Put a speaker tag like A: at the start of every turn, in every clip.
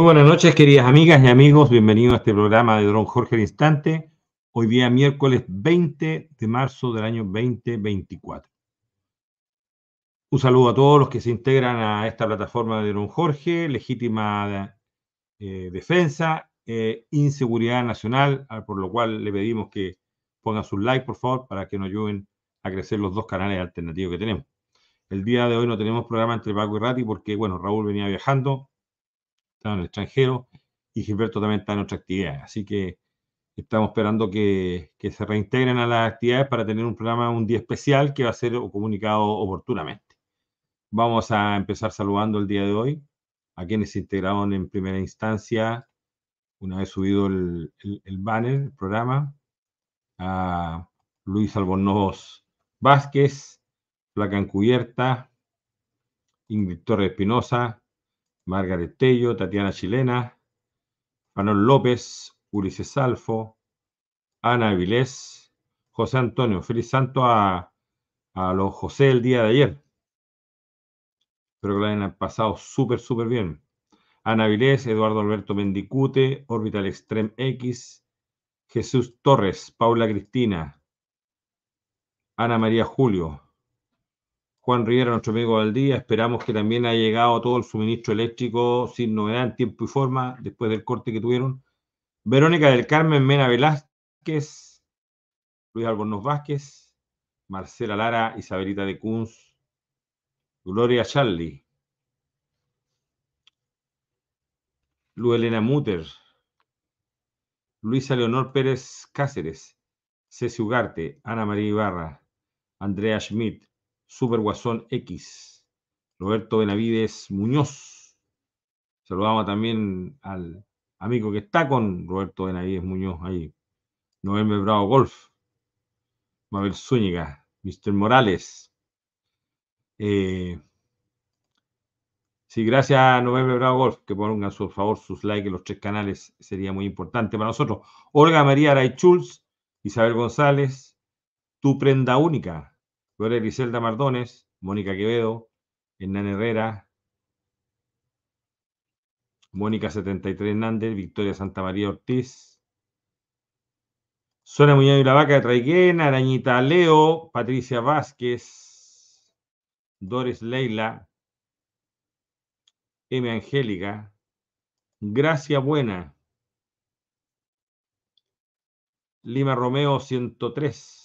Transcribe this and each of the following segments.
A: Muy buenas noches, queridas amigas y amigos. Bienvenidos a este programa de Don Jorge al Instante. Hoy día miércoles 20 de marzo del año 2024. Un saludo a todos los que se integran a esta plataforma de Don Jorge, Legítima eh, Defensa, eh, Inseguridad Nacional, ah, por lo cual le pedimos que pongan su like, por favor, para que nos ayuden a crecer los dos canales alternativos que tenemos. El día de hoy no tenemos programa entre Paco y Rati porque, bueno, Raúl venía viajando, estaba en el extranjero y Gilberto también está en otra actividad. Así que estamos esperando que, que, se reintegren a las actividades para tener un programa un día especial que va a ser comunicado oportunamente. Vamos a empezar saludando el día de hoy a quienes se integraron en primera instancia, una vez subido el, el, banner, el programa, a Luis Albornoz Vázquez, Placa Encubierta, Ingrid Torres Espinosa, Margaret Tello, Tatiana Chilena, Manuel López, Ulises Salfo, Ana Avilés, José Antonio. Feliz santo a, los José el día de ayer. Espero que lo hayan pasado súper, súper bien. Ana Avilés, Eduardo Alberto Mendicute, Orbital Extreme X, Jesús Torres, Paula Cristina, Ana María Julio, Juan Rivera, nuestro amigo del día. Esperamos que también haya llegado todo el suministro eléctrico sin novedad en tiempo y forma después del corte que tuvieron. Verónica del Carmen Mena Velázquez, Luis Albornoz Vázquez, Marcela Lara, Isabelita de Kunz, Gloria Charlie, Luelena Elena Muter, Luisa Leonor Pérez Cáceres, Ceci Ugarte, Ana María Ibarra, Andrea Schmidt, Super Guasón X. Roberto Benavides Muñoz. Saludamos también al amigo que está con Roberto Benavides Muñoz ahí. Noembe Bravo Golf. Mabel Zúñiga. Mr. Morales. Eh, sí, gracias a Noembe Bravo Golf que pongan su favor sus likes en los tres canales. Sería muy importante para nosotros. Olga María Araichulz. Isabel González. Tu prenda única. Gloria Griselda Mardones, Mónica Quevedo, Hernán Herrera, Mónica 73 Hernández, Victoria Santa María Ortiz, Zona Muñoz y la Vaca de Traiguena, Arañita Leo, Patricia Vázquez, Doris Leila, M. Angélica, Gracia Buena, Lima Romeo 103.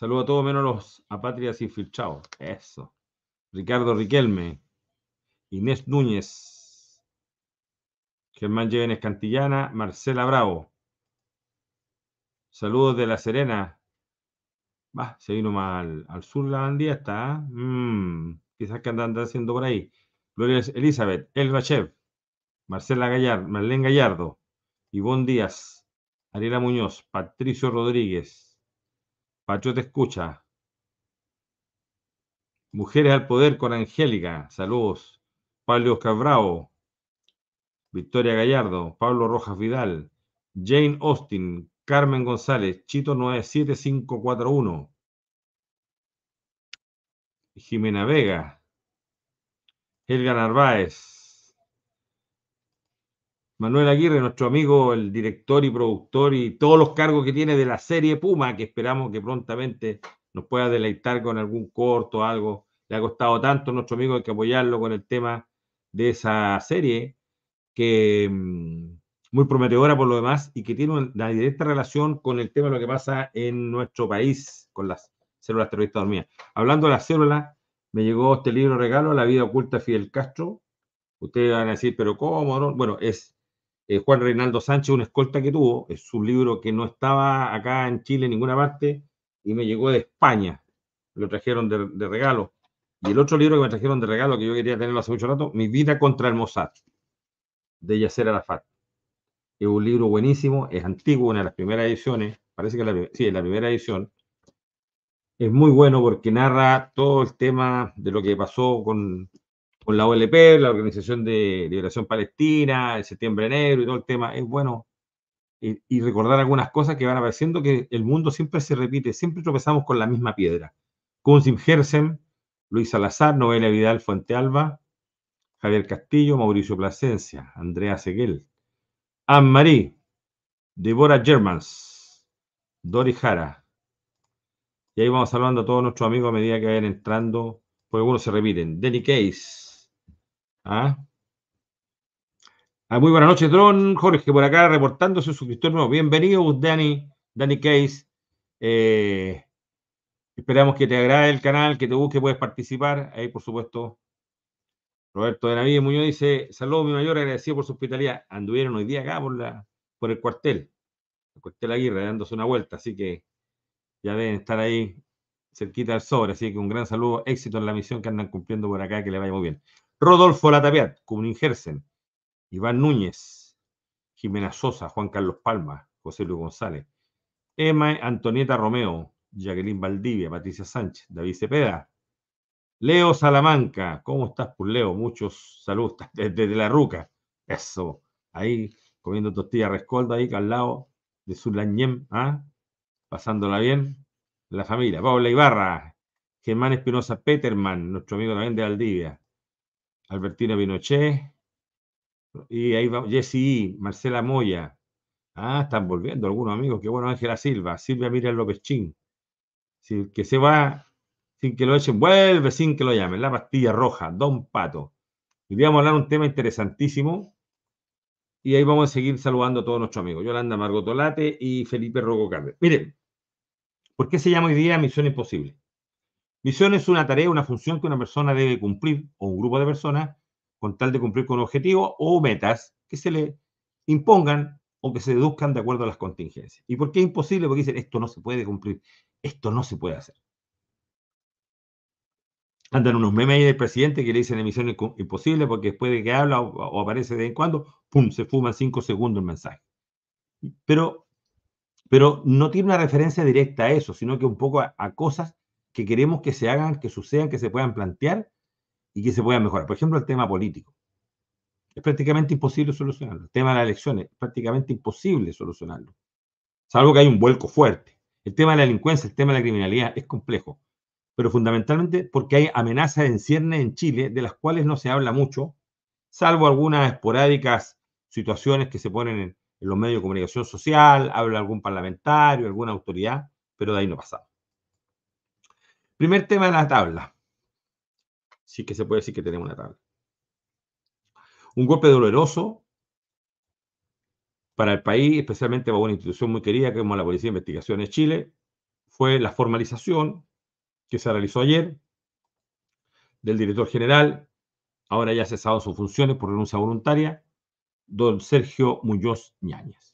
A: Saludo a todos menos los apátridas y filchados. Eso. Ricardo Riquelme. Inés Núñez. Germán Llévenes Cantillana. Marcela Bravo. Saludos de La Serena. Va, se vino mal. al, sur la bandía, está. ¿ah? Mm, quizás que andan, haciendo por ahí. Gloria Elizabeth, el Marcela Gallardo, Marlene Gallardo, Ivonne Díaz, Ariela Muñoz, Patricio Rodríguez, Pacho te escucha. Mujeres al Poder con Angélica, saludos. Pablo Oscar Bravo, Victoria Gallardo, Pablo Rojas Vidal, Jane Austin, Carmen González, Chito 97541, Jimena Vega, Helga Narváez, Manuel Aguirre, nuestro amigo, el director y productor y todos los cargos que tiene de la serie Puma, que esperamos que prontamente nos pueda deleitar con algún corto o algo. Le ha costado tanto a nuestro amigo, que apoyarlo con el tema de esa serie, que mm, muy prometedora por lo demás y que tiene una directa relación con el tema de lo que pasa en nuestro país con las células terroristas dormidas. Hablando de las células, me llegó este libro regalo, La vida oculta de Fidel Castro. Ustedes van a decir, pero ¿cómo? No? Bueno, es eh, Juan Reinaldo Sánchez, una escolta que tuvo, es un libro que no estaba acá en Chile en ninguna parte y me llegó de España, lo trajeron de, regalo. Y el otro libro que me trajeron de regalo, que yo quería tenerlo hace mucho rato, Mi vida contra el Mossad, de Yasser Arafat. Es un libro buenísimo, es antiguo, una de las primeras ediciones, parece que sí, es la primera edición. Es muy bueno porque narra todo el tema de lo que pasó con, con la OLP, la Organización de Liberación Palestina, el Septiembre Negro y todo el tema, es bueno y, recordar algunas cosas que van apareciendo, que el mundo siempre se repite, siempre tropezamos con la misma piedra. Kunzim Gersen, Luis Salazar, Novela Vidal Fuente Alba, Javier Castillo, Mauricio Plasencia, Andrea Seguel, Anne-Marie, Deborah Germans, Dori Jara. Y ahí vamos hablando a todos nuestros amigos a medida que vayan entrando, porque algunos se repiten. Denny Case, Ah. Ah, muy buenas noches, Dron. Jorge, por acá reportándose su suscriptor nuevo. Bienvenido, Dani, Dani Case. Eh, esperamos que te agrade el canal, que te busque, puedes participar. Ahí, por supuesto. Roberto de Navide Muñoz dice: Saludos, mi mayor, agradecido por su hospitalidad. Anduvieron hoy día acá por, la, por el cuartel, el cuartel Aguirre, dándose una vuelta. Así que ya deben estar ahí cerquita del sobre. Así que un gran saludo, éxito en la misión que andan cumpliendo por acá, que le vaya muy bien. Rodolfo Latapiat, Kublin Gersen, Iván Núñez, Jimena Sosa, Juan Carlos Palma, José Luis González, Emma Antonieta Romeo, Jacqueline Valdivia, Patricia Sánchez, David Cepeda, Leo Salamanca, ¿cómo estás, Leo? Muchos saludos desde, la Ruca. Eso, ahí comiendo tortilla rescolda, ahí al lado de lañem, ¿ah? pasándola bien, la familia. Paula Ibarra, Germán Espinosa Peterman, nuestro amigo también de Valdivia. Albertina Vinoche y ahí vamos Jesse e, Marcela Moya. Ah, están volviendo algunos amigos. Qué bueno, Ángela Silva, Silvia Miriam López Chin. Sí, que se va sin que lo echen, vuelve sin que lo llamen. La pastilla roja, Don Pato. Y vamos a hablar un tema interesantísimo. Y ahí vamos a seguir saludando a todos nuestros amigos. Yolanda Margotolate y Felipe Rogo Miren, ¿por qué se llama hoy día Misión Imposible? Misión es una tarea, una función que una persona debe cumplir o un grupo de personas con tal de cumplir con objetivos o metas que se le impongan o que se deduzcan de acuerdo a las contingencias. ¿Y por qué es imposible? Porque dicen, esto no se puede cumplir, esto no se puede hacer. Andan unos memes ahí del presidente que le dicen emisión imposible porque después de que habla o, aparece de vez en cuando, ¡pum!, se fuma cinco segundos el mensaje. Pero, pero no tiene una referencia directa a eso, sino que un poco a cosas que queremos que se hagan, que sucedan, que se puedan plantear y que se puedan mejorar. Por ejemplo, el tema político. Es prácticamente imposible solucionarlo. El tema de las elecciones es prácticamente imposible solucionarlo. Salvo que hay un vuelco fuerte. El tema de la delincuencia, el tema de la criminalidad es complejo. Pero fundamentalmente porque hay amenazas en cierne en Chile de las cuales no se habla mucho, salvo algunas esporádicas situaciones que se ponen en, en los medios de comunicación social, habla algún parlamentario, alguna autoridad, pero de ahí no pasamos. Primer tema de la tabla. Sí que se puede decir que tenemos una tabla. Un golpe doloroso para el país, especialmente para una institución muy querida como la Policía de Investigaciones Chile, fue la formalización que se realizó ayer del director general, ahora ya cesado sus funciones por renuncia voluntaria, don Sergio Muñoz ñañez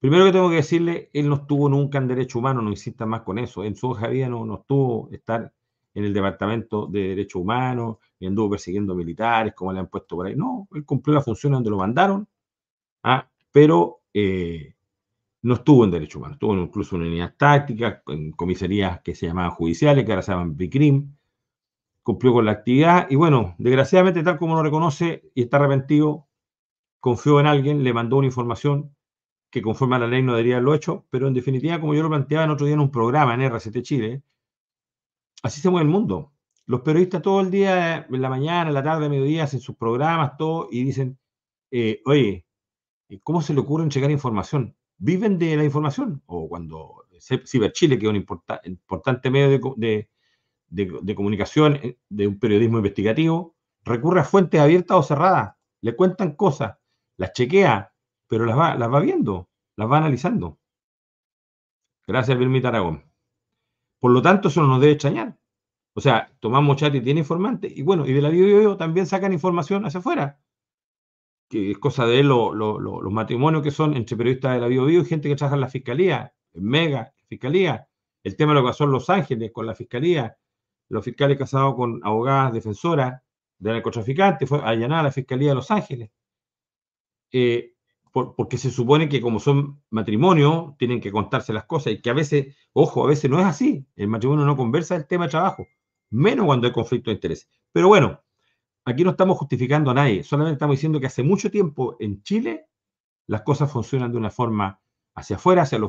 A: Primero que tengo que decirle, él no estuvo nunca en derecho humano, no insista más con eso. En su hoja de no, estuvo estar en el Departamento de Derecho Humanos, ni anduvo persiguiendo militares, como le han puesto por ahí. No, él cumplió la función donde lo mandaron, ¿ah? pero eh, no estuvo en Derecho Humanos, estuvo incluso en unidades tácticas, en comisarías que se llamaban judiciales, que ahora se llaman BICRIM, cumplió con la actividad y bueno, desgraciadamente tal como lo reconoce y está arrepentido, confió en alguien, le mandó una información que conforme a la ley no debería haberlo hecho, pero en definitiva, como yo lo planteaba en otro día en un programa en RCT Chile, así se mueve el mundo. Los periodistas todo el día, en la mañana, en la tarde, a mediodía, hacen sus programas, todo, y dicen, eh, oye, eh, ¿cómo se le ocurre checar información? ¿Viven de la información? O cuando eh, Ciberchile, que es un importante medio de, de comunicación, de un periodismo investigativo, recurre a fuentes abiertas o cerradas, le cuentan cosas, las chequea, pero las va, viendo, las va analizando. Gracias, Vilmita Aragón. Por lo tanto, eso no nos debe extrañar. O sea, Tomás y tiene informante y bueno, y de la BioBio también sacan información hacia afuera, que es cosa de los matrimonios que son entre periodistas de la BioBio y gente que trabaja en la fiscalía, en Mega, fiscalía, el tema de lo que pasó en Los Ángeles con la fiscalía, los fiscales casados con abogadas defensoras de narcotraficantes, fue allanada la fiscalía de Los Ángeles. Eh, porque se supone que como son matrimonio, tienen que contarse las cosas y que a veces, ojo, a veces no es así. El matrimonio no conversa el tema de trabajo, menos cuando hay conflicto de interés Pero bueno, aquí no estamos justificando a nadie, solamente estamos diciendo que hace mucho tiempo en Chile las cosas funcionan de una forma hacia afuera, hacia lo,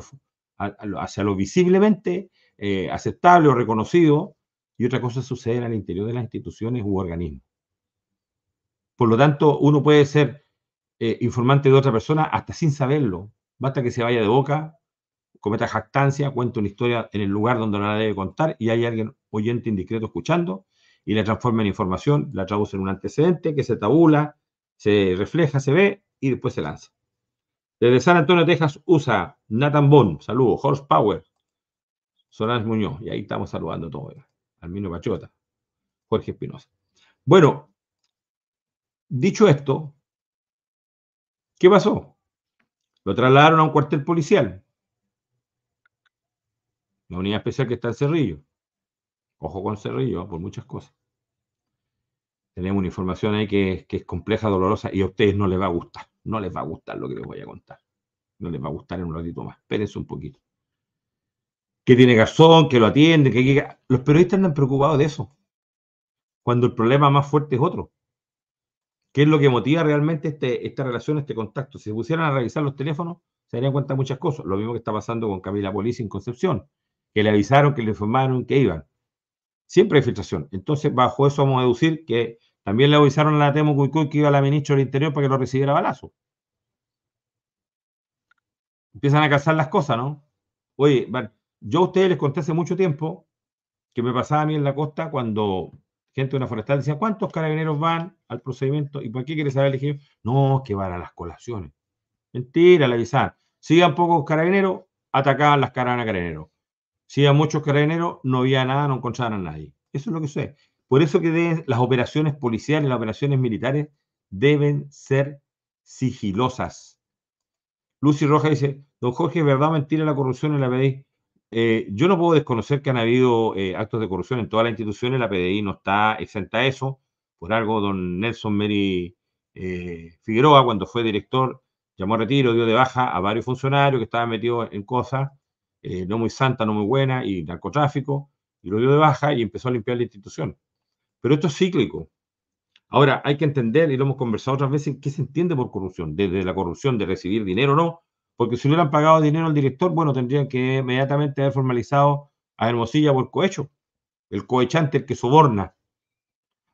A: hacia lo visiblemente eh, aceptable o reconocido, y otra cosa sucede al interior de las instituciones u organismos. Por lo tanto, uno puede ser eh, informante de otra persona hasta sin saberlo. Basta que se vaya de boca, cometa jactancia, cuente una historia en el lugar donde no la debe contar y hay alguien oyente indiscreto escuchando y la transforma en información, la traduce en un antecedente que se tabula, se refleja, se ve y después se lanza. Desde San Antonio, Texas, USA, Nathan Bond, saludo, Power, Solán Muñoz, y ahí estamos saludando todo todos, mismo Pachota, Jorge Espinosa. Bueno, dicho esto, ¿Qué pasó? Lo trasladaron a un cuartel policial. La unidad especial que está en Cerrillo. Ojo con Cerrillo, por muchas cosas. Tenemos una información ahí que, es compleja, dolorosa y a ustedes no les va a gustar. No les va a gustar lo que les voy a contar. No les va a gustar en un ratito más. Espérense un poquito. Que tiene garzón, que lo atiende, que, Los periodistas andan preocupados de eso. Cuando el problema más fuerte es otro. ¿Qué es lo que motiva realmente este, esta relación, este contacto? Si se pusieran a revisar los teléfonos, se darían cuenta de muchas cosas. Lo mismo que está pasando con Camila Polis en Concepción, que le avisaron, que le informaron, que iban. Siempre hay filtración. Entonces, bajo eso vamos a deducir que también le avisaron a la Temo Cuicuy que iba a la ministra del Interior para que lo recibiera balazo. Empiezan a cazar las cosas, ¿no? Oye, yo a ustedes les conté hace mucho tiempo que me pasaba a mí en la costa cuando gente de una forestal decía, ¿cuántos carabineros van al procedimiento? ¿Y por qué quiere saber el jefe? No, que van a las colaciones. Mentira, le avisan. Si iban pocos carabineros, atacaban las caravanas carabineros. Si iban muchos carabineros, no había nada, no encontraban a nadie. Eso es lo que sucede. Por eso que las operaciones policiales, las operaciones militares deben ser sigilosas. Lucy Roja dice, don Jorge, ¿verdad mentira la corrupción en la PDI? Eh, yo no puedo desconocer que han habido eh, actos de corrupción en todas las instituciones, la PDI no está exenta a eso. Por algo, don Nelson Meri eh, Figueroa, cuando fue director, llamó a retiro, dio de baja a varios funcionarios que estaban metidos en cosas no muy santa, no muy buenas, y narcotráfico, y lo dio de baja y empezó a limpiar la institución. Pero esto es cíclico. Ahora, hay que entender, y lo hemos conversado otras veces, qué se entiende por corrupción, desde la corrupción de recibir dinero o no, porque si le hubieran pagado dinero al director, bueno, tendrían que inmediatamente haber formalizado a Hermosilla por cohecho, el cohechante, el que soborna.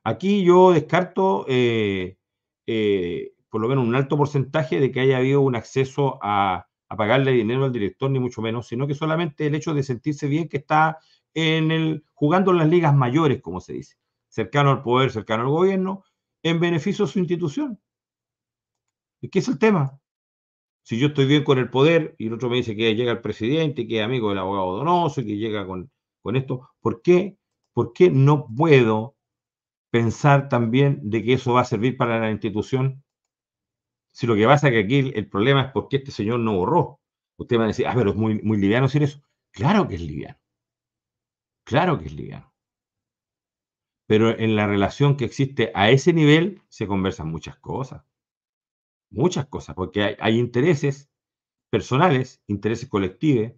A: Aquí yo descarto eh, eh, por lo menos un alto porcentaje de que haya habido un acceso a, pagarle dinero al director, ni mucho menos, sino que solamente el hecho de sentirse bien que está en el, jugando en las ligas mayores, como se dice, cercano al poder, cercano al gobierno, en beneficio de su institución. ¿Y qué es el tema? si yo estoy bien con el poder y el otro me dice que llega el presidente, que es amigo del abogado Donoso y que llega con, con esto, ¿por qué? ¿por qué no puedo pensar también de que eso va a servir para la institución? Si lo que pasa es que aquí el problema es porque este señor no borró. Usted va a decir, ah, pero es muy, muy liviano decir eso. Claro que es liviano. Claro que es liviano. Pero en la relación que existe a ese nivel se conversan muchas cosas muchas cosas, porque hay, intereses personales, intereses colectivos,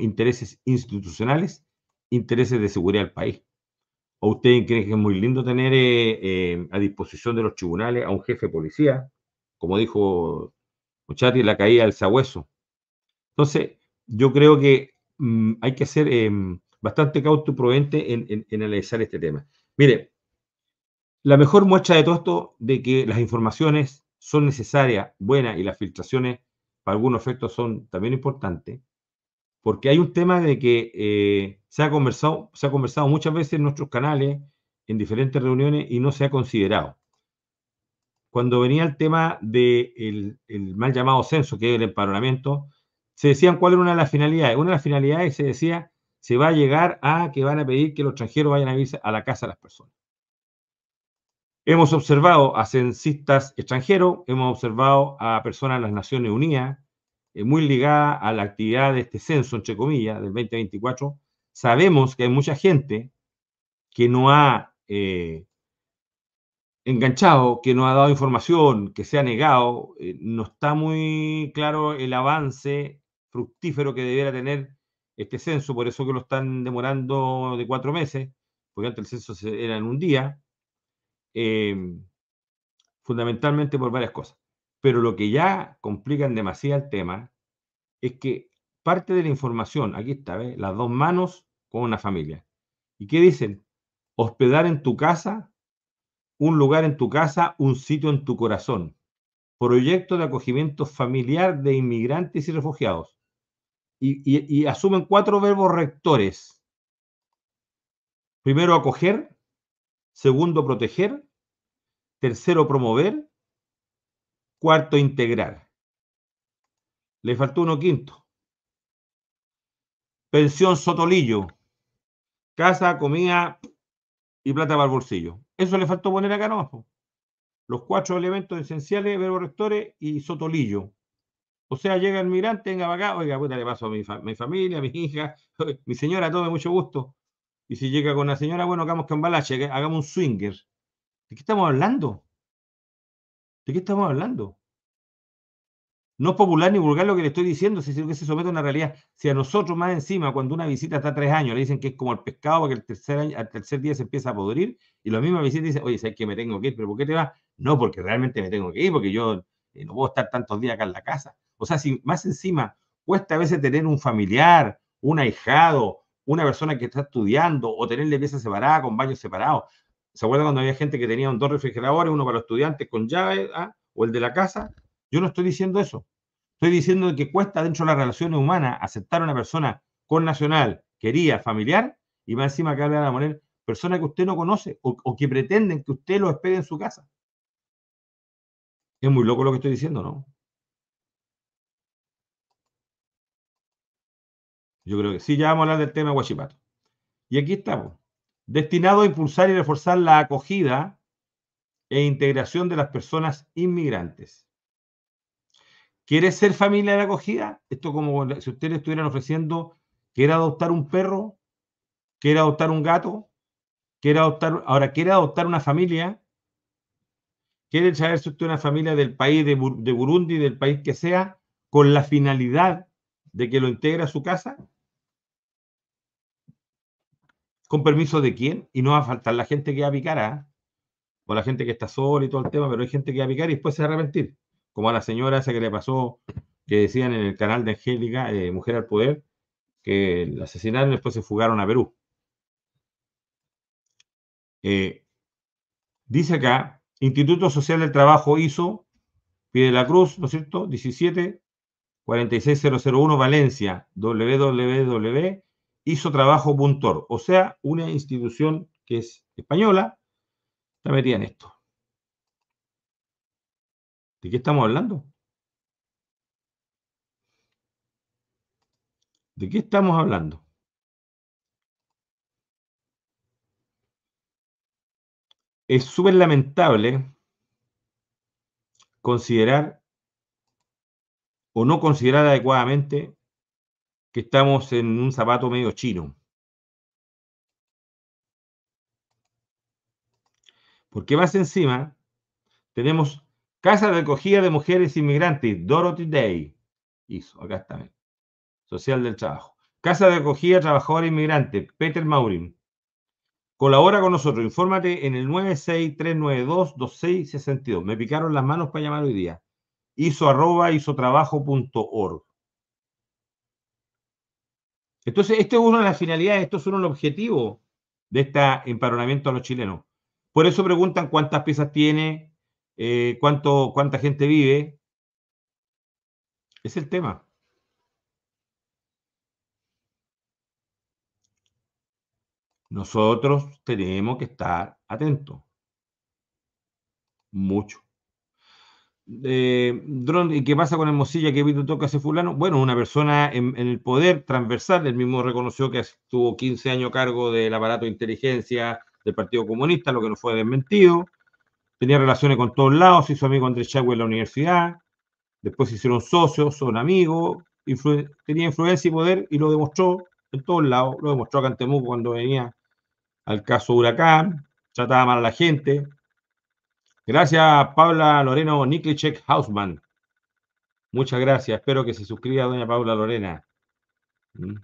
A: intereses institucionales, intereses de seguridad del país. ¿O ustedes creen que es muy lindo tener eh, eh, a disposición de los tribunales a un jefe de policía? Como dijo Muchati, la caída del sabueso. Entonces, yo creo que mm, hay que ser eh, bastante cauto prudente en, en, analizar este tema. Mire, la mejor muestra de todo esto de que las informaciones son necesarias, buenas, y las filtraciones para algunos efectos son también importantes, porque hay un tema de que eh, se, ha conversado, se ha conversado muchas veces en nuestros canales, en diferentes reuniones, y no se ha considerado. Cuando venía el tema del de el mal llamado censo, que es el empadronamiento, se decían cuál era una de las finalidades. Una de las finalidades se decía, se va a llegar a que van a pedir que los extranjeros vayan a irse a la casa de las personas. Hemos observado a censistas extranjeros, hemos observado a personas de las Naciones Unidas, eh, muy ligadas a la actividad de este censo, entre comillas, del 2024. Sabemos que hay mucha gente que no ha eh, enganchado, que no ha dado información, que se ha negado. Eh, no está muy claro el avance fructífero que debiera tener este censo, por eso que lo están demorando de cuatro meses, porque antes el censo era en un día Em, fundamentalmente por varias cosas. Pero lo que ya complica demasiado el tema es que parte de la información, aquí está, las dos manos con una familia. ¿Y qué dicen? Hospedar en tu casa, un lugar en tu casa, un sitio en tu corazón. Proyecto de acogimiento familiar de inmigrantes y refugiados. y asumen cuatro verbos rectores. Primero, acoger. Segundo, proteger Tercero, promover. Cuarto, integrar. Le faltó uno quinto. Pensión Sotolillo. Casa, comida y plata para el bolsillo. Eso le faltó poner acá ¿no? Los cuatro elementos esenciales, verbo rectores y Sotolillo. O sea, llega el migrante, venga para acá, oiga, puta, le paso a mi, familia, a mi hija, mi señora, todo, de mucho gusto. Y si llega con la señora, bueno, hagamos que cambalache, hagamos un swinger. ¿De qué estamos hablando? ¿De qué estamos hablando? No es popular ni vulgar lo que le estoy diciendo, sino que se somete a una realidad. Si a nosotros más encima, cuando una visita está tres años, le dicen que es como el pescado, que el tercer al tercer día se empieza a podrir, y la misma visita dice, oye, ¿sabes que me tengo que ir? ¿Pero por qué te vas? No, porque realmente me tengo que ir, porque yo eh, no puedo estar tantos días acá en la casa. O sea, si más encima cuesta a veces tener un familiar, un ahijado, una persona que está estudiando, o tenerle pieza separada, con baños separados. ¿Se acuerdan cuando había gente que tenía un dos refrigeradores, uno para los estudiantes con llave ah, o el de la casa? Yo no estoy diciendo eso. Estoy diciendo que cuesta dentro de las relaciones humanas aceptar a una persona con nacional, quería, familiar, y más encima que van a poner personas que usted no conoce o, que pretenden que usted lo espere en su casa. Es muy loco lo que estoy diciendo, ¿no? Yo creo que sí, ya vamos a hablar del tema de Guachipato. Y aquí estamos destinado a impulsar y reforzar la acogida e integración de las personas inmigrantes. ¿Quiere ser familia de acogida? Esto como si ustedes estuvieran ofreciendo, ¿quiere adoptar un perro? ¿Quiere adoptar un gato? ¿Quiere adoptar, ahora, ¿quiere adoptar una familia? ¿Quiere si usted una familia del país de, de Burundi, del país que sea, con la finalidad de que lo integre a su casa? ¿Con permiso de quién? Y no va a faltar la gente que va a picar, ¿ah? O la gente que está sola y todo el tema, pero hay gente que va a picar y después se va a arrepentir. Como a la señora esa que le pasó, que decían en el canal de Angélica, eh, Mujer al Poder, que la asesinaron y después se fugaron a Perú. Eh, dice acá, Instituto Social del Trabajo hizo, Pide la Cruz, ¿no es cierto? 17 46001 Valencia, www hizo trabajo puntor, o sea, una institución que es española, está metida en esto. ¿De qué estamos hablando? ¿De qué estamos hablando? Es súper lamentable considerar o no considerar adecuadamente que estamos en un zapato medio chino. Porque más encima tenemos Casa de Acogida de Mujeres Inmigrantes, Dorothy Day, hizo, acá está, Social del Trabajo. Casa de Acogida Trabajadora Inmigrante, Peter Maurin. Colabora con nosotros, infórmate en el 96392-2662. Me picaron las manos para llamar hoy día. Hizo arroba, hizo org entonces, esta es una de las finalidades, esto es uno de los objetivos de este empadronamiento a los chilenos. Por eso preguntan cuántas piezas tiene, eh, cuánto, cuánta gente vive. Es el tema. Nosotros tenemos que estar atentos. Mucho. Eh, ¿y qué pasa con el mosilla que Vito toca ese fulano? Bueno, una persona en, el poder transversal, él mismo reconoció que estuvo 15 años cargo del aparato de inteligencia del Partido Comunista, lo que no fue desmentido. Tenía relaciones con todos lados, hizo amigo Andrés Chagüe en la universidad, después se hicieron socios, son amigos, tenía influencia y poder y lo demostró en todos lados, lo demostró a Temuco cuando venía al caso Huracán, trataba mal a la gente, Gracias, Paula Loreno Niklicek Hausman. Muchas gracias. Espero que se suscriba doña Paula Lorena. Mm.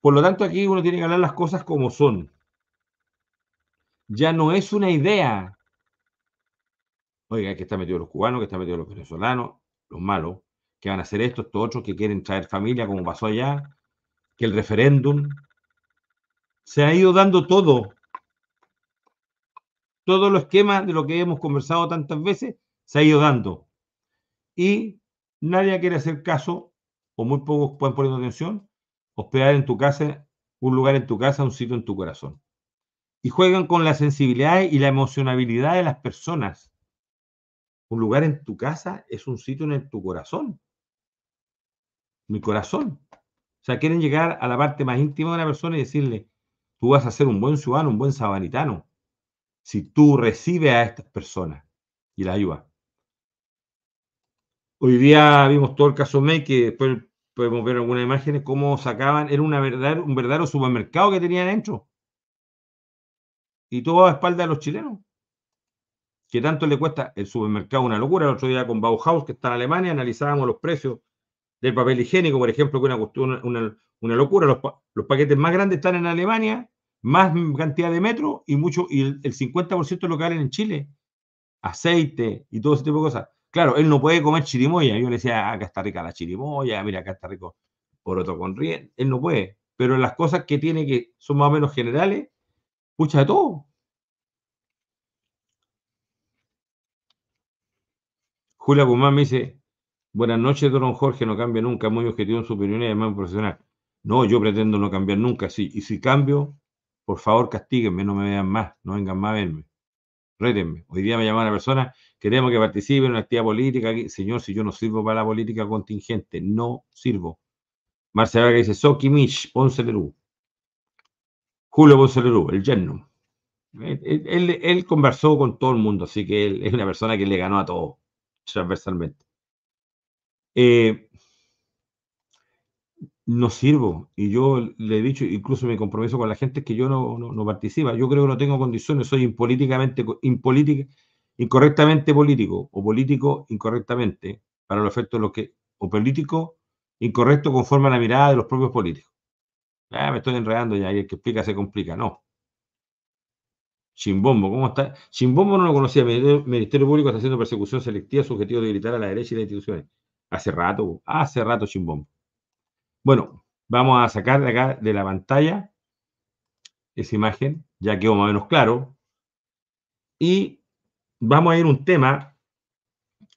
A: Por lo tanto, aquí uno tiene que hablar las cosas como son. Ya no es una idea. Oiga, que están metidos los cubanos, que están metidos los venezolanos, los malos, que van a hacer esto, estos otros que quieren traer familia, como pasó allá, que el referéndum. Se ha ido dando todo todo los esquema de lo que hemos conversado tantas veces se ha ido dando. Y nadie quiere hacer caso, o muy pocos pueden poner atención, hospedar en tu casa, un lugar en tu casa, un sitio en tu corazón. Y juegan con la sensibilidad y la emocionabilidad de las personas. Un lugar en tu casa es un sitio en tu corazón. Mi corazón. O sea, quieren llegar a la parte más íntima de la persona y decirle, tú vas a ser un buen ciudadano, un buen sabanitano si tú recibes a estas personas y la ayudas. Hoy día vimos todo el caso May, que después podemos ver algunas imágenes, cómo sacaban, era un verdadero supermercado que tenían dentro. Y todo a espalda de los chilenos. Que tanto le cuesta el supermercado una locura. El otro día con Bauhaus, que está en Alemania, analizábamos los precios del papel higiénico, por ejemplo, que una, una, locura. los paquetes más grandes están en Alemania más cantidad de metros y mucho y el, 50% lo que en Chile, aceite y todo ese tipo de cosas. Claro, él no puede comer chirimoya. Yo le decía, ah, acá está rica la chirimoya, mira, acá está rico por otro con riel. Él no puede. Pero las cosas que tiene que son más o menos generales, escucha de todo. Julia Guzmán me dice, buenas noches, don Jorge, no cambia nunca, muy objetivo en su opinión y además profesional. No, yo pretendo no cambiar nunca, sí. Y si cambio, por favor castíguenme, no me vean más, no vengan más a verme, rétenme. Hoy día me llama una persona, queremos que participe en una actividad política, señor, si yo no sirvo para la política contingente, no sirvo. Marcela Vega dice, Soki Mich Ponce Julio Ponce el yerno. Eh, eh, él, conversó con todo el mundo, así que él es una persona que le ganó a todo, transversalmente. Eh, no sirvo. Y yo le he dicho, incluso me compromiso con la gente, es que yo no, no, participa. Yo creo que no tengo condiciones, soy incorrectamente político, o político incorrectamente, para los efectos de lo que, o político incorrecto conforme a la mirada de los propios políticos. Ah, me estoy enredando ya, y el que explica se complica. No. Chimbombo, ¿cómo está? Chimbombo no lo conocía. El Ministerio Público está haciendo persecución selectiva, subjetivo de gritar a la derecha y las instituciones. Hace rato, hace rato Chimbombo. Bueno, vamos a sacar de acá de la pantalla esa imagen, ya quedó más o menos claro. Y vamos a ir a un tema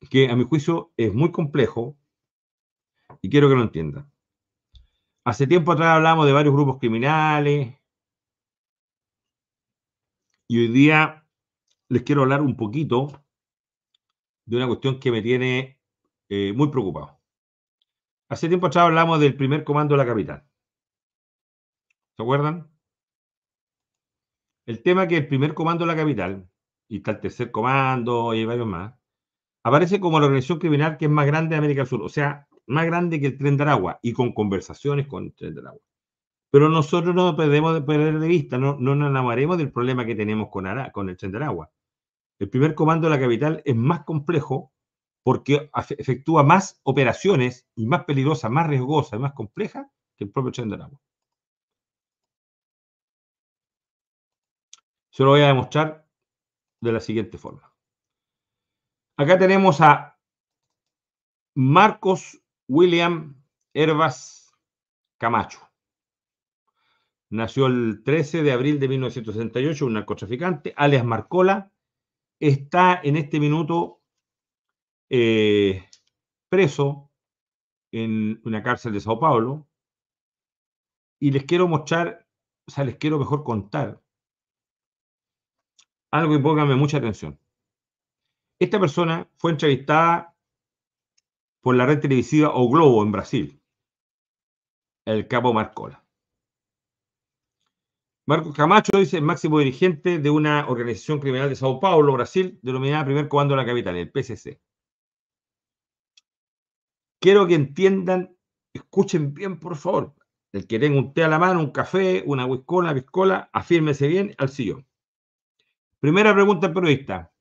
A: que a mi juicio es muy complejo y quiero que lo entiendan. Hace tiempo atrás hablamos de varios grupos criminales y hoy día les quiero hablar un poquito de una cuestión que me tiene eh, muy preocupado. Hace tiempo atrás hablamos del primer comando de la capital. ¿Se acuerdan? El tema que el primer comando de la capital, y está el tercer comando y varios más, aparece como la organización criminal que es más grande de América del Sur, o sea, más grande que el Tren de Aragua, y con conversaciones con el Tren de Aragua. Pero nosotros no podemos perder de vista, no, nos enamoremos del problema que tenemos con, Ara, con el Tren de Aragua. El primer comando de la capital es más complejo porque efectúa más operaciones y más peligrosas, más riesgosas y más complejas que el propio tren agua. Se lo voy a demostrar de la siguiente forma. Acá tenemos a Marcos William Herbas Camacho. Nació el 13 de abril de 1968, un narcotraficante, alias Marcola. Está en este minuto eh, preso en una cárcel de Sao Paulo. Y les quiero mostrar, o sea, les quiero mejor contar algo que póngame mucha atención. Esta persona fue entrevistada por la red televisiva O Globo en Brasil, el capo Marcola. Marcos Camacho dice el máximo dirigente de una organización criminal de Sao Paulo, Brasil, denominada Primer Comando de la Capital, el PCC quiero que entiendan, escuchen bien, por favor. El que tenga un té a la mano, un café, una whiskona, una piscola, afírmese bien al sillón. Primera pregunta al periodista.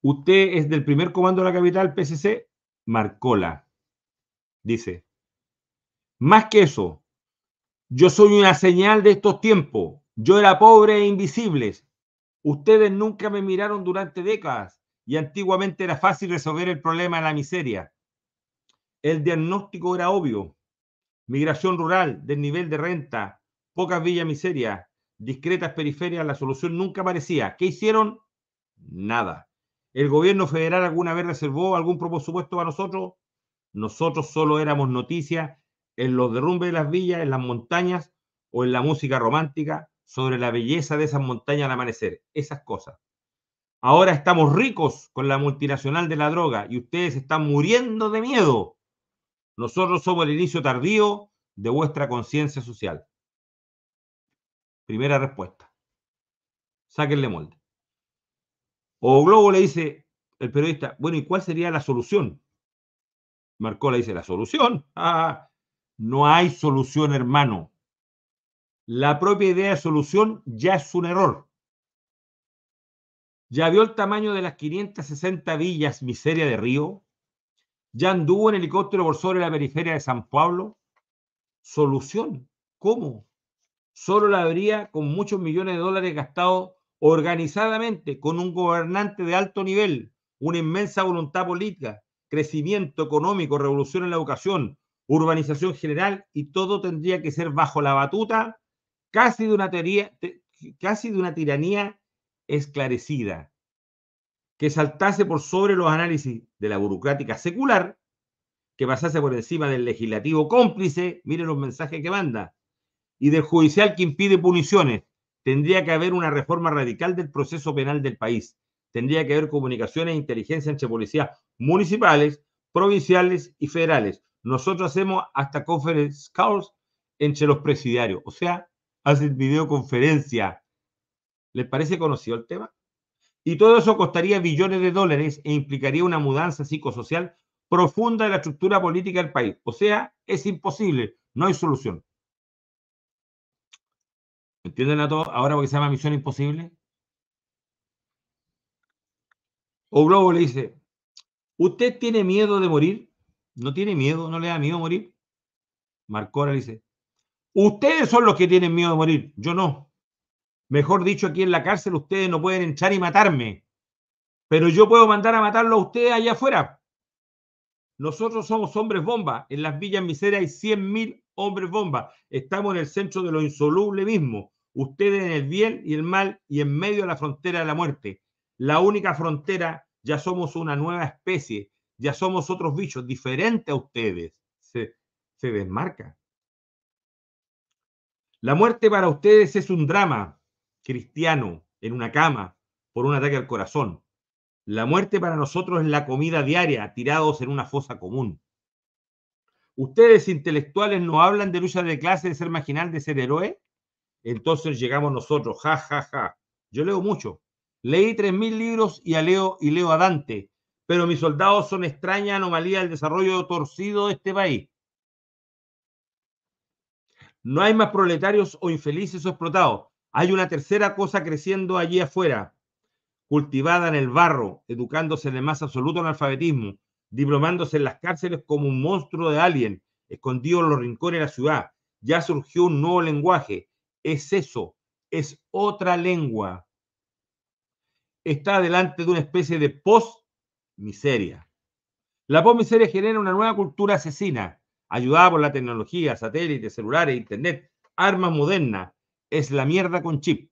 A: ¿Usted es del primer comando de la capital, PCC, Marcola. Dice. Más que eso, yo soy una señal de estos tiempos. Yo era pobre e invisible. Ustedes nunca me miraron durante décadas y antiguamente era fácil resolver el problema de la miseria. El diagnóstico era obvio. Migración rural, desnivel de renta, pocas villas miserias, discretas periferias, la solución nunca aparecía. ¿Qué hicieron? Nada. ¿El gobierno federal alguna vez reservó algún presupuesto para nosotros? Nosotros solo éramos noticias en los derrumbes de las villas, en las montañas o en la música romántica sobre la belleza de esas montañas al amanecer. Esas cosas. Ahora estamos ricos con la multinacional de la droga y ustedes están muriendo de miedo nosotros somos el inicio tardío de vuestra conciencia social. Primera respuesta. Sáquenle molde. O Globo le dice, el periodista, bueno, ¿y cuál sería la solución? Marcó le dice, la solución. Ah, ah, ah. no hay solución, hermano. La propia idea de solución ya es un error. Ya vio el tamaño de las 560 villas miseria de Río ya anduvo en helicóptero por sobre la periferia de San Pablo. Solución. ¿Cómo? Solo la habría con muchos millones de dólares gastados organizadamente con un gobernante de alto nivel, una inmensa voluntad política, crecimiento económico, revolución en la educación, urbanización general y todo tendría que ser bajo la batuta casi de una casi de una tiranía esclarecida, que saltase por sobre los análisis de la burocrática secular, que pasase por encima del legislativo cómplice, miren los mensajes que manda, y del judicial que impide puniciones. Tendría que haber una reforma radical del proceso penal del país. Tendría que haber comunicaciones e inteligencia entre policías municipales, provinciales y federales. Nosotros hacemos hasta conference calls entre los presidiarios, o sea, hacen videoconferencia. ¿Les parece conocido el tema? Y todo eso costaría billones de dólares e implicaría una mudanza psicosocial profunda de la estructura política del país. O sea, es imposible, no hay solución. ¿Entienden a todos ahora porque se llama Misión Imposible? O Globo le dice, ¿usted tiene miedo de morir? ¿No tiene miedo? ¿No le da miedo morir? Marcora le dice, ustedes son los que tienen miedo de morir, yo no. Mejor dicho, aquí en la cárcel ustedes no pueden entrar y matarme, pero yo puedo mandar a matarlo a ustedes allá afuera. Nosotros somos hombres bomba. En las villas Miseria hay 100.000 hombres bomba. Estamos en el centro de lo insoluble mismo. Ustedes en el bien y el mal y en medio de la frontera de la muerte. La única frontera, ya somos una nueva especie, ya somos otros bichos diferentes a ustedes. Se, se desmarca. La muerte para ustedes es un drama, cristiano en una cama por un ataque al corazón. La muerte para nosotros es la comida diaria, tirados en una fosa común. Ustedes intelectuales no hablan de lucha de clase, de ser marginal, de ser héroe. Entonces llegamos nosotros, ja, ja, ja. Yo leo mucho. Leí 3.000 libros y, a leo, y leo a Dante, pero mis soldados son extraña anomalía del desarrollo torcido de este país. No hay más proletarios o infelices o explotados. Hay una tercera cosa creciendo allí afuera, cultivada en el barro, educándose en el más absoluto analfabetismo, diplomándose en las cárceles como un monstruo de alien, escondido en los rincones de la ciudad. Ya surgió un nuevo lenguaje. Es eso, es otra lengua. Está delante de una especie de post-miseria. La posmiseria miseria genera una nueva cultura asesina, ayudada por la tecnología, satélites, celulares, internet, armas modernas, es la mierda con chip,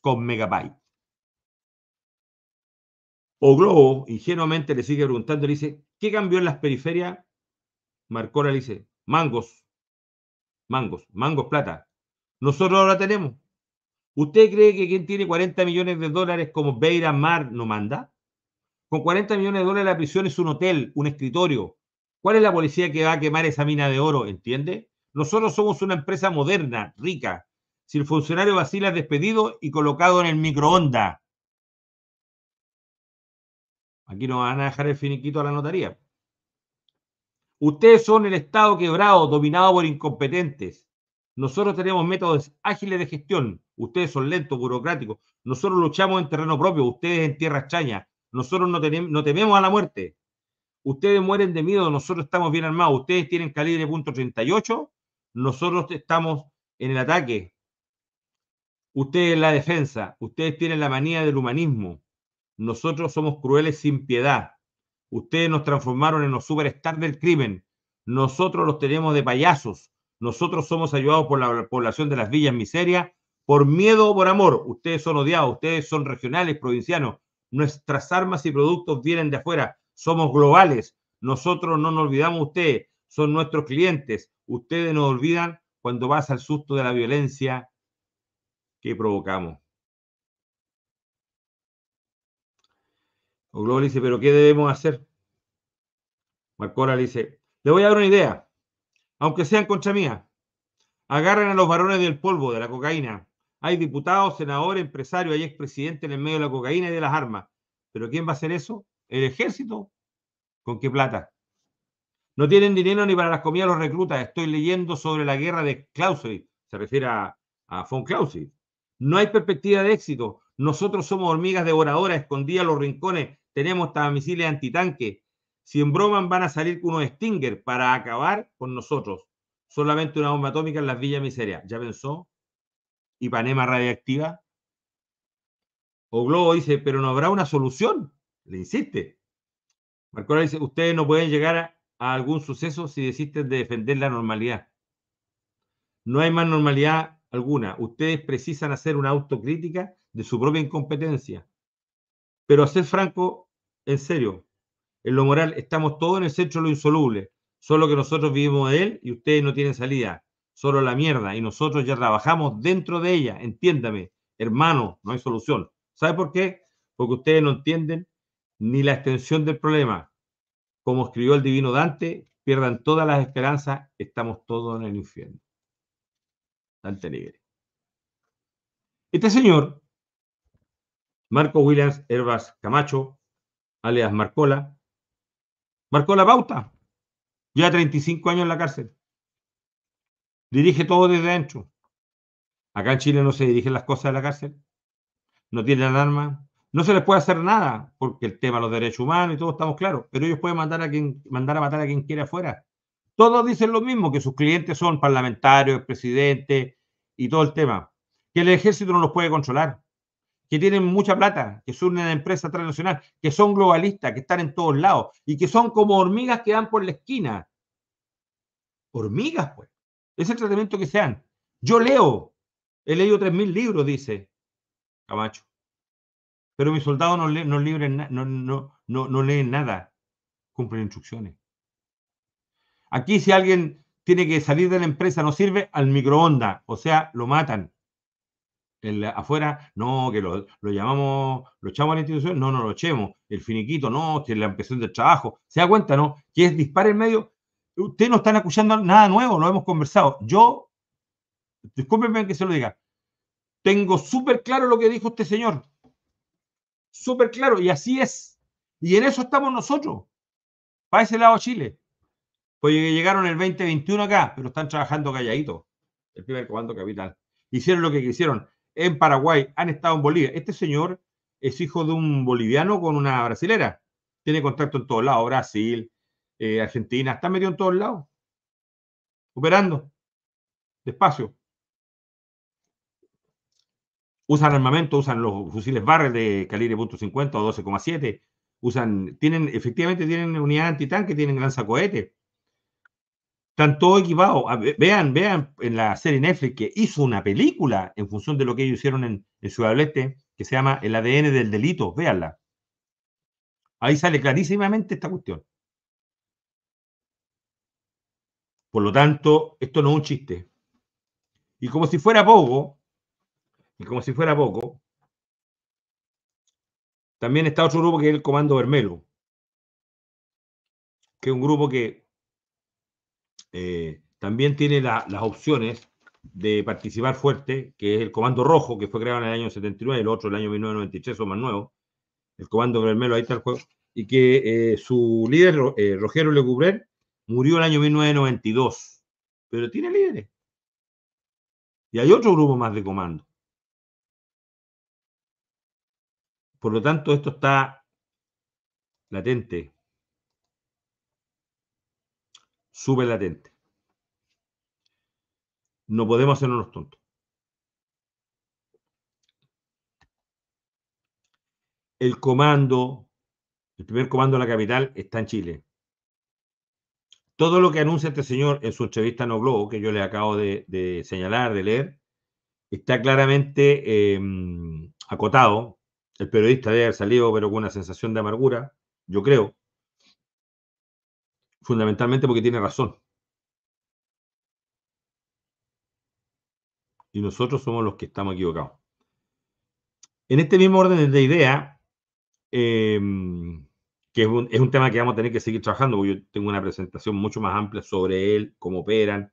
A: con megabyte. O Globo ingenuamente le sigue preguntando, le dice, ¿qué cambió en las periferias? Marcora le dice, mangos, mangos, mangos plata. Nosotros ahora tenemos. ¿Usted cree que quien tiene 40 millones de dólares como Beira Mar no manda? Con 40 millones de dólares la prisión es un hotel, un escritorio. ¿Cuál es la policía que va a quemar esa mina de oro? ¿Entiende? Nosotros somos una empresa moderna, rica, si el funcionario vacila despedido y colocado en el microonda. Aquí nos van a dejar el finiquito a la notaría. Ustedes son el Estado quebrado, dominado por incompetentes. Nosotros tenemos métodos ágiles de gestión. Ustedes son lentos, burocráticos. Nosotros luchamos en terreno propio, ustedes en tierra chaña. Nosotros no, no tememos a la muerte. Ustedes mueren de miedo, nosotros estamos bien armados. Ustedes tienen calibre .38, nosotros estamos en el ataque. Ustedes la defensa, ustedes tienen la manía del humanismo. Nosotros somos crueles sin piedad. Ustedes nos transformaron en los superstars del crimen. Nosotros los tenemos de payasos. Nosotros somos ayudados por la población de las villas miseria, por miedo o por amor. Ustedes son odiados, ustedes son regionales, provincianos. Nuestras armas y productos vienen de afuera. Somos globales. Nosotros no nos olvidamos ustedes. Son nuestros clientes. Ustedes nos olvidan cuando vas al susto de la violencia que provocamos. O Globo le dice, pero ¿qué debemos hacer? Marcora le dice, le voy a dar una idea, aunque sean contra mía. Agarren a los varones del polvo, de la cocaína. Hay diputados, senadores, empresarios, hay expresidentes en el medio de la cocaína y de las armas. ¿Pero quién va a hacer eso? ¿El ejército? ¿Con qué plata? No tienen dinero ni para las comidas los reclutas. Estoy leyendo sobre la guerra de Clausewitz. Se refiere a, a von Clausewitz. No hay perspectiva de éxito. Nosotros somos hormigas devoradoras, escondidas en los rincones. Tenemos misiles antitanque. Si en broma van a salir con unos Stinger para acabar con nosotros. Solamente una bomba atómica en las villas miserias. ¿Ya pensó? Y panema radiactiva? O Globo dice, pero no habrá una solución. Le insiste. Marcola dice, ustedes no pueden llegar a, a algún suceso si desisten de defender la normalidad. No hay más normalidad alguna, ustedes precisan hacer una autocrítica de su propia incompetencia. Pero a ser franco, en serio, en lo moral estamos todos en el centro de lo insoluble. Solo que nosotros vivimos de él y ustedes no tienen salida. Solo la mierda. Y nosotros ya trabajamos dentro de ella. Entiéndame, hermano, no hay solución. ¿Sabe por qué? Porque ustedes no entienden ni la extensión del problema. Como escribió el divino Dante, pierdan todas las esperanzas, estamos todos en el infierno. Este señor, Marco Williams Herbas Camacho, alias Marcola, marcó la pauta. Lleva 35 años en la cárcel. Dirige todo desde ancho. Acá en Chile no se dirigen las cosas de la cárcel. No tienen alarma. No se les puede hacer nada porque el tema de los derechos humanos y todo estamos claros. Pero ellos pueden mandar a quien mandar a matar a quien quiera afuera. Todos dicen lo mismo, que sus clientes son parlamentarios, presidentes y todo el tema. Que el ejército no los puede controlar, que tienen mucha plata, que son una empresa transnacional, que son globalistas, que están en todos lados y que son como hormigas que dan por la esquina. Hormigas, pues. el tratamiento que sean. Yo leo, he leído 3.000 libros, dice Camacho. Pero mis soldados no, no, no, no, no leen nada, cumplen instrucciones. Aquí si alguien tiene que salir de la empresa, no sirve, al microondas, o sea, lo matan. El, afuera, no, que lo, llamamos, lo echamos a la institución, no, no lo echemos. El finiquito, no, que la ampliación del trabajo. ¿Se da cuenta, no? Que es disparar en medio. Ustedes no están acusando nada nuevo, lo hemos conversado. Yo, discúlpenme que se lo diga, tengo súper claro lo que dijo este señor. Súper claro, y así es. Y en eso estamos nosotros. Para ese lado Chile. Pues llegaron el 2021 acá, pero están trabajando calladito, el primer comando capital. Hicieron lo que quisieron en Paraguay, han estado en Bolivia. Este señor es hijo de un boliviano con una brasilera. Tiene contacto en todos lados, Brasil, eh, Argentina, está metido en todos lados, operando, despacio. Usan armamento, usan los fusiles Barrel de calibre .50 o 12,7, usan, tienen, efectivamente tienen unidad antitanque, tienen lanzacohetes, están todos equipados. Vean, vean en la serie Netflix que hizo una película en función de lo que ellos hicieron en, Ciudad del Este, que se llama El ADN del delito. Véanla. Ahí sale clarísimamente esta cuestión. Por lo tanto, esto no es un chiste. Y como si fuera poco, y como si fuera poco, también está otro grupo que es el Comando Bermelo. que es un grupo que eh, también tiene las opciones de participar fuerte, que es el Comando Rojo, que fue creado en el año 79, el otro el año 1993 o más nuevo, el Comando Vermelo, ahí está el juego, y que eh, su líder, eh, Rogero Lecubrer, murió el año 1992, pero tiene líderes. Y hay otro grupo más de comando. Por lo tanto, esto está latente súper latente. No podemos hacernos los tontos. El comando, el primer comando de la capital está en Chile. Todo lo que anuncia este señor en su entrevista no Globo, que yo le acabo de, señalar, de leer, está claramente em, acotado. El periodista debe haber salido, pero con una sensación de amargura, yo creo fundamentalmente porque tiene razón. Y nosotros somos los que estamos equivocados. En este mismo orden de idea, em, que es un, tema que vamos a tener que seguir trabajando, porque yo tengo una presentación mucho más amplia sobre él, cómo operan,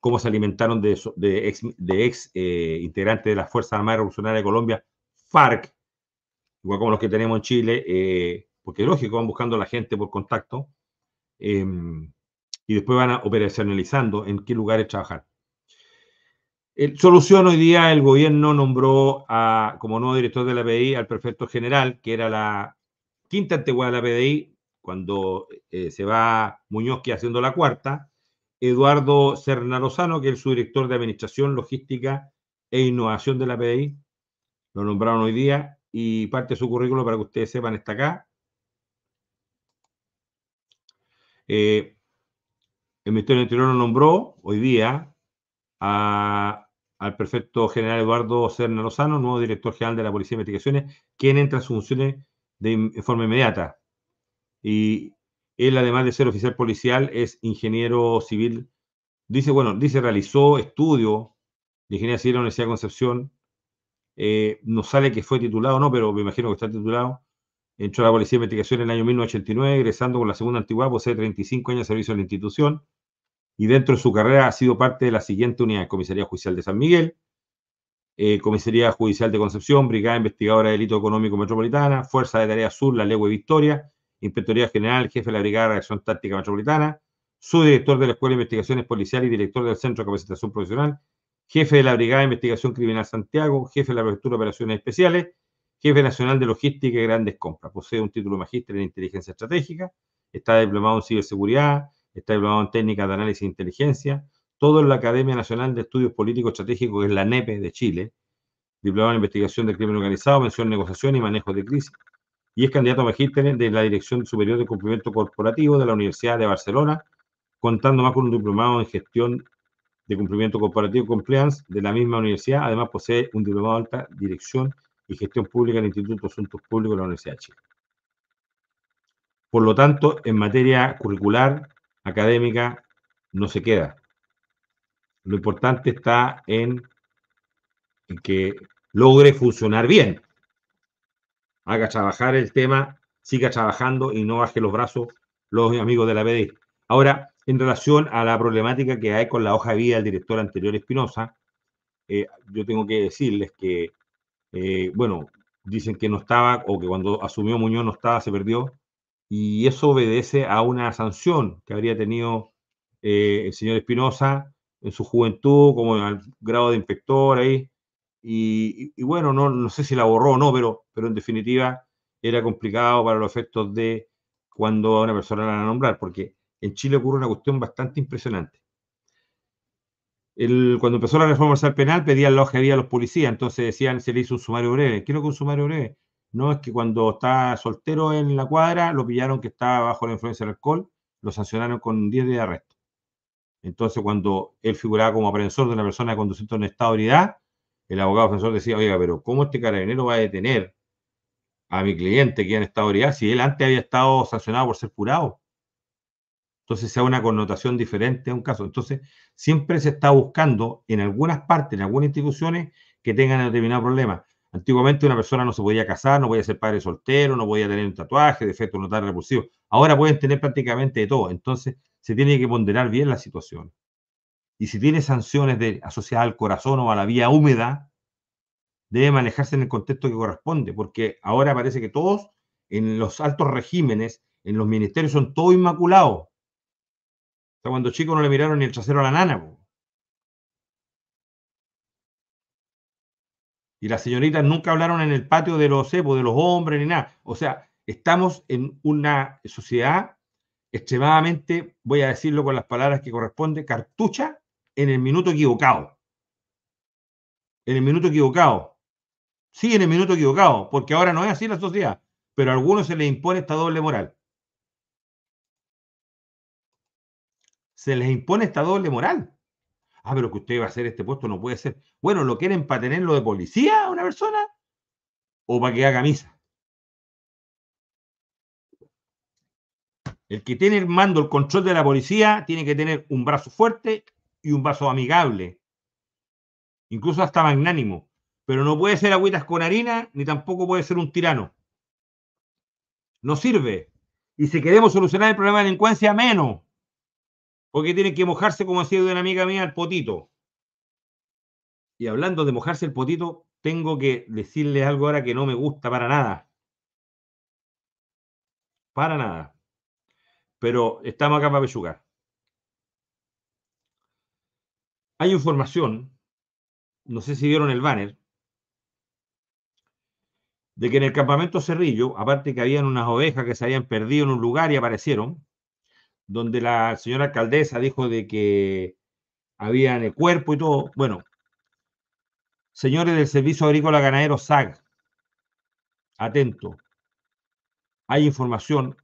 A: cómo se alimentaron de, de ex, de ex eh, integrantes de las Fuerzas Armadas Revolucionaria de Colombia, FARC, igual como los que tenemos en Chile, eh, porque lógico, van buscando a la gente por contacto, Em, y después van a operacionalizando en qué lugares trabajar. El, solución hoy día el gobierno nombró a, como nuevo director de la PDI al prefecto general, que era la quinta antigua de la PDI, cuando eh, se va Muñoz que haciendo la cuarta, Eduardo Cernalozano, que es su director de Administración, Logística e Innovación de la PDI, lo nombraron hoy día y parte de su currículo para que ustedes sepan está acá. el eh, Ministerio del Interior nombró hoy día al prefecto general Eduardo Serna Lozano, nuevo director general de la Policía de Investigaciones, quien entra en sus funciones de, forma inmediata. Y él, además de ser oficial policial, es ingeniero civil. Dice, bueno, dice, realizó estudios de ingeniería civil en la Universidad de Concepción. Eh, no sale que fue titulado, no, pero me imagino que está titulado. Entró a la Policía de Investigación en el año 1989, egresando con la segunda antigüedad, posee 35 años de servicio en la institución y dentro de su carrera ha sido parte de la siguiente unidad, Comisaría Judicial de San Miguel, eh, Comisaría Judicial de Concepción, Brigada Investigadora de Delito Económico Metropolitana, Fuerza de Tarea Sur, La Legua y Victoria, Inspectoría General, Jefe de la Brigada de Reacción Táctica Metropolitana, Subdirector de la Escuela de Investigaciones Policiales y Director del Centro de Capacitación Profesional, Jefe de la Brigada de Investigación Criminal Santiago, Jefe de la Prefectura de Operaciones Especiales Jefe Nacional de Logística y Grandes Compras. Posee un título magíster en Inteligencia Estratégica, está diplomado en Ciberseguridad, está diplomado en Técnicas de Análisis e Inteligencia, todo en la Academia Nacional de Estudios Políticos Estratégicos, que es la NEPE e de Chile, diplomado en Investigación del Crimen Organizado, mención negociación y manejo de crisis, y es candidato a magíster de la Dirección Superior de Cumplimiento Corporativo de la Universidad de Barcelona, contando más con un diplomado en Gestión de Cumplimiento Corporativo y Compliance de la misma universidad, además posee un diplomado de alta dirección y Gestión Pública del Instituto de Asuntos Públicos de la Universidad Por lo tanto, en materia curricular, académica, no se queda. Lo importante está en, que logre funcionar bien. Haga trabajar el tema, siga trabajando y no baje los brazos los amigos de la BD. Ahora, en relación a la problemática que hay con la hoja de vida del director anterior Espinosa, eh, yo tengo que decirles que eh, bueno, dicen que no estaba o que cuando asumió Muñoz no estaba, se perdió. Y eso obedece a una sanción que habría tenido eh, el señor Espinosa en su juventud, como al grado de inspector ahí. Y, bueno, no, no, sé si la borró o no, pero, pero en definitiva era complicado para los efectos de cuando a una persona la van a nombrar, porque en Chile ocurre una cuestión bastante impresionante cuando empezó la reforma al penal pedían la ojería a los policías, entonces decían, se le hizo un sumario breve. ¿Qué es lo que un sumario breve? No, es que cuando está soltero en la cuadra, lo pillaron que estaba bajo la influencia del alcohol, lo sancionaron con 10 días de arresto. Entonces, cuando él figuraba como aprensor de una persona conduciendo en estado de unidad, el abogado defensor decía, oiga, pero ¿cómo este carabinero va a detener a mi cliente que en estado de unidad si él antes había estado sancionado por ser curado? Entonces sea una connotación diferente a un caso. Entonces siempre se está buscando en algunas partes, en algunas instituciones, que tengan determinado problema. Antiguamente una persona no se podía casar, no podía ser padre soltero, no podía tener un tatuaje, defecto notar repulsivo. Ahora pueden tener prácticamente de todo. Entonces se tiene que ponderar bien la situación. Y si tiene sanciones asociadas al corazón o a la vía húmeda, debe manejarse en el contexto que corresponde, porque ahora parece que todos en los altos regímenes, en los ministerios, son todos inmaculados cuando chicos no le miraron ni el trasero a la nana. Y las señoritas nunca hablaron en el patio de los cepos, de los hombres, ni nada. O sea, estamos en una sociedad extremadamente, voy a decirlo con las palabras que corresponde, cartucha en el minuto equivocado. En el minuto equivocado. Sí, en el minuto equivocado, porque ahora no es así la sociedad, pero a algunos se les impone esta doble moral. se les impone esta doble moral. Ah, pero que usted va a hacer este puesto no puede ser. Bueno, ¿lo quieren para tenerlo de policía a una persona? ¿O para que haga misa? El que tiene el mando, el control de la policía, tiene que tener un brazo fuerte y un brazo amigable. Incluso hasta magnánimo. Pero no puede ser agüitas con harina, ni tampoco puede ser un tirano. No sirve. Y si queremos solucionar el problema de la delincuencia, menos. Porque tienen que mojarse, como ha sido de una amiga mía, el potito. Y hablando de mojarse el potito, tengo que decirle algo ahora que no me gusta para nada. Para nada. Pero estamos acá para pechugar. Hay información, no sé si vieron el banner, de que en el campamento Cerrillo, aparte que habían unas ovejas que se habían perdido en un lugar y aparecieron, donde la señora alcaldesa dijo de que habían el cuerpo y todo. Bueno, señores del Servicio Agrícola Ganadero SAC, atento, hay información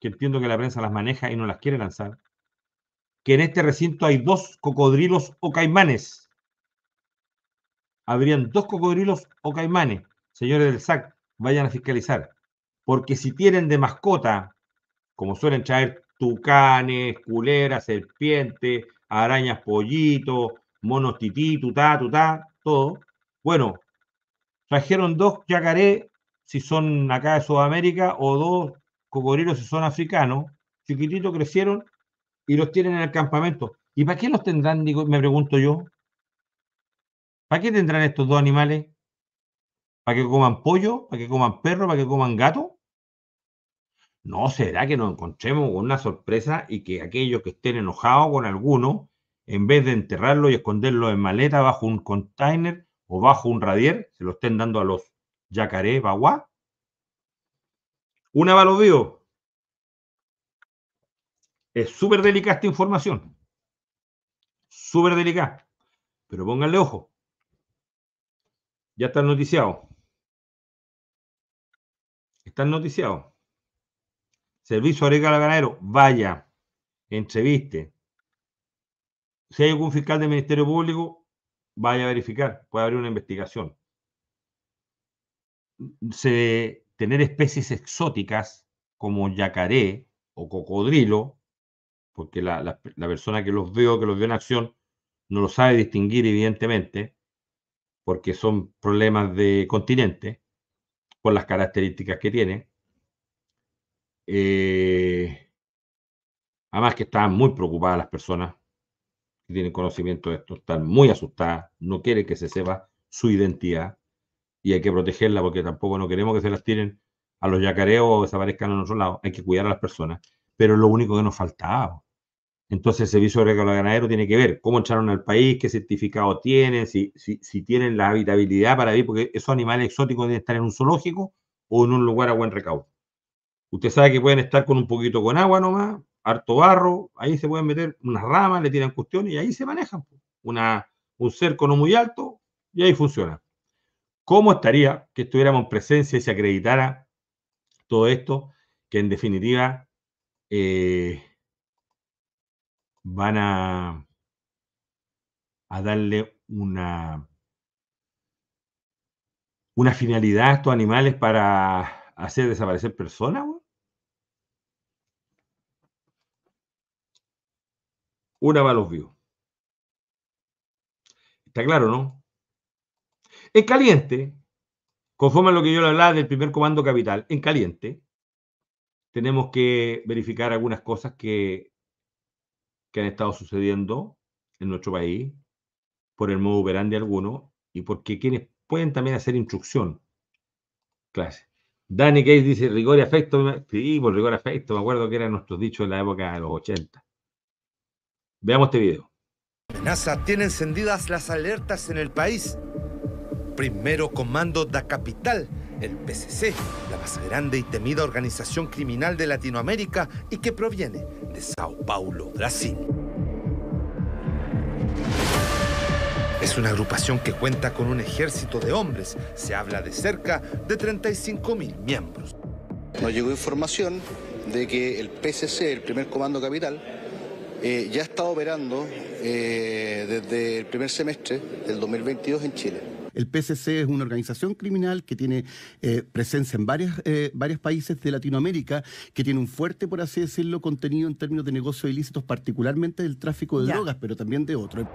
A: que entiendo que la prensa las maneja y no las quiere lanzar, que en este recinto hay dos cocodrilos o caimanes. Habrían dos cocodrilos o caimanes. Señores del SAC, vayan a fiscalizar. Porque si tienen de mascota, como suelen traer tucanes, culeras, serpientes, arañas pollitos, monos tití, tutá, tutá, todo. Bueno, trajeron dos yacaré, si son acá de Sudamérica, o dos cocodrilos si son africanos, chiquititos crecieron y los tienen en el campamento. ¿Y para qué los tendrán, digo, me pregunto yo? ¿Para qué tendrán estos dos animales? ¿Para que coman pollo? ¿Para que coman perro? ¿Para que coman gato? No, será que nos encontremos con una sorpresa y que aquellos que estén enojados con alguno, en vez de enterrarlo y esconderlo en maleta bajo un container o bajo un radier, se lo estén dando a los yacaré, baguá. Una balodío. Es súper delicada esta información. Súper delicada. Pero pónganle ojo. Ya está noticiado? Están noticiado. Servicio agrícola Ganadero, vaya, entreviste. Si hay algún fiscal del Ministerio Público, vaya a verificar, puede abrir una investigación. Se, tener especies exóticas como yacaré o cocodrilo, porque la, persona que los veo, que los vio en acción, no lo sabe distinguir, evidentemente, porque son problemas de continente, por las características que tiene. Eh, además que están muy preocupadas las personas que tienen conocimiento de esto, están muy asustadas, no quieren que se sepa su identidad y hay que protegerla porque tampoco no queremos que se las tiren a los yacareos o desaparezcan en otro lado. Hay que cuidar a las personas, pero es lo único que nos faltaba. Entonces, el servicio de ganadero tiene que ver cómo entraron al país, qué certificado tienen, si, si, tienen la habitabilidad para vivir, porque esos animales exóticos deben estar en un zoológico o en un lugar a buen recaudo. Usted sabe que pueden estar con un poquito con agua nomás, harto barro, ahí se pueden meter unas ramas, le tiran cuestiones y ahí se manejan. Una, un cerco no muy alto y ahí funciona. ¿Cómo estaría que estuviéramos en presencia y se acreditara todo esto? Que en definitiva eh, van a, a darle una, una finalidad a estos animales para hacer desaparecer personas. una va a los views Está claro, ¿no? En caliente, conforme a lo que yo le hablaba del primer comando capital, en caliente, tenemos que verificar algunas cosas que, que han estado sucediendo en nuestro país por el modo de algunos, y porque quienes pueden también hacer instrucción. Clase. Danny Case dice rigor y afecto. Sí, por rigor y afecto, me acuerdo que era nuestro dicho en la época de los 80. Veamos este video.
B: La NASA tiene encendidas las alertas en el país. Primero Comando da Capital, el PCC, la más grande y temida organización criminal de Latinoamérica y que proviene de Sao Paulo, Brasil. Es una agrupación que cuenta con un ejército de hombres. Se habla de cerca de 35 mil miembros. Nos llegó información de que el PCC, el primer
C: comando capital, eh, ya está operando eh, desde el primer semestre del 2022 en Chile. El PCC es una organización criminal que tiene eh, presencia en varias, eh, varios países de Latinoamérica, que tiene un fuerte, por así decirlo, contenido en términos de negocios ilícitos, particularmente del tráfico de drogas, pero también de otros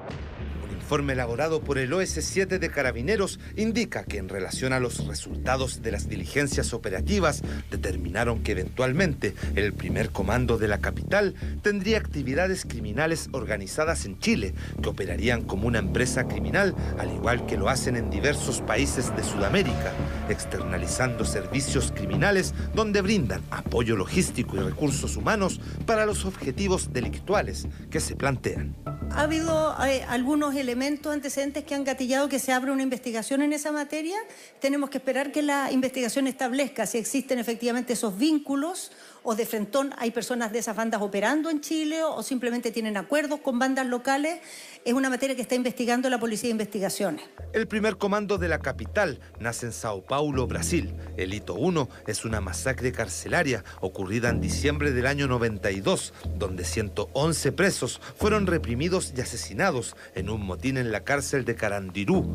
B: informe elaborado por el OS7 de Carabineros indica que en relación a los resultados de las diligencias operativas, determinaron que eventualmente el primer comando de la capital tendría actividades criminales organizadas en Chile, que operarían como una empresa criminal, al igual que lo hacen en diversos países de Sudamérica, externalizando servicios criminales donde brindan apoyo logístico y recursos humanos para los objetivos delictuales que se plantean.
D: Ha habido eh, algunos elementos antecedentes que han gatillado que se abra una investigación en esa materia. Tenemos que esperar que la investigación establezca si existen efectivamente esos vínculos o de frentón hay personas de esas bandas operando en Chile o simplemente tienen acuerdos con bandas locales es una materia que está investigando la Policía de Investigaciones.
B: El primer comando de la capital nace en Sao Paulo, Brasil. El hito 1 es una masacre carcelaria ocurrida en diciembre del año 92, donde 111 presos fueron reprimidos y asesinados en un motín en la cárcel de Carandirú.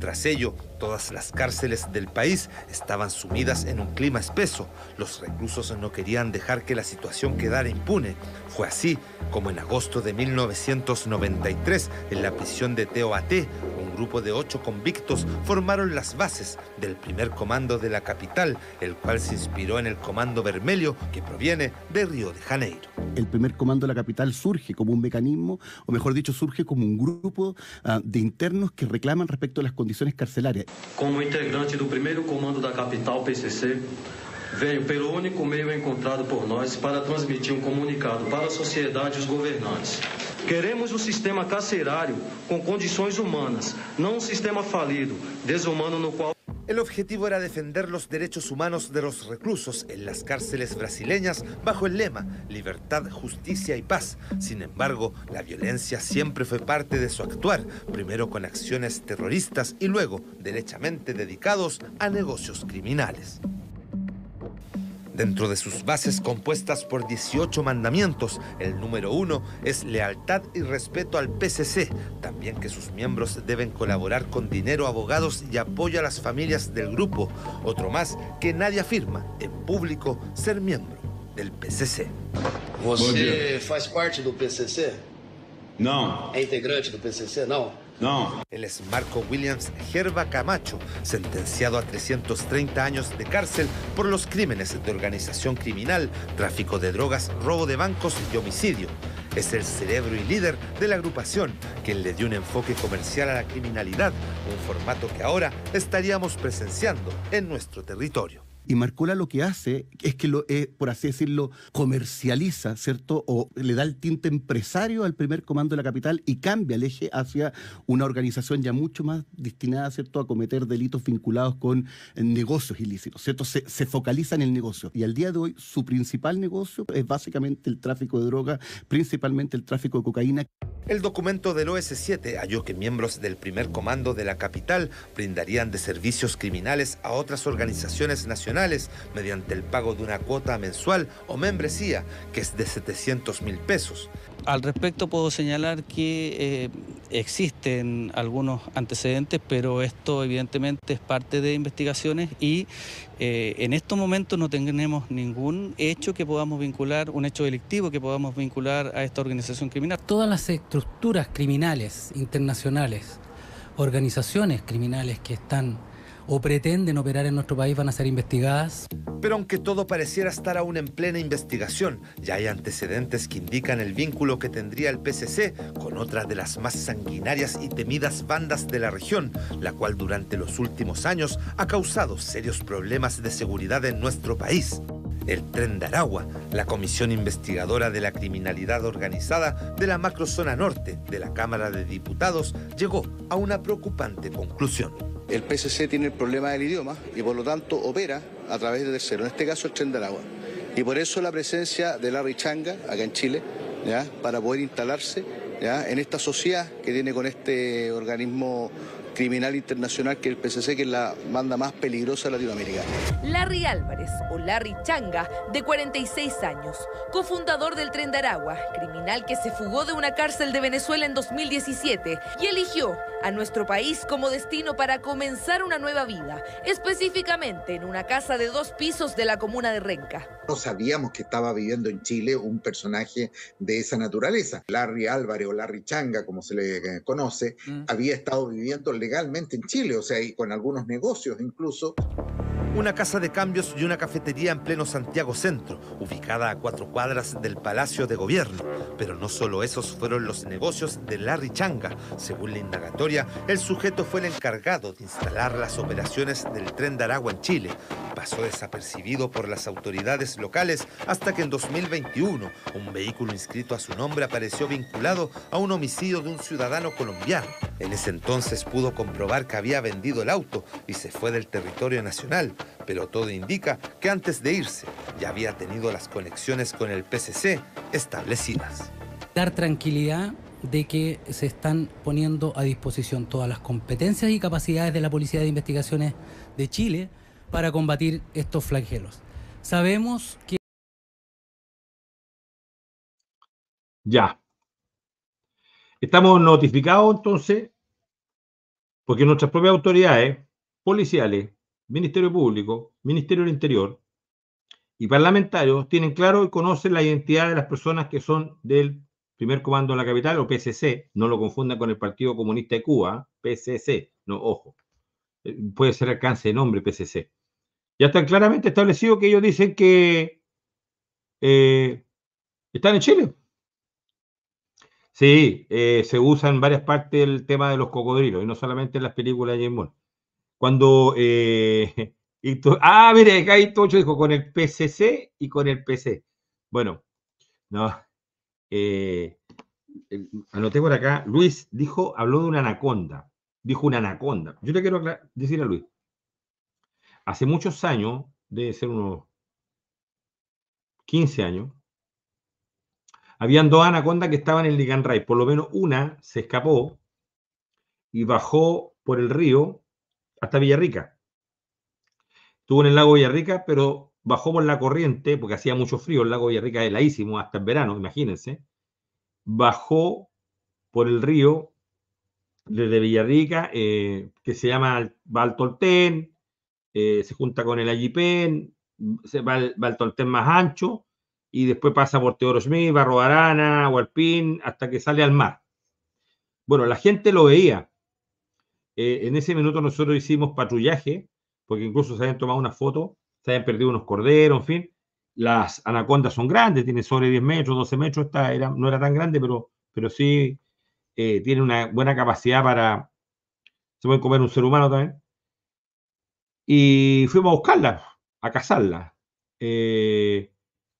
B: Tras ello, todas las cárceles del país estaban sumidas en un clima espeso. Los reclusos no querían dejar que la situación quedara impune. Fue así como en agosto de 1993, en la prisión de Teoaté, un grupo de ocho convictos formaron las bases del primer comando de la capital, el cual se inspiró en el Comando Vermelho, que proviene de Río de Janeiro.
C: El primer comando de la capital surge como un mecanismo, o mejor dicho, surge como un grupo ah, de internos que reclaman respecto a las condiciones carcelarias.
A: Como integrante del primer comando de la capital,
D: PCC,
E: veio pelo único meio encontrado por nós para transmitir um comunicado para a
B: sociedade e os governantes. Queremos um sistema carcerário com condições humanas, não um sistema falido, desumano no qual El objetivo era defender los derechos humanos de los reclusos en las cárceles brasileñas bajo el lema libertad, justicia y paz. Sin embargo, la violencia siempre fue parte de su actuar, primero con acciones terroristas y luego, derechamente, dedicados a negocios criminales. Dentro de sus bases compuestas por 18 mandamientos, el número uno es lealtad y respeto al PCC, también que sus miembros deben colaborar con dinero, abogados y apoyo a las familias del grupo. Otro más que nadie afirma en público ser miembro del PCC. ¿Você
D: faz parte del PCC? No. ¿Es integrante del PCC? No.
B: No. Él es Marco Williams Gerba Camacho, sentenciado a 330 años de cárcel por los crímenes de organización criminal, tráfico de drogas, robo de bancos y homicidio. Es el cerebro y líder de la agrupación, quien le dio un enfoque comercial a la criminalidad, un formato que ahora estaríamos presenciando en nuestro territorio.
C: Y Marcola lo que hace es que lo, eh, por así decirlo, comercializa, ¿cierto? O le da el tinte empresario al primer comando de la capital y cambia el eje hacia una organización ya mucho más destinada, ¿cierto?, a cometer delitos vinculados con negocios ilícitos, ¿cierto? Se, focaliza en el negocio. Y al día de hoy, su principal negocio es básicamente el tráfico de droga, principalmente el tráfico de cocaína.
B: El documento del OS7 halló que miembros del primer comando de la capital brindarían de servicios criminales a otras organizaciones nacionales mediante el pago de una cuota mensual o membresía, que es de 700 mil pesos. Al respecto puedo señalar
D: que eh, existen algunos antecedentes, pero esto evidentemente es parte de investigaciones y eh, en estos momentos no tenemos ningún hecho que podamos vincular, un hecho delictivo que podamos vincular a esta organización criminal. Todas las estructuras criminales internacionales, organizaciones criminales que están o pretenden operar en nuestro país van a ser investigadas.
B: Pero aunque todo pareciera estar aún en plena investigación, ya hay antecedentes que indican el vínculo que tendría el PCC con otra de las más sanguinarias y temidas bandas de la región, la cual durante los últimos años ha causado serios problemas de seguridad en nuestro país el Tren de Aragua, la Comisión Investigadora de la Criminalidad Organizada de la Macrozona Norte de la Cámara de Diputados, llegó a una preocupante conclusión. El PSC tiene el problema del idioma y por lo tanto opera
C: a través de terceros, en este caso el Tren de Aragua. Y por eso la presencia de Larry Changa acá en Chile, para poder instalarse en esta sociedad que tiene con este organismo criminal internacional que el PCC, que es la banda más peligrosa de Latinoamérica.
F: Larry Álvarez, o Larry Changa, de 46 años, cofundador del Tren de Aragua, criminal que se fugó de una cárcel de Venezuela en 2017 y eligió a nuestro país como destino para comenzar una nueva vida, específicamente en una casa de dos pisos de la comuna de Renca.
B: No sabíamos que estaba viviendo en Chile un personaje de esa naturaleza. Larry Álvarez o Larry Changa, como se le conoce, mm. había estado viviendo legalmente legalmente en Chile, o sea, y con algunos negocios incluso. Una casa de cambios y una cafetería en pleno Santiago Centro, ubicada a cuatro cuadras del Palacio de Gobierno. Pero no solo esos fueron los negocios de Larry Changa. Según la indagatoria, el sujeto fue el encargado de instalar las operaciones del tren de Aragua en Chile. Pasó desapercibido por las autoridades locales hasta que en 2021 un vehículo inscrito a su nombre apareció vinculado a un homicidio de un ciudadano colombiano. En ese entonces pudo comprobar que había vendido el auto y se fue del territorio nacional, pero todo indica que antes de irse ya había tenido las conexiones con el PCC establecidas.
D: Dar tranquilidad de que se están poniendo a disposición todas las competencias y capacidades de la Policía de Investigaciones de Chile para combatir estos
G: flagelos. Sabemos que...
A: Ya. Estamos notificados entonces porque nuestras propias autoridades policiales, Ministerio Público, Ministerio del Interior y parlamentarios tienen claro y conocen la identidad de las personas que son del primer comando en la capital o PCC, no lo confundan con el Partido Comunista de Cuba, PCC, no, ojo, eh, puede ser alcance de nombre PCC. Ya está claramente establecido que ellos dicen que eh, están en Chile. Sí, eh, se usa en varias partes el tema de los cocodrilos, y no solamente en las películas de James Bond. Cuando. Eh, ah, mire, acá Tocho dijo con el PCC y con el PC. Bueno, no. Eh, eh, anoté por acá. Luis dijo, habló de una anaconda. Dijo una anaconda. Yo te quiero decir a Luis. Hace muchos años, debe ser unos 15 años, habían dos anacondas que estaban en Ligan Ray. Por lo menos una se escapó y bajó por el río hasta Villarrica. Estuvo en el lago Villarrica, pero bajó por la corriente, porque hacía mucho frío, el lago Villarrica es heladísimo hasta el verano, imagínense. Bajó por el río desde Villarrica, eh, que se llama Valtolten, eh, se junta con el Ayipén, se más ancho, y después pasa por Teodoro Schmidt, Barro Arana, Hualpín, hasta que sale al mar. Bueno, la gente lo veía. Eh, en ese minuto nosotros hicimos patrullaje, porque incluso se habían tomado una foto, se habían perdido unos corderos, en fin. Las anacondas son grandes, tiene sobre 10 metros, 12 metros, esta era, no era tan grande, pero, pero sí eh, tiene una buena capacidad para... Se puede comer un ser humano también. Y fuimos a buscarla, a cazarla. Eh,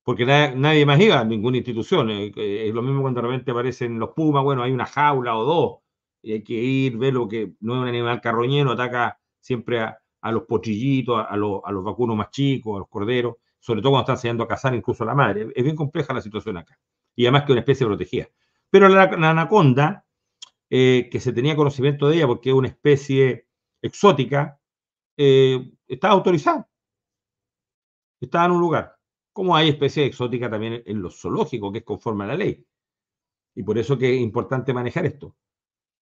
A: porque nadie más iba, ninguna institución. Eh, eh, es lo mismo cuando de repente aparecen los pumas, bueno, hay una jaula o dos, y hay que ir, ver lo que no es un animal carroñero, ataca siempre a, los pochillitos, a, los, vacunos más chicos, a los corderos, sobre todo cuando están enseñando a cazar incluso a la madre. Es bien compleja la situación acá. Y además que una especie protegida. Pero la, anaconda, eh, que se tenía conocimiento de ella porque es una especie exótica, estaba autorizada. estaba en un lugar como hay especies exóticas también en lo zoológico que es conforme a la ley. Y por eso que es importante manejar esto.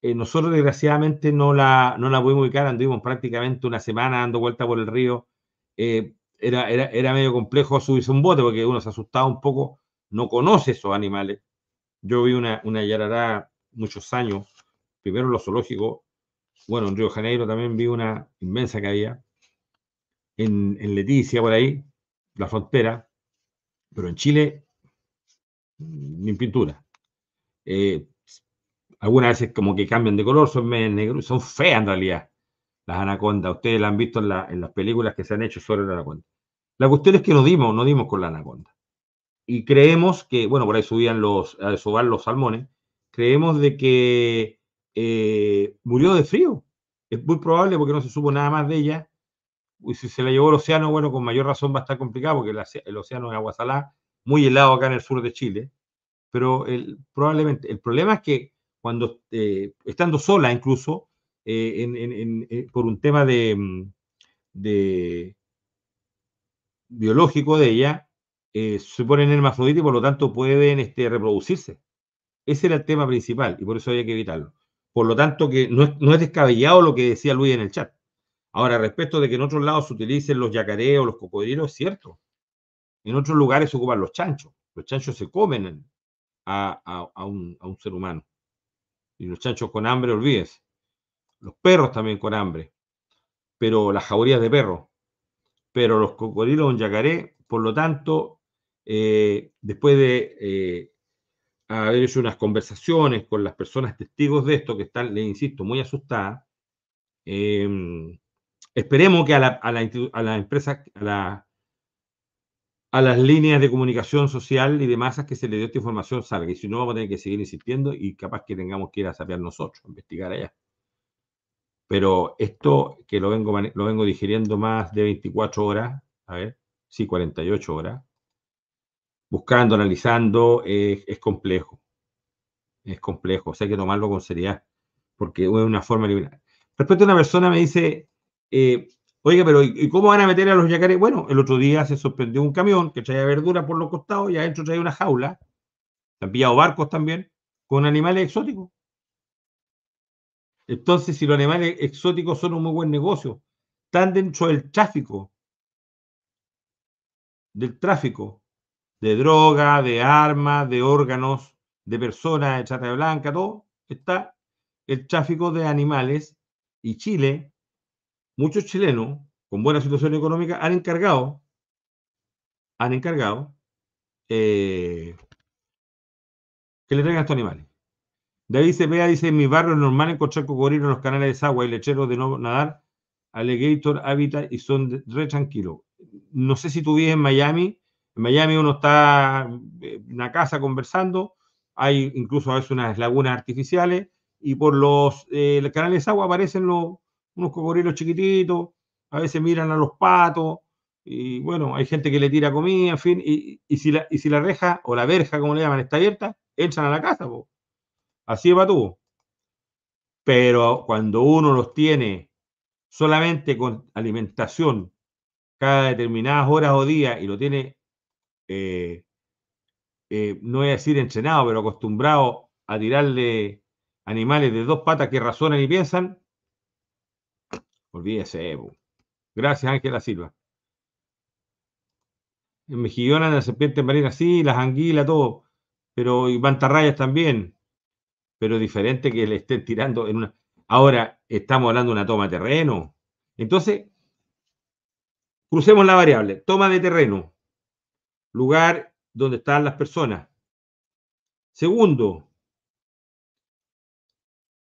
A: Eh, nosotros desgraciadamente no la, la pudimos ubicar, anduvimos prácticamente una semana dando vuelta por el río. Eh, era, era, medio complejo subirse un bote porque uno se asustaba un poco, no conoce esos animales. Yo vi una, una yarará muchos años, primero en lo zoológico, bueno, en Río Janeiro también vi una inmensa que había, en Leticia por ahí, la frontera, pero en Chile, mm, ni pintura. Eh, algunas veces como que cambian de color, son negros, son feas en realidad las anacondas. Ustedes las han visto en, las películas que se han hecho sobre la anaconda. La cuestión es que nos dimos, no dimos con la anaconda. Y creemos que, bueno, por ahí subían los, los salmones, creemos de que eh, murió de frío. Es muy probable porque no se supo nada más de ella y si se la llevó el océano, bueno, con mayor razón va a estar complicado porque el, océano es aguasalá muy helado acá en el sur de Chile. Pero probablemente el problema es que cuando eh, estando sola incluso, eh, eh, por un tema de, mm, de biológico de ella, se ponen hermafroditas y por lo tanto pueden este, reproducirse. Ese era el tema principal y por eso había que evitarlo. Por lo tanto, que no es descabellado lo que decía Luis en el chat. Ahora, respecto de que en otros lados se utilicen los yacareos, los cocodrilos, es cierto. En otros lugares se ocupan los chanchos. Los chanchos se comen a, un, ser humano. Y los chanchos con hambre, olvídense. Los perros también con hambre. Pero las jaurías de perro, Pero los cocodrilos en yacaré, por lo tanto, eh, después de eh, haber hecho unas conversaciones con las personas testigos de esto, que están, les insisto, muy asustadas, em, Esperemos que a, la, a, a las empresas, a, las líneas de comunicación social y de masas que se le dio esta información salga. Y si no, vamos a tener que seguir insistiendo y capaz que tengamos que ir a saber nosotros, investigar allá. Pero esto que lo vengo, lo vengo digiriendo más de 24 horas, a ver, sí, 48 horas, buscando, analizando, es complejo. Es complejo, o sea, hay que tomarlo con seriedad, porque es una forma de Respecto a una persona, me dice, eh, oiga, pero ¿y cómo van a meter a los yacarés? Bueno, el otro día se sorprendió un camión que traía verdura por los costados y adentro traía una jaula. han pillado barcos también con animales exóticos. Entonces, si los animales exóticos son un muy buen negocio, están dentro del tráfico, del tráfico de droga, de armas, de órganos, de personas, de chata blanca, todo, está el tráfico de animales y Chile muchos chilenos con buena situación económica han encargado, han encargado eh, que le traigan estos animales. David Cepeda dice, en mi barrio es normal encontrar cocodrilos en los canales de agua y lecheros de no nadar, alligator, hábitat y son re tranquilos. No sé si tú vives en Miami, en Miami uno está eh, en una casa conversando, hay incluso a veces unas lagunas artificiales y por los eh, canales de agua aparecen los, unos cocodrilos chiquititos, a veces miran a los patos, y bueno, hay gente que le tira comida, en fin, y, si, la, reja o la verja, como le llaman, está abierta, entran a la casa, así es tú Pero cuando uno los tiene solamente con alimentación cada determinadas horas o días y lo tiene, eh, eh, no voy a decir entrenado, pero acostumbrado a tirarle animales de dos patas que razonan y piensan, Olvídese, Evo. Gracias, Ángela Silva. En Mejillona, la serpiente marina, sí, las anguilas, todo. Pero y mantarrayas también. Pero diferente que le estén tirando en una. Ahora estamos hablando de una toma de terreno. Entonces, crucemos la variable. Toma de terreno. Lugar donde están las personas. Segundo,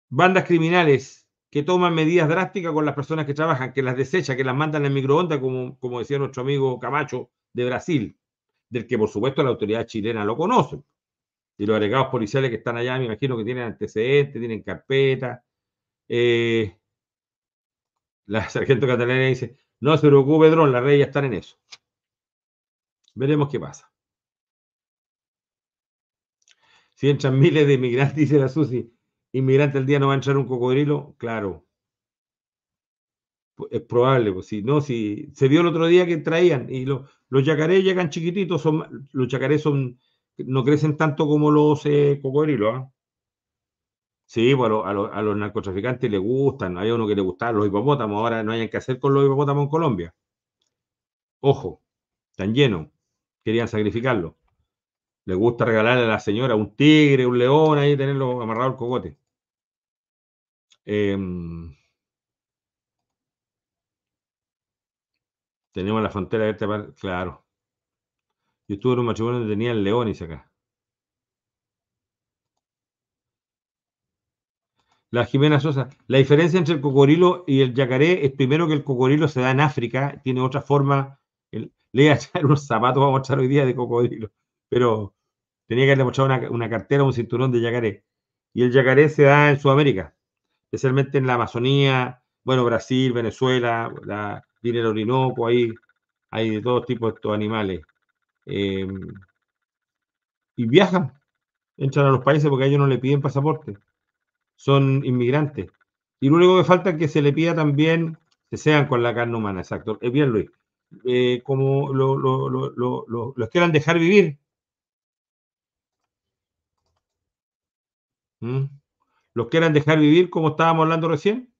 A: bandas criminales que toman medidas drásticas con las personas que trabajan, que las desecha, que las mandan en microondas, como, como decía nuestro amigo Camacho de Brasil, del que por supuesto la autoridad chilena lo conoce. Y los agregados policiales que están allá, me imagino que tienen antecedentes, tienen carpeta. Eh, la sargento catalana dice, no se preocupe, Dron, las redes ya están en eso. Veremos qué pasa. Si entran miles de inmigrantes, dice la Susi, inmigrante el día no va a entrar un cocodrilo, claro. Es probable, pues si no, si se vio el otro día que traían y los yacarés llegan chiquititos, los yacarés son, no crecen tanto como los eh, cocodrilos. ¿ah? Sí, pues a, los narcotraficantes les gustan, había uno que le gusta los hipopótamos, ahora no hayan que hacer con los hipopótamos en Colombia. Ojo, están llenos, querían sacrificarlo. Les gusta regalarle a la señora un tigre, un león, ahí tenerlo amarrado al cogote. Em, tenemos la frontera este parque, Claro. Yo estuve en un matrimonio donde tenía el león y acá. La Jimena Sosa. La diferencia entre el cocorilo y el yacaré es primero que el cocorilo se da en África, tiene otra forma. le voy a echar unos zapatos, vamos a echar hoy día de cocodrilo. Pero tenía que haberle mostrado una, una cartera o un cinturón de yacaré. Y el yacaré se da en Sudamérica especialmente en la Amazonía, bueno, Brasil, Venezuela, la viene el Orinoco, ahí hay de todo tipo de estos animales. Eh, y viajan, entran a los países porque a ellos no le piden pasaporte, son inmigrantes. Y lo único que falta es que se le pida también que sean con la carne humana, exacto. Es bien, Luis. Eh, como los quieran dejar vivir. ¿Mm? ¿Los quieran dejar vivir como estábamos hablando recién?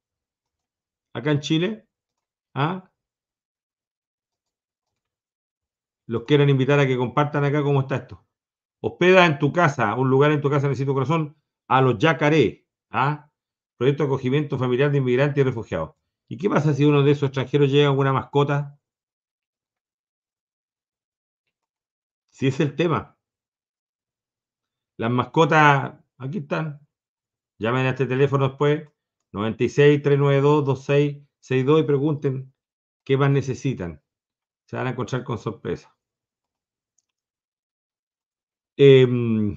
A: Acá en Chile. ¿Ah? ¿Los quieran invitar a que compartan acá cómo está esto? Hospeda en tu casa, un lugar en tu casa, necesito corazón, a los yacaré. ¿Ah? Proyecto de acogimiento familiar de inmigrantes y refugiados. ¿Y qué pasa si uno de esos extranjeros llega con una mascota? Si es el tema. Las mascotas, aquí están, Llamen a este teléfono después, 96-392-2662 y pregunten qué más necesitan. Se van a encontrar con sorpresa. Em,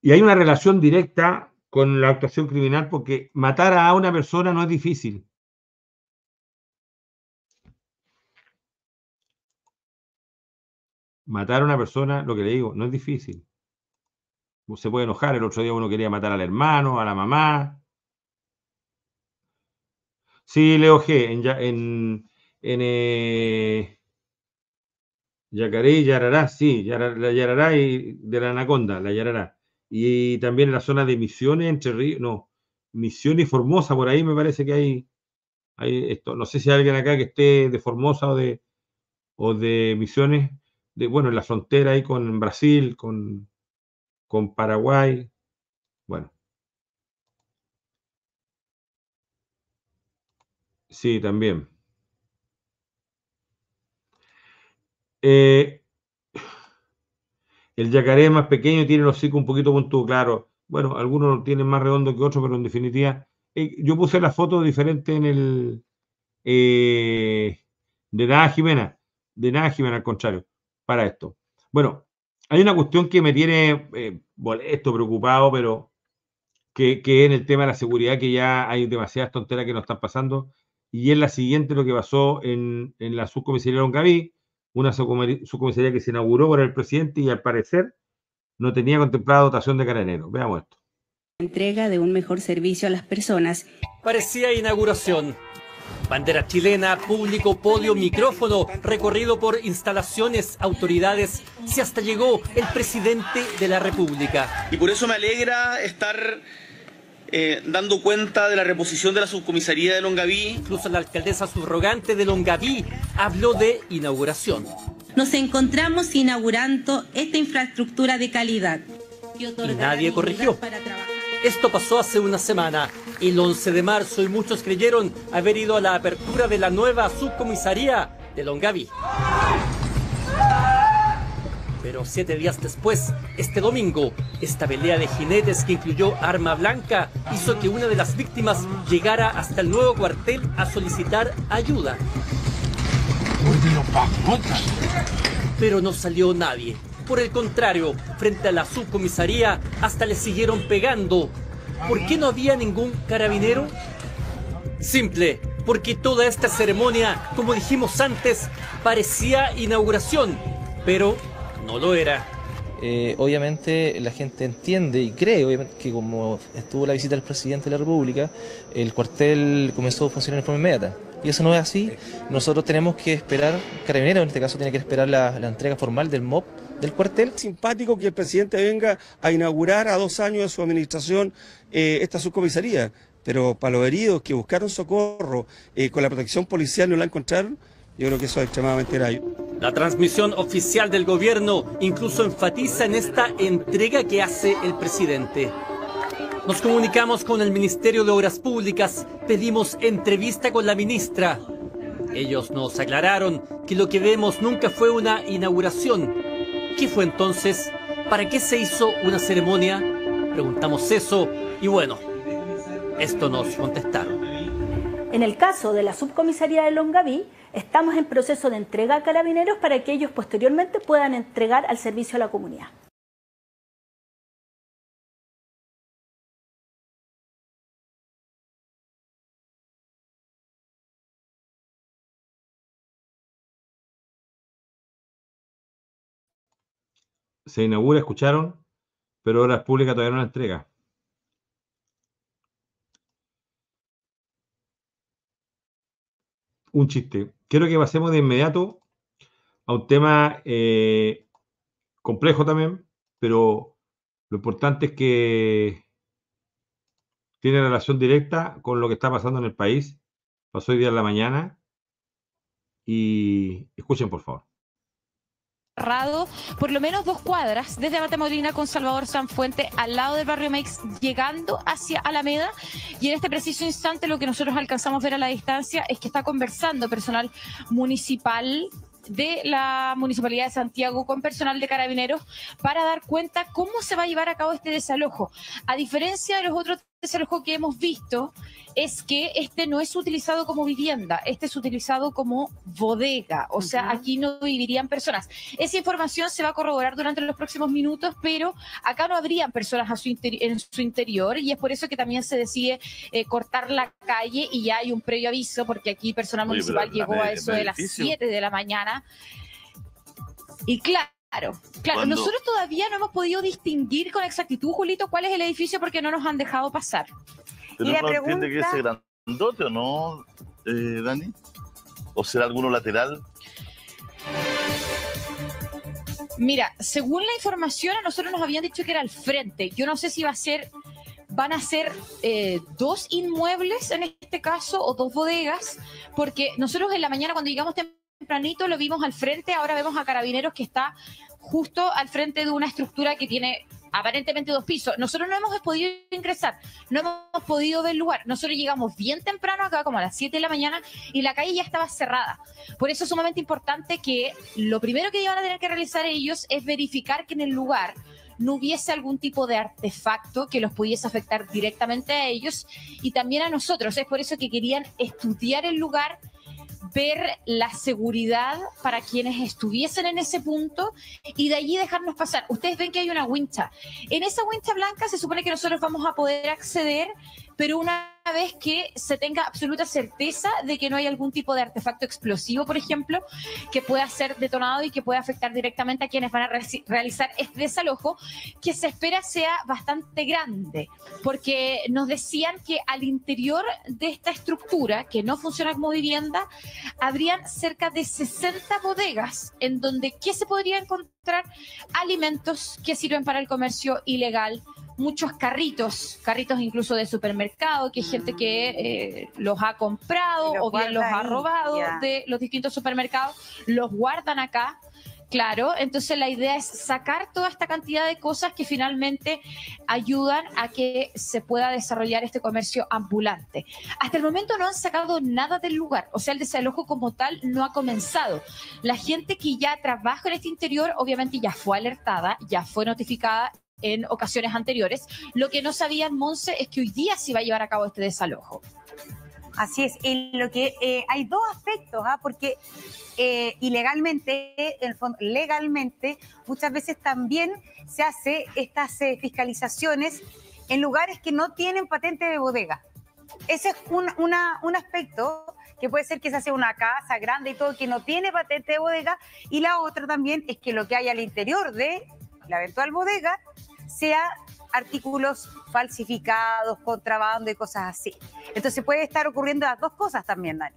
A: y hay una relación directa con la actuación criminal porque matar a una persona no es difícil. Matar a una persona, lo que le digo, no es difícil se puede enojar, el otro día uno quería matar al hermano, a la mamá. Sí, Leo G, en, en, en eh, Yacaré y Yarará, sí, la Yarará y de la Anaconda, la Yarará. Y también en la zona de Misiones, Entre Ríos, no, Misiones y Formosa, por ahí me parece que hay, hay esto. No sé si hay alguien acá que esté de Formosa o de, o de Misiones, de, bueno, en la frontera ahí con Brasil, con, con Paraguay. Bueno. Sí, también. Eh, el yacaré es más pequeño, tiene los hocico un poquito puntudo, claro. Bueno, algunos lo tienen más redondo que otros, pero en definitiva. Eh, yo puse la foto diferente en el. Eh, de nada, Jimena. De nada, Jimena, al contrario. Para esto. Bueno, hay una cuestión que me tiene esto eh, molesto, preocupado, pero que, en el tema de la seguridad, que ya hay demasiadas tonteras que nos están pasando, y es la siguiente lo que pasó en, la subcomisaría de Longaví, una subcomisaría que se inauguró por el presidente y al parecer no tenía contemplada dotación de carabineros. Veamos esto.
F: Entrega de un mejor servicio a las personas.
D: Parecía inauguración Bandera chilena, público, podio, micrófono, recorrido por instalaciones, autoridades, si hasta llegó el presidente de la República. Y por eso me alegra estar eh, dando cuenta de la reposición de la subcomisaría de Longaví. Incluso la alcaldesa subrogante de Longaví habló de inauguración.
F: Nos encontramos inaugurando esta infraestructura de calidad. Y
D: nadie corrigió. Esto pasó hace una semana, el 11 de marzo, y muchos creyeron haber ido a la apertura de la nueva subcomisaría de Longavi. Pero siete días después, este domingo, esta pelea de jinetes que incluyó arma blanca hizo que una de las víctimas llegara hasta el nuevo cuartel a solicitar ayuda. Pero no salió nadie. Por el contrario, frente a la subcomisaría hasta le siguieron pegando. ¿Por qué no había ningún carabinero? Simple, porque toda esta ceremonia, como dijimos antes, parecía inauguración, pero no lo era.
B: Eh, obviamente la gente entiende y cree que como estuvo la visita del presidente de la República, el cuartel comenzó a funcionar de forma inmediata. Y eso no es así. Nosotros tenemos que esperar, carabinero, en este caso tiene que esperar la, la entrega formal del MOP del cuartel. Simpático
A: que el presidente venga a inaugurar a dos años de su administración eh, esta subcomisaría, pero para los heridos que buscaron socorro eh, con la protección policial no la encontraron, yo creo que eso es extremadamente grave.
D: La transmisión oficial del gobierno incluso enfatiza en esta entrega que hace el presidente. Nos comunicamos con el Ministerio de Obras Públicas, pedimos entrevista con la ministra. Ellos nos aclararon que lo que vemos nunca fue una inauguración, ¿Qué fue entonces? ¿Para qué se hizo una ceremonia? Preguntamos eso y bueno, esto nos contestaron.
F: En el caso de la subcomisaría de Longaví, estamos
G: en proceso de entrega a carabineros para que ellos posteriormente puedan entregar al servicio a la comunidad. se inaugura,
A: escucharon, pero es Públicas todavía no la entrega. Un chiste. Quiero que pasemos de inmediato a un tema eh, complejo también, pero lo importante es que tiene relación directa con lo que está pasando en el país. Pasó hoy día en la mañana y escuchen, por favor
F: por lo menos dos cuadras desde Abate con Salvador Sanfuente al lado del barrio Meix, llegando hacia Alameda. Y en este preciso instante lo que nosotros alcanzamos a ver a la distancia es que está conversando personal municipal de la Municipalidad de Santiago con personal de carabineros para dar cuenta cómo se va a llevar a cabo este desalojo. A diferencia de los otros el juego que hemos visto es que este no es utilizado como vivienda, este es utilizado como bodega, o sea, aquí no vivirían personas. Esa información se va a corroborar durante los próximos minutos, pero acá no habrían personas en su interior y es por eso que también se decide eh, cortar la calle y ya hay un previo aviso porque aquí personal municipal llegó a eso de las 7 de la mañana. Y claro, Claro, claro. Nosotros todavía no hemos podido distinguir con exactitud, Julito, cuál es el edificio porque no nos han dejado pasar. la o
C: no, eh, Dani? ¿O será alguno lateral?
F: Mira, según la información, a nosotros nos habían dicho que era al frente. Yo no sé si va a ser, van a ser eh, dos inmuebles en este caso o dos bodegas, porque nosotros en la mañana cuando llegamos temprano tempranito lo vimos al frente, ahora vemos a Carabineros que está justo al frente de una estructura que tiene aparentemente dos pisos. Nosotros no hemos podido ingresar, no hemos podido ver el lugar. Nosotros llegamos bien temprano acá, como a las 7 de la mañana, y la calle ya estaba cerrada. Por eso es sumamente importante que lo primero que iban a tener que realizar ellos es verificar que en el lugar no hubiese algún tipo de artefacto que los pudiese afectar directamente a ellos y también a nosotros. Es por eso que querían estudiar el lugar ver la seguridad para quienes estuviesen en ese punto y de allí dejarnos pasar. Ustedes ven que hay una wincha. En esa wincha blanca se supone que nosotros vamos a poder acceder, pero una vez que se tenga absoluta certeza de que no hay algún tipo de artefacto explosivo, por ejemplo, que pueda ser detonado y que pueda afectar directamente a quienes van a realizar este desalojo, que se espera sea bastante grande, porque nos decían que al interior de esta estructura, que no funciona como vivienda, habrían cerca de 60 bodegas en donde que se podría encontrar? Alimentos que sirven para el comercio ilegal, muchos carritos, carritos incluso de supermercado que gente que eh, los ha comprado o bien los ha robado de los distintos supermercados, los guardan acá. Claro, entonces la idea es sacar toda esta cantidad de cosas que finalmente ayudan a que se pueda desarrollar este comercio ambulante. Hasta el momento no han sacado nada del lugar, o sea, el desalojo como tal no ha comenzado. La gente que ya trabaja en este interior obviamente ya fue alertada, ya fue notificada en ocasiones anteriores. Lo que no sabían, Monse, es que hoy día se va a llevar a cabo este desalojo. Así es, en lo que eh, hay dos aspectos, ¿ah? porque eh, ilegalmente, el fondo, legalmente, muchas veces también se hace estas eh, fiscalizaciones en lugares que no tienen patente de bodega. Ese es un, una, un aspecto que puede ser que se hace una casa grande y todo que no tiene patente de bodega. Y la otra también es que lo que hay al interior de la eventual bodega sea artículos falsificados, contrabando y cosas así. Entonces puede estar ocurriendo las dos cosas también, Dani.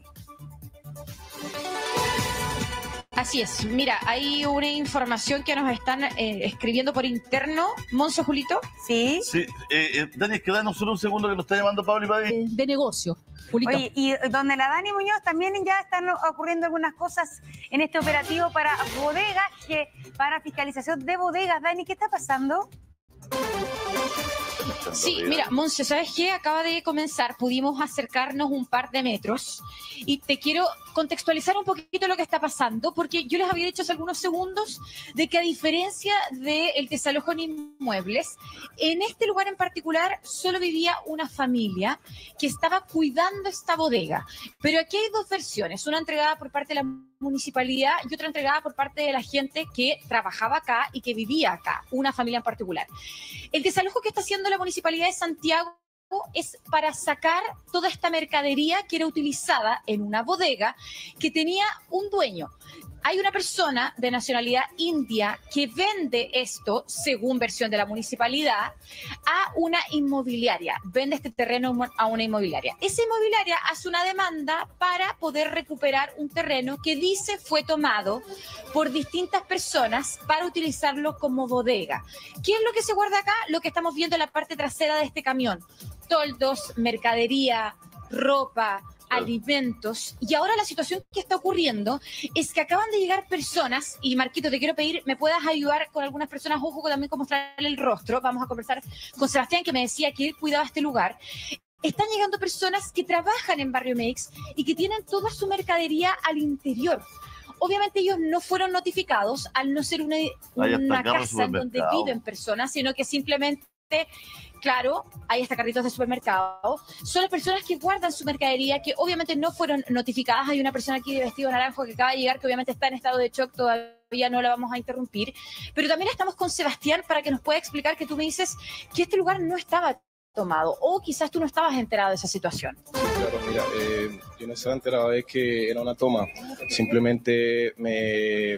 F: Así es, mira, hay una información que nos están eh, escribiendo por interno, Monzo Julito. Sí.
C: Eh, eh, Dani, es que danos solo un segundo que nos está llamando Pablo
F: y Padre. De negocio, Julito. Oye, y donde la Dani Muñoz también ya están ocurriendo algunas cosas en este operativo para bodegas, que, para fiscalización de bodegas. Dani, ¿qué está pasando? Sí, mira, Monse, ¿sabes qué? Acaba de comenzar, pudimos acercarnos un par de metros y te quiero contextualizar un poquito lo que está pasando, porque yo les había dicho hace algunos segundos de que a diferencia del desalojo en inmuebles, en este lugar en particular solo vivía una familia que estaba cuidando esta bodega. Pero aquí hay dos versiones, una entregada por parte de la municipalidad y otra entregada por parte de la gente que trabajaba acá y que vivía acá, una familia en particular. El desalojo que está haciendo la municipalidad de Santiago es para sacar toda esta mercadería que era utilizada en una bodega que tenía un dueño hay una persona de nacionalidad india que vende esto, según versión de la municipalidad, a una inmobiliaria. Vende este terreno a una inmobiliaria. Esa inmobiliaria hace una demanda para poder recuperar un terreno que dice fue tomado por distintas personas para utilizarlo como bodega. ¿Qué es lo que se guarda acá? Lo que estamos viendo en la parte trasera de este camión. Toldos, mercadería, ropa, alimentos. Y ahora la situación que está ocurriendo es que acaban de llegar personas, y Marquito, te quiero pedir, me puedas ayudar con algunas personas, ojo también con mostrarle el rostro. Vamos a conversar con Sebastián, que me decía que él cuidaba este lugar están llegando personas que trabajan en Barrio Mex y que tienen toda su mercadería al interior. Obviamente ellos no fueron notificados al no ser una, casa en donde viven personas, sino que simplemente claro, hay hasta carritos de supermercado, son las personas que guardan su mercadería, que obviamente no fueron notificadas. Hay una persona aquí de vestido naranjo que acaba de llegar, que obviamente está en estado de shock todavía no la vamos a interrumpir. Pero también estamos con Sebastián para que nos pueda explicar que tú me dices que este lugar no estaba tomado o quizás tú no estabas enterado de esa situación.
E: Claro, mira, eh, yo no estaba enterado de que era una toma. Simplemente me,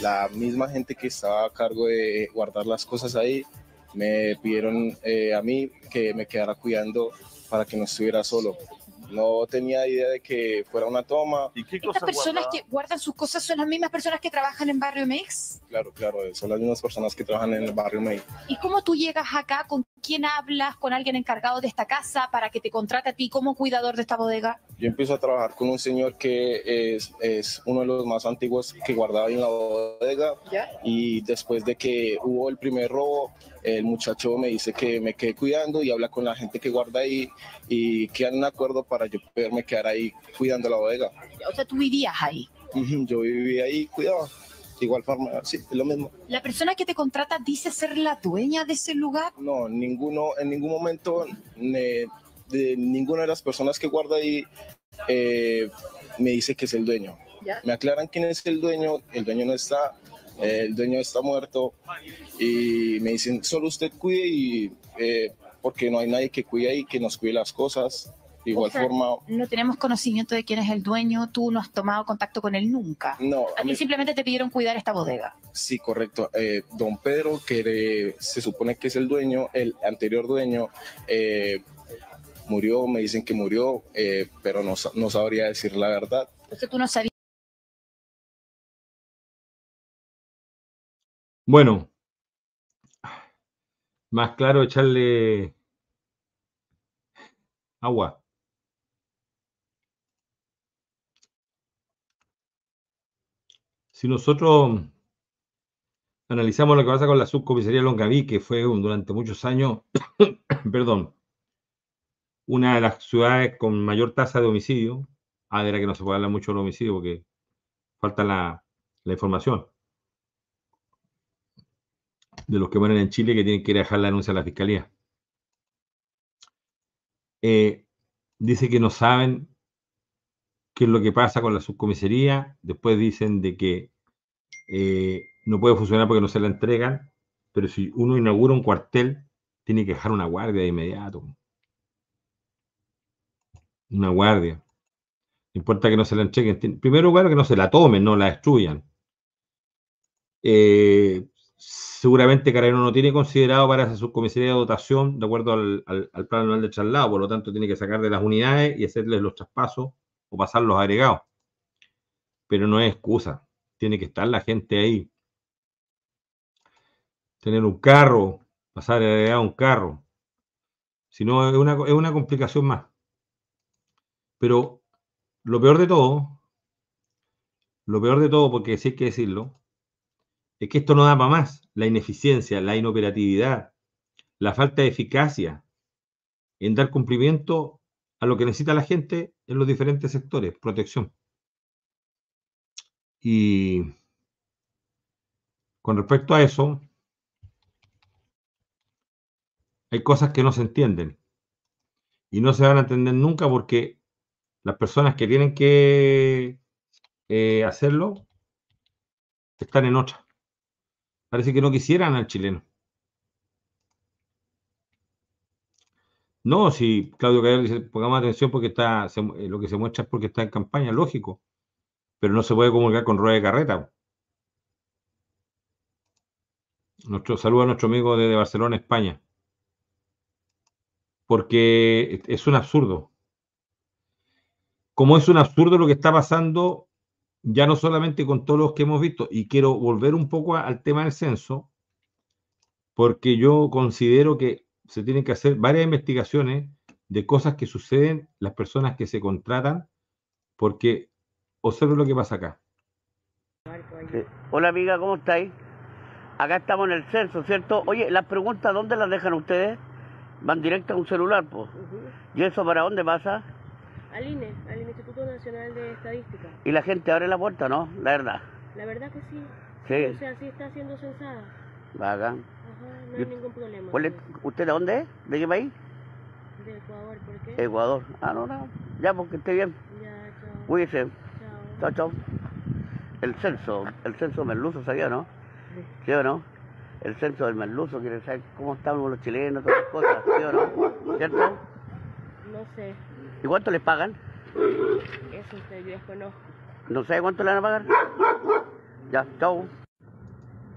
E: la misma gente que estaba a cargo de guardar las cosas ahí me pidieron eh, a mí que me quedara cuidando para que no estuviera solo. No tenía idea de que fuera una toma. ¿Y qué Estas personas que
F: guardan sus cosas son las mismas personas que trabajan en Barrio Mex?
E: Claro, claro, son las mismas personas que trabajan en el Barrio Mex.
F: ¿Y cómo tú llegas acá? ¿Con quién hablas? ¿Con alguien encargado de esta casa para que te contrate a ti como cuidador de esta bodega?
E: Yo empiezo a trabajar con un señor que es, uno de los más antiguos que guardaba en la bodega. Y después de que hubo el primer robo, el muchacho me dice que me quede cuidando y habla con la gente que guarda ahí y quedan un acuerdo para yo poderme quedar ahí cuidando la bodega.
F: O sea, tú vivías ahí.
E: Yo vivía ahí, cuidado, Igual forma, sí, es lo mismo.
F: ¿La persona que te contrata dice ser la dueña de ese lugar?
E: No, ninguno, en ningún momento, de ninguna de las personas que guarda ahí eh, me dice que es el dueño. Me aclaran quién es el dueño, el dueño no está, eh, el dueño está muerto y me dicen, solo usted cuide y eh, porque no hay nadie que cuide ahí, que nos cuide las cosas. igual forma.
F: No tenemos conocimiento de quién es el dueño, tú no has tomado contacto con él nunca. No. A, mí, simplemente te pidieron cuidar esta bodega.
E: Sí, correcto. Eh, don Pedro, que se supone que es el dueño, el anterior dueño, murió, me
G: dicen que murió, pero no, sabría decir la verdad. que tú no sabías. Bueno,
A: más claro echarle agua. Si nosotros analizamos lo que pasa con la subcomisaría Longaví, que fue durante muchos años, perdón, una de las ciudades con mayor tasa de homicidio, ah, de la que no se puede hablar mucho de homicidio porque falta la información, de los que mueren en Chile que tienen que dejar la denuncia a la fiscalía. Eh, dice que no saben qué es lo que pasa con la subcomisaría. Después dicen de que eh, no puede funcionar porque no se la entregan. Pero si uno inaugura un cuartel, tiene que dejar una guardia de inmediato. Una guardia. No importa que no se la entreguen. En primer lugar, que no se la tomen, no la destruyan. Eh, seguramente Carrero no tiene considerado para esa subcomisaría de dotación de acuerdo al, plan anual de traslado, por lo tanto tiene que sacar de las unidades y hacerles los traspasos o pasar los agregados. Pero no es excusa, tiene que estar la gente ahí. Tener un carro, pasar agregado a un carro. Si no, es una, es una complicación más. Pero lo peor de todo, lo peor de todo, porque sí hay que decirlo, es que esto no da para más. La ineficiencia, la inoperatividad, la falta de eficacia en dar cumplimiento a lo que necesita la gente en los diferentes sectores, protección. Y con respecto a eso, hay cosas que no se entienden y no se van a entender nunca porque las personas que tienen que eh, hacerlo están en otra. Parece que no quisieran al chileno. No, si Claudio Cayal dice, pongamos atención porque está, eh, lo que se muestra es porque está en campaña, lógico, pero no se puede comunicar con rueda de carreta. Nuestro, saludo a nuestro amigo desde Barcelona, España, porque es un absurdo. Como es un absurdo lo que está pasando ya no solamente con todos los que hemos visto, y quiero volver un poco al tema del censo, porque yo considero que se tienen que hacer varias investigaciones de cosas que suceden las personas que se contratan, porque observen lo que pasa acá.
H: Hola amiga, ¿cómo estáis? Acá estamos en el censo, ¿cierto? Oye, las preguntas, ¿dónde las dejan ustedes? Van directo a un celular, pues. ¿Y eso para dónde pasa? Al INE, al INE Nacional de Estadística. Y la gente abre la puerta, ¿no? La verdad. La verdad que sí. Sí. O sea, sí está siendo censada. Vaga. Ajá, no hay ningún problema. ¿Usted de dónde es? ¿De qué país? De Ecuador, ¿por qué? Ecuador. Ah, no, no. Ya, porque pues, esté bien. Ya, chao. Chao. Chao, chao. El censo, el censo merluzo sabía, ¿no? Sí. o no? El censo del merluzo quiere saber cómo estamos los chilenos, todas las cosas, ¿sí o no? ¿Cierto? No sé. ¿Y cuánto les pagan? Eso usted conozco. No sé cuánto le van a pagar. Ya, chao.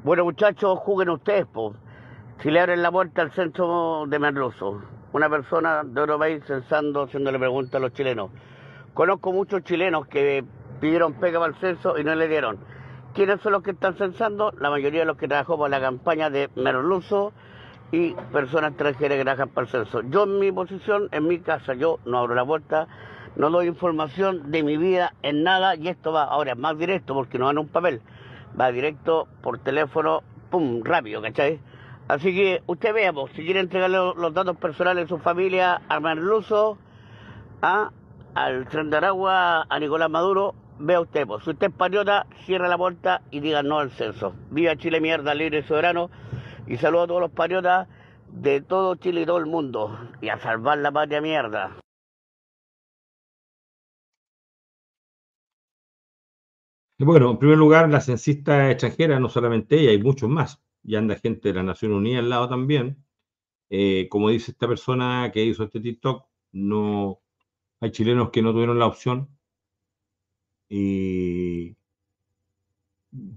H: Bueno, muchachos, juguen ustedes, pues. Si le abren la puerta al censo de Merluso, una persona de otro país censando, haciéndole preguntas a los chilenos. Conozco muchos chilenos que pidieron pega para el censo y no le dieron. ¿Quiénes son los que están censando? La mayoría de los que trabajó para la campaña de Merluzo y personas extranjeras que trabajan para el censo. Yo en mi posición, en mi casa, yo no abro la puerta no doy información de mi vida en nada y esto va ahora más directo porque no dan un papel. Va directo por teléfono, pum, rápido, ¿cachai? Así que usted vea, pues, si quiere entregarle los datos personales de su familia a marluso a, ¿ah? al Tren de Aragua, a Nicolás Maduro, vea usted, pues, si usted es patriota, cierra la puerta y diga no al censo. Viva Chile, mierda, libre y soberano. Y saludo a todos los patriotas de todo Chile y todo el mundo. Y a salvar la patria, mierda.
G: Bueno,
A: en primer lugar, la censista extranjera, no solamente ella, hay muchos más. Y anda gente de la Nación Unida al lado también. Eh, como dice esta persona que hizo este TikTok, no hay chilenos que no tuvieron la opción. Y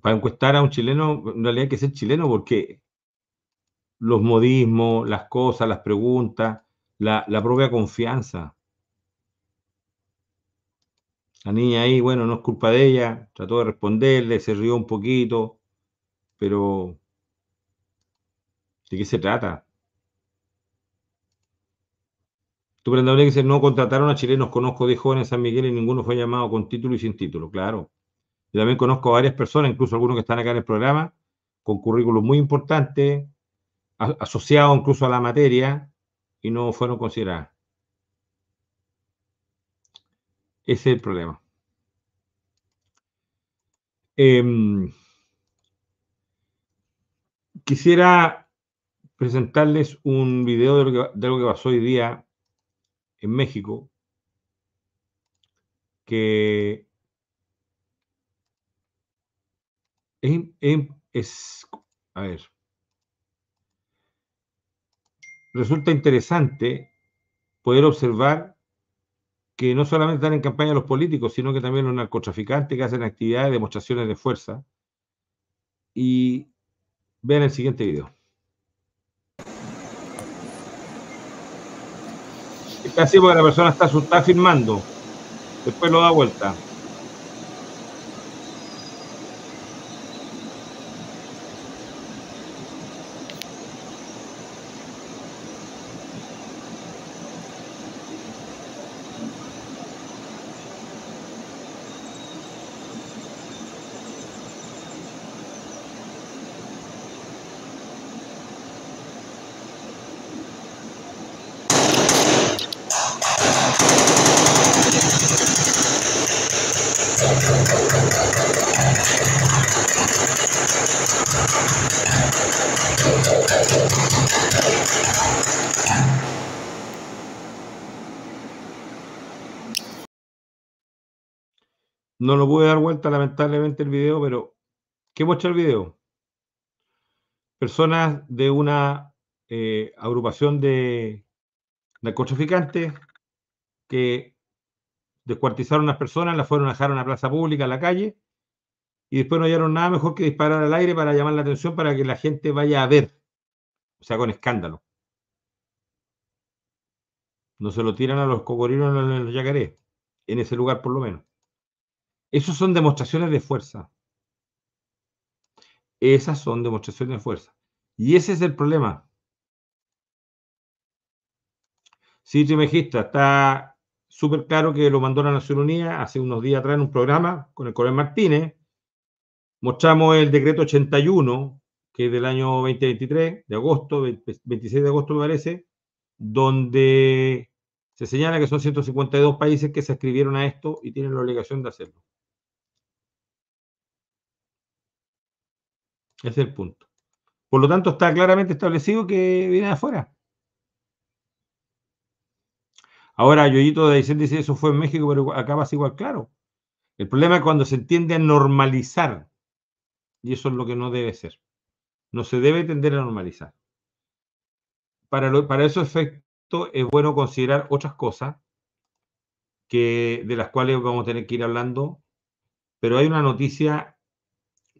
A: para encuestar a un chileno, en realidad hay que ser chileno porque los modismos, las cosas, las preguntas, la, la propia confianza la niña ahí, bueno, no es culpa de ella, trató de responderle, se rió un poquito, pero ¿de qué se trata? Tu que se no contrataron a chilenos, conozco de jóvenes en San Miguel y ninguno fue llamado con título y sin título, claro. Yo también conozco a varias personas, incluso algunos que están acá en el programa, con currículum muy importante, asociados incluso a la materia, y no fueron consideradas. Ese es el problema. Em, quisiera presentarles un video de lo, que, de pasó hoy día en México, que a ver, resulta interesante poder observar que no solamente dan en campaña los políticos, sino que también los narcotraficantes que hacen actividades, demostraciones de fuerza. Y vean el siguiente video. Está así porque la persona está, está firmando, después lo da vuelta. lamentablemente el video, pero ¿qué muestra el video? Personas de una eh, agrupación de narcotraficantes que descuartizaron a unas personas, las fueron a dejar a una plaza pública, a la calle, y después no hallaron nada mejor que disparar al aire para llamar la atención para que la gente vaya a ver, o sea, con escándalo. No se lo tiran a los cocorinos en los yacarés, en ese lugar por lo menos. Esas son demostraciones de fuerza. Esas son demostraciones de fuerza. Y ese es el problema. Sí, Trimejista, está súper claro que lo mandó la Nación Unida hace unos días atrás en un programa con el coronel Martínez. Mostramos el decreto 81, que es del año 2023, de agosto, 26 de agosto me parece, donde se señala que son 152 países que se escribieron a esto y tienen la obligación de hacerlo. es el punto. Por lo tanto, está claramente establecido que viene de afuera. Ahora, Yoyito de Aysén dice, eso fue en México, pero acá pasa igual, claro. El problema es cuando se tiende a normalizar. Y eso es lo que no debe ser. No se debe tender a normalizar. Para, eso, para es bueno considerar otras cosas que, de las cuales vamos a tener que ir hablando. Pero hay una noticia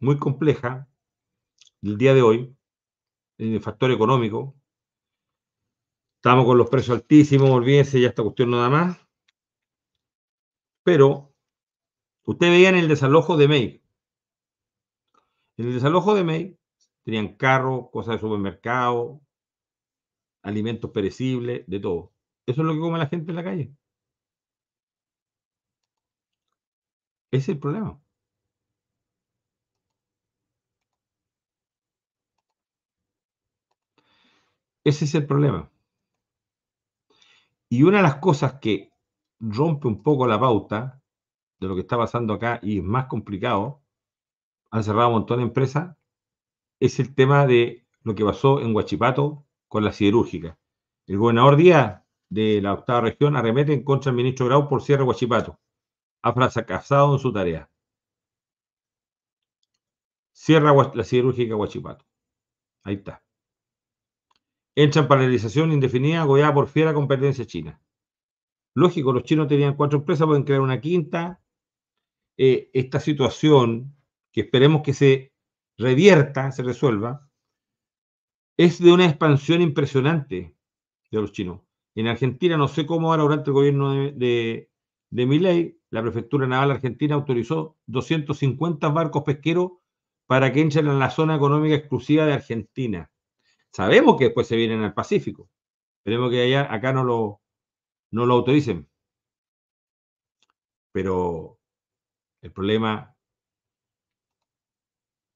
A: muy compleja el día de hoy, en el factor económico. Estamos con los precios altísimos, olvídense ya esta cuestión nada más. Pero ustedes en el desalojo de May. En el desalojo de May tenían carros, cosas de supermercado, alimentos perecibles, de todo. Eso es lo que come la gente en la calle. Ese es el problema. Ese es el problema. Y una de las cosas que rompe un poco la pauta de lo que está pasando acá y es más complicado, han cerrado un montón de empresas, es el tema de lo que pasó en Huachipato con la siderúrgica. El gobernador Díaz de la octava región arremete en contra del ministro Grau por cierre Huachipato. Ha fracasado en su tarea. Cierra la siderúrgica Huachipato. Ahí está. Entra en paralización indefinida, agobiada por fiera competencia china. Lógico, los chinos tenían cuatro empresas, pueden crear una quinta. Eh, esta situación, que esperemos que se revierta, se resuelva, es de una expansión impresionante de los chinos. En Argentina, no sé cómo ahora durante el gobierno de, de, de la Prefectura Naval Argentina autorizó 250 barcos pesqueros para que entren en la zona económica exclusiva de Argentina. Sabemos que después se vienen al Pacífico. Esperemos que allá, acá no lo, no lo autoricen. Pero el problema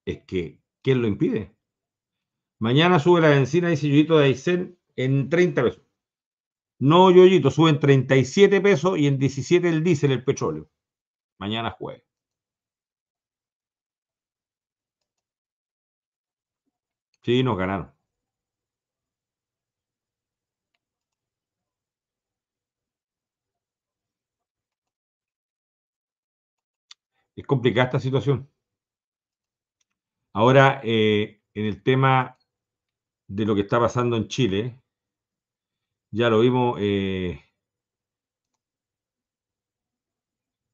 A: es que, ¿quién lo impide? Mañana sube la benzina, dice Yoyito de Aysén, en 30 pesos. No, Yoyito, sube en 37 pesos y en 17 el diésel, el petróleo. Mañana jueves. Sí, nos ganaron. es complicada esta situación. Ahora, eh, en el tema de lo que está pasando en Chile, ya lo vimos. Eh,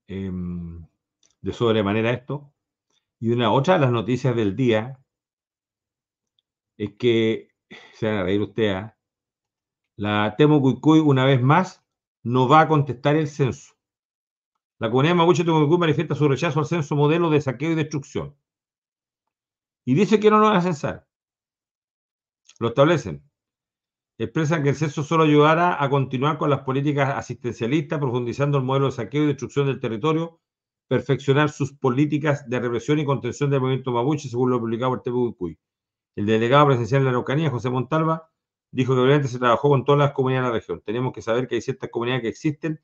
A: em, de sobremanera esto. Y una otra de las noticias del día es que, se van a reír ustedes, ¿ah? la Temo Cuicuy una vez más no va a contestar el censo. La comunidad mapuche Tucumán manifiesta su rechazo al censo modelo de saqueo y destrucción. Y dice que no lo van a censar. Lo establecen. Expresan que el censo solo ayudará a continuar con las políticas asistencialistas, profundizando el modelo de saqueo y destrucción del territorio, perfeccionar sus políticas de represión y contención del movimiento mapuche, según lo publicado por TPUCUI. El delegado presencial de la Araucanía, José Montalva, dijo que obviamente se trabajó con todas las comunidades de la región. Tenemos que saber que hay ciertas comunidades que existen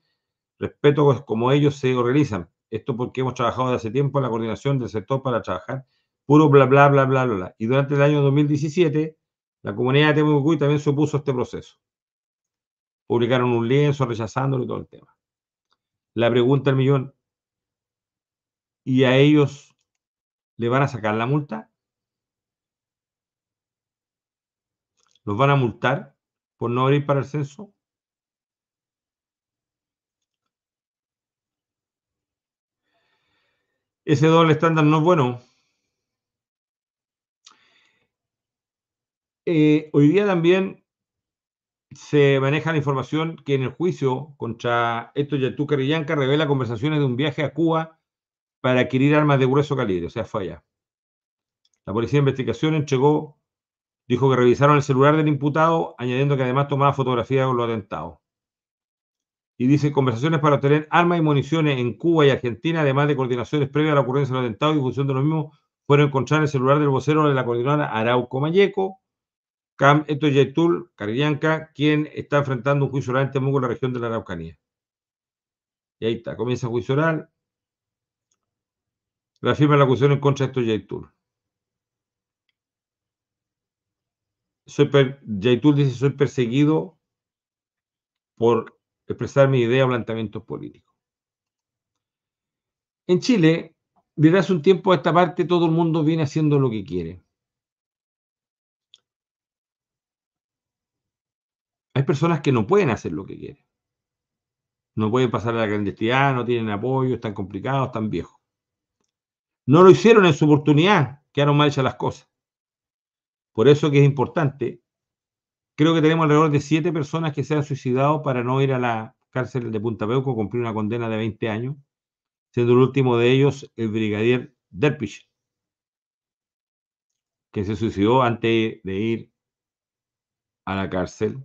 A: Respeto pues, como ellos se organizan. Esto porque hemos trabajado desde hace tiempo en la coordinación del sector para trabajar. Puro bla, bla, bla, bla, bla. Y durante el año 2017, la comunidad de Temucuy también se opuso a este proceso. Publicaron un lienzo rechazándolo y todo el tema. La pregunta del millón, ¿y a ellos le van a sacar la multa? ¿Los van a multar por no abrir para el censo? Ese doble estándar no es bueno. Eh, hoy día también se maneja la información que en el juicio contra Esto Yatú Rillanca revela conversaciones de un viaje a Cuba para adquirir armas de grueso calibre, o sea, falla. La policía de investigación entregó, dijo que revisaron el celular del imputado, añadiendo que además tomaba fotografías con los atentados y dice conversaciones para obtener armas y municiones en Cuba y Argentina, además de coordinaciones previas a la ocurrencia del atentado y difusión de los mismos, fueron encontrar el celular del vocero de la coordinadora Arauco Mayeco, Cam es Yaitul quien está enfrentando un juicio oral en Temuco, la región de la Araucanía. Y ahí está, comienza el juicio oral. Reafirma la acusación en contra de Eto Yaitul. dice, soy perseguido por expresar mi idea o planteamientos políticos. En Chile, desde hace un tiempo a esta parte, todo el mundo viene haciendo lo que quiere. Hay personas que no pueden hacer lo que quieren. No pueden pasar a la clandestinidad, no tienen apoyo, están complicados, están viejos. No lo hicieron en su oportunidad, quedaron mal hechas las cosas. Por eso que es importante Creo que tenemos alrededor de siete personas que se han suicidado para no ir a la cárcel de Punta Peuco, cumplir una condena de 20 años, siendo el último de ellos el brigadier Derpich, que se suicidó antes de ir a la cárcel.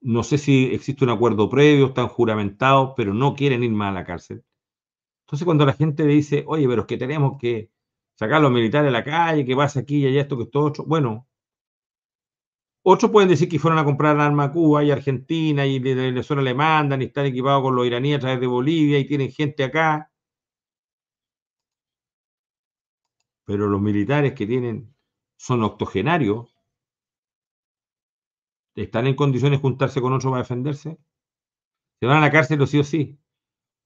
A: No sé si existe un acuerdo previo, están juramentados, pero no quieren ir más a la cárcel. Entonces cuando la gente dice, oye, pero es que tenemos que sacar a los militares a la calle, que vas aquí y allá, esto, que todo, otro, bueno, otros pueden decir que fueron a comprar arma a Cuba y Argentina y de Venezuela le mandan y están equipados con los iraníes a través de Bolivia y tienen gente acá. Pero los militares que tienen son octogenarios. ¿Están en condiciones de juntarse con otros para defenderse? Se van a la cárcel, sí o sí.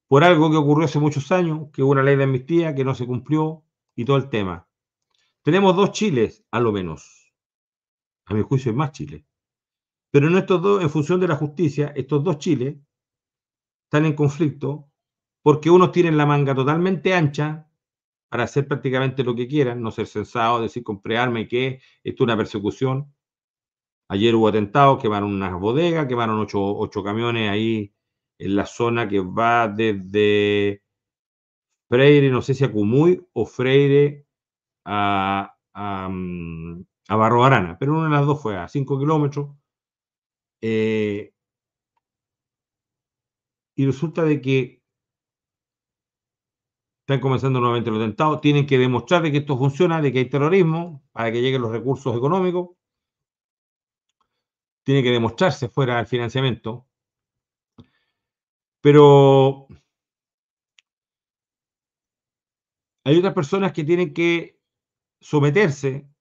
A: Por algo que ocurrió hace muchos años, que hubo una ley de amnistía que no se cumplió y todo el tema. Tenemos dos chiles, a lo menos a mi juicio es más Chile. Pero en estos dos, en función de la justicia, estos dos Chiles están en conflicto porque unos tienen la manga totalmente ancha para hacer prácticamente lo que quieran, no ser sensados, decir, compré prearme que esto es una persecución. Ayer hubo atentados, quemaron unas bodegas, quemaron ocho, ocho camiones ahí en la zona que va desde Freire, no sé si a Cumuy o Freire a, mm, a Barro Arana, pero una de las dos fue a 5 kilómetros. Eh, y resulta de que están comenzando nuevamente los atentados, tienen que demostrar de que esto funciona, de que hay terrorismo, para que lleguen los recursos económicos. Tiene que demostrarse fuera del financiamiento. Pero hay otras personas que tienen que someterse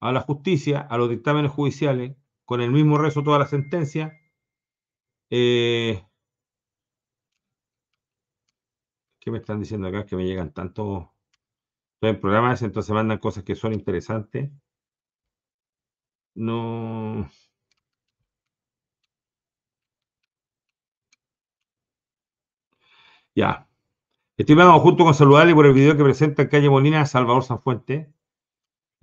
A: a la justicia, a los dictámenes judiciales, con el mismo rezo toda la sentencia. Eh, ¿Qué me están diciendo acá? Que me llegan tanto Estoy en programas, entonces mandan cosas que son interesantes. No... Ya. Estimado, junto con saludarle por el video que presenta en Calle Molina Salvador Sanfuente.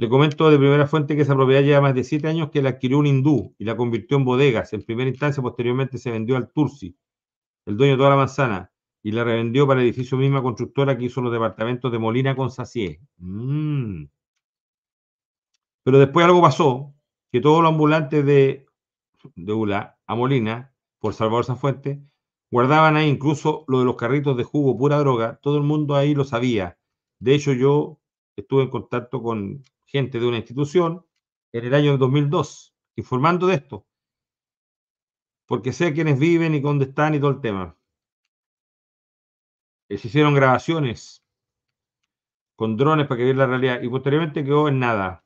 A: Le comento de primera fuente que esa propiedad lleva más de siete años que la adquirió un hindú y la convirtió en bodegas. En primera instancia, posteriormente se vendió al Tursi, el dueño de toda la manzana, y la revendió para el edificio misma constructora que hizo los departamentos de Molina con Sacié. Mm. Pero después algo pasó, que todos los ambulantes de, de ULA a Molina, por Salvador Sanfuente, guardaban ahí incluso lo de los carritos de jugo, pura droga, todo el mundo ahí lo sabía. De hecho, yo estuve en contacto con, gente de una institución, en el año 2002, informando de esto, porque sé quiénes viven y dónde están y todo el tema. Eh, se hicieron grabaciones con drones para que viera la realidad y posteriormente quedó en nada.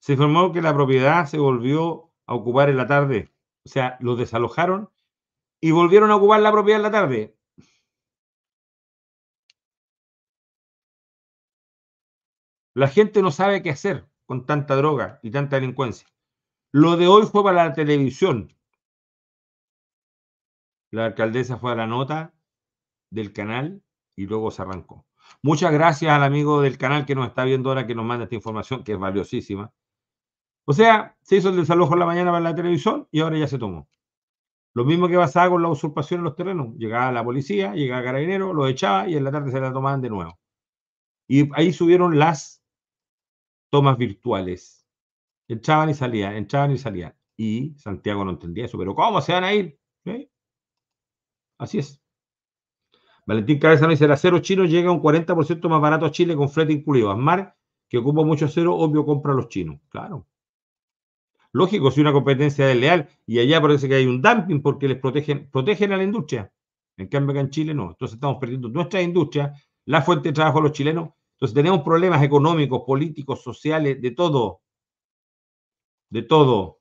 A: Se informó que la propiedad se volvió a ocupar en la tarde, o sea, los desalojaron y volvieron a ocupar la propiedad en la tarde. La gente no sabe qué hacer con tanta droga y tanta delincuencia. Lo de hoy fue para la televisión. La alcaldesa fue a la nota del canal y luego se arrancó. Muchas gracias al amigo del canal que nos está viendo ahora, que nos manda esta información, que es valiosísima. O sea, se hizo el desalojo en la mañana para la televisión y ahora ya se tomó. Lo mismo que pasaba con la usurpación en los terrenos. Llegaba la policía, llegaba carabinero, lo echaba y en la tarde se la tomaban de nuevo. Y ahí subieron las tomas virtuales. Entraban y salían, entraban y salían. Y Santiago no entendía eso, pero ¿cómo se van a ir? Así es. Valentín Cabeza no dice, el acero chino llega un 40% más barato a Chile con flete incluido. Asmar, que ocupa mucho acero, obvio compra a los chinos. Claro. Lógico, si una competencia leal. y allá parece que hay un dumping porque les protegen, protegen a la industria. En cambio, acá en Chile no. Entonces estamos perdiendo nuestra industria, la fuente de trabajo de los chilenos entonces tenemos problemas económicos, políticos, sociales, de todo. De todo.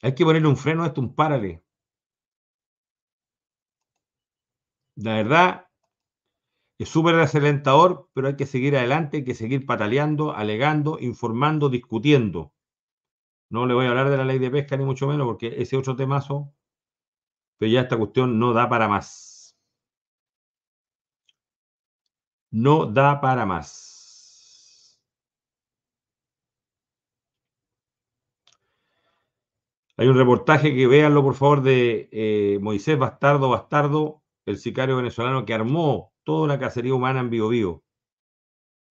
A: Hay que ponerle un freno a esto, un párale. La verdad es súper desalentador, pero hay que seguir adelante, hay que seguir pataleando, alegando, informando, discutiendo. No le voy a hablar de la ley de pesca ni mucho menos, porque ese otro temazo, pero ya esta cuestión no da para más. No da para más. Hay un reportaje que véanlo, por favor, de eh, Moisés Bastardo Bastardo, el sicario venezolano que armó toda la cacería humana en Biobío,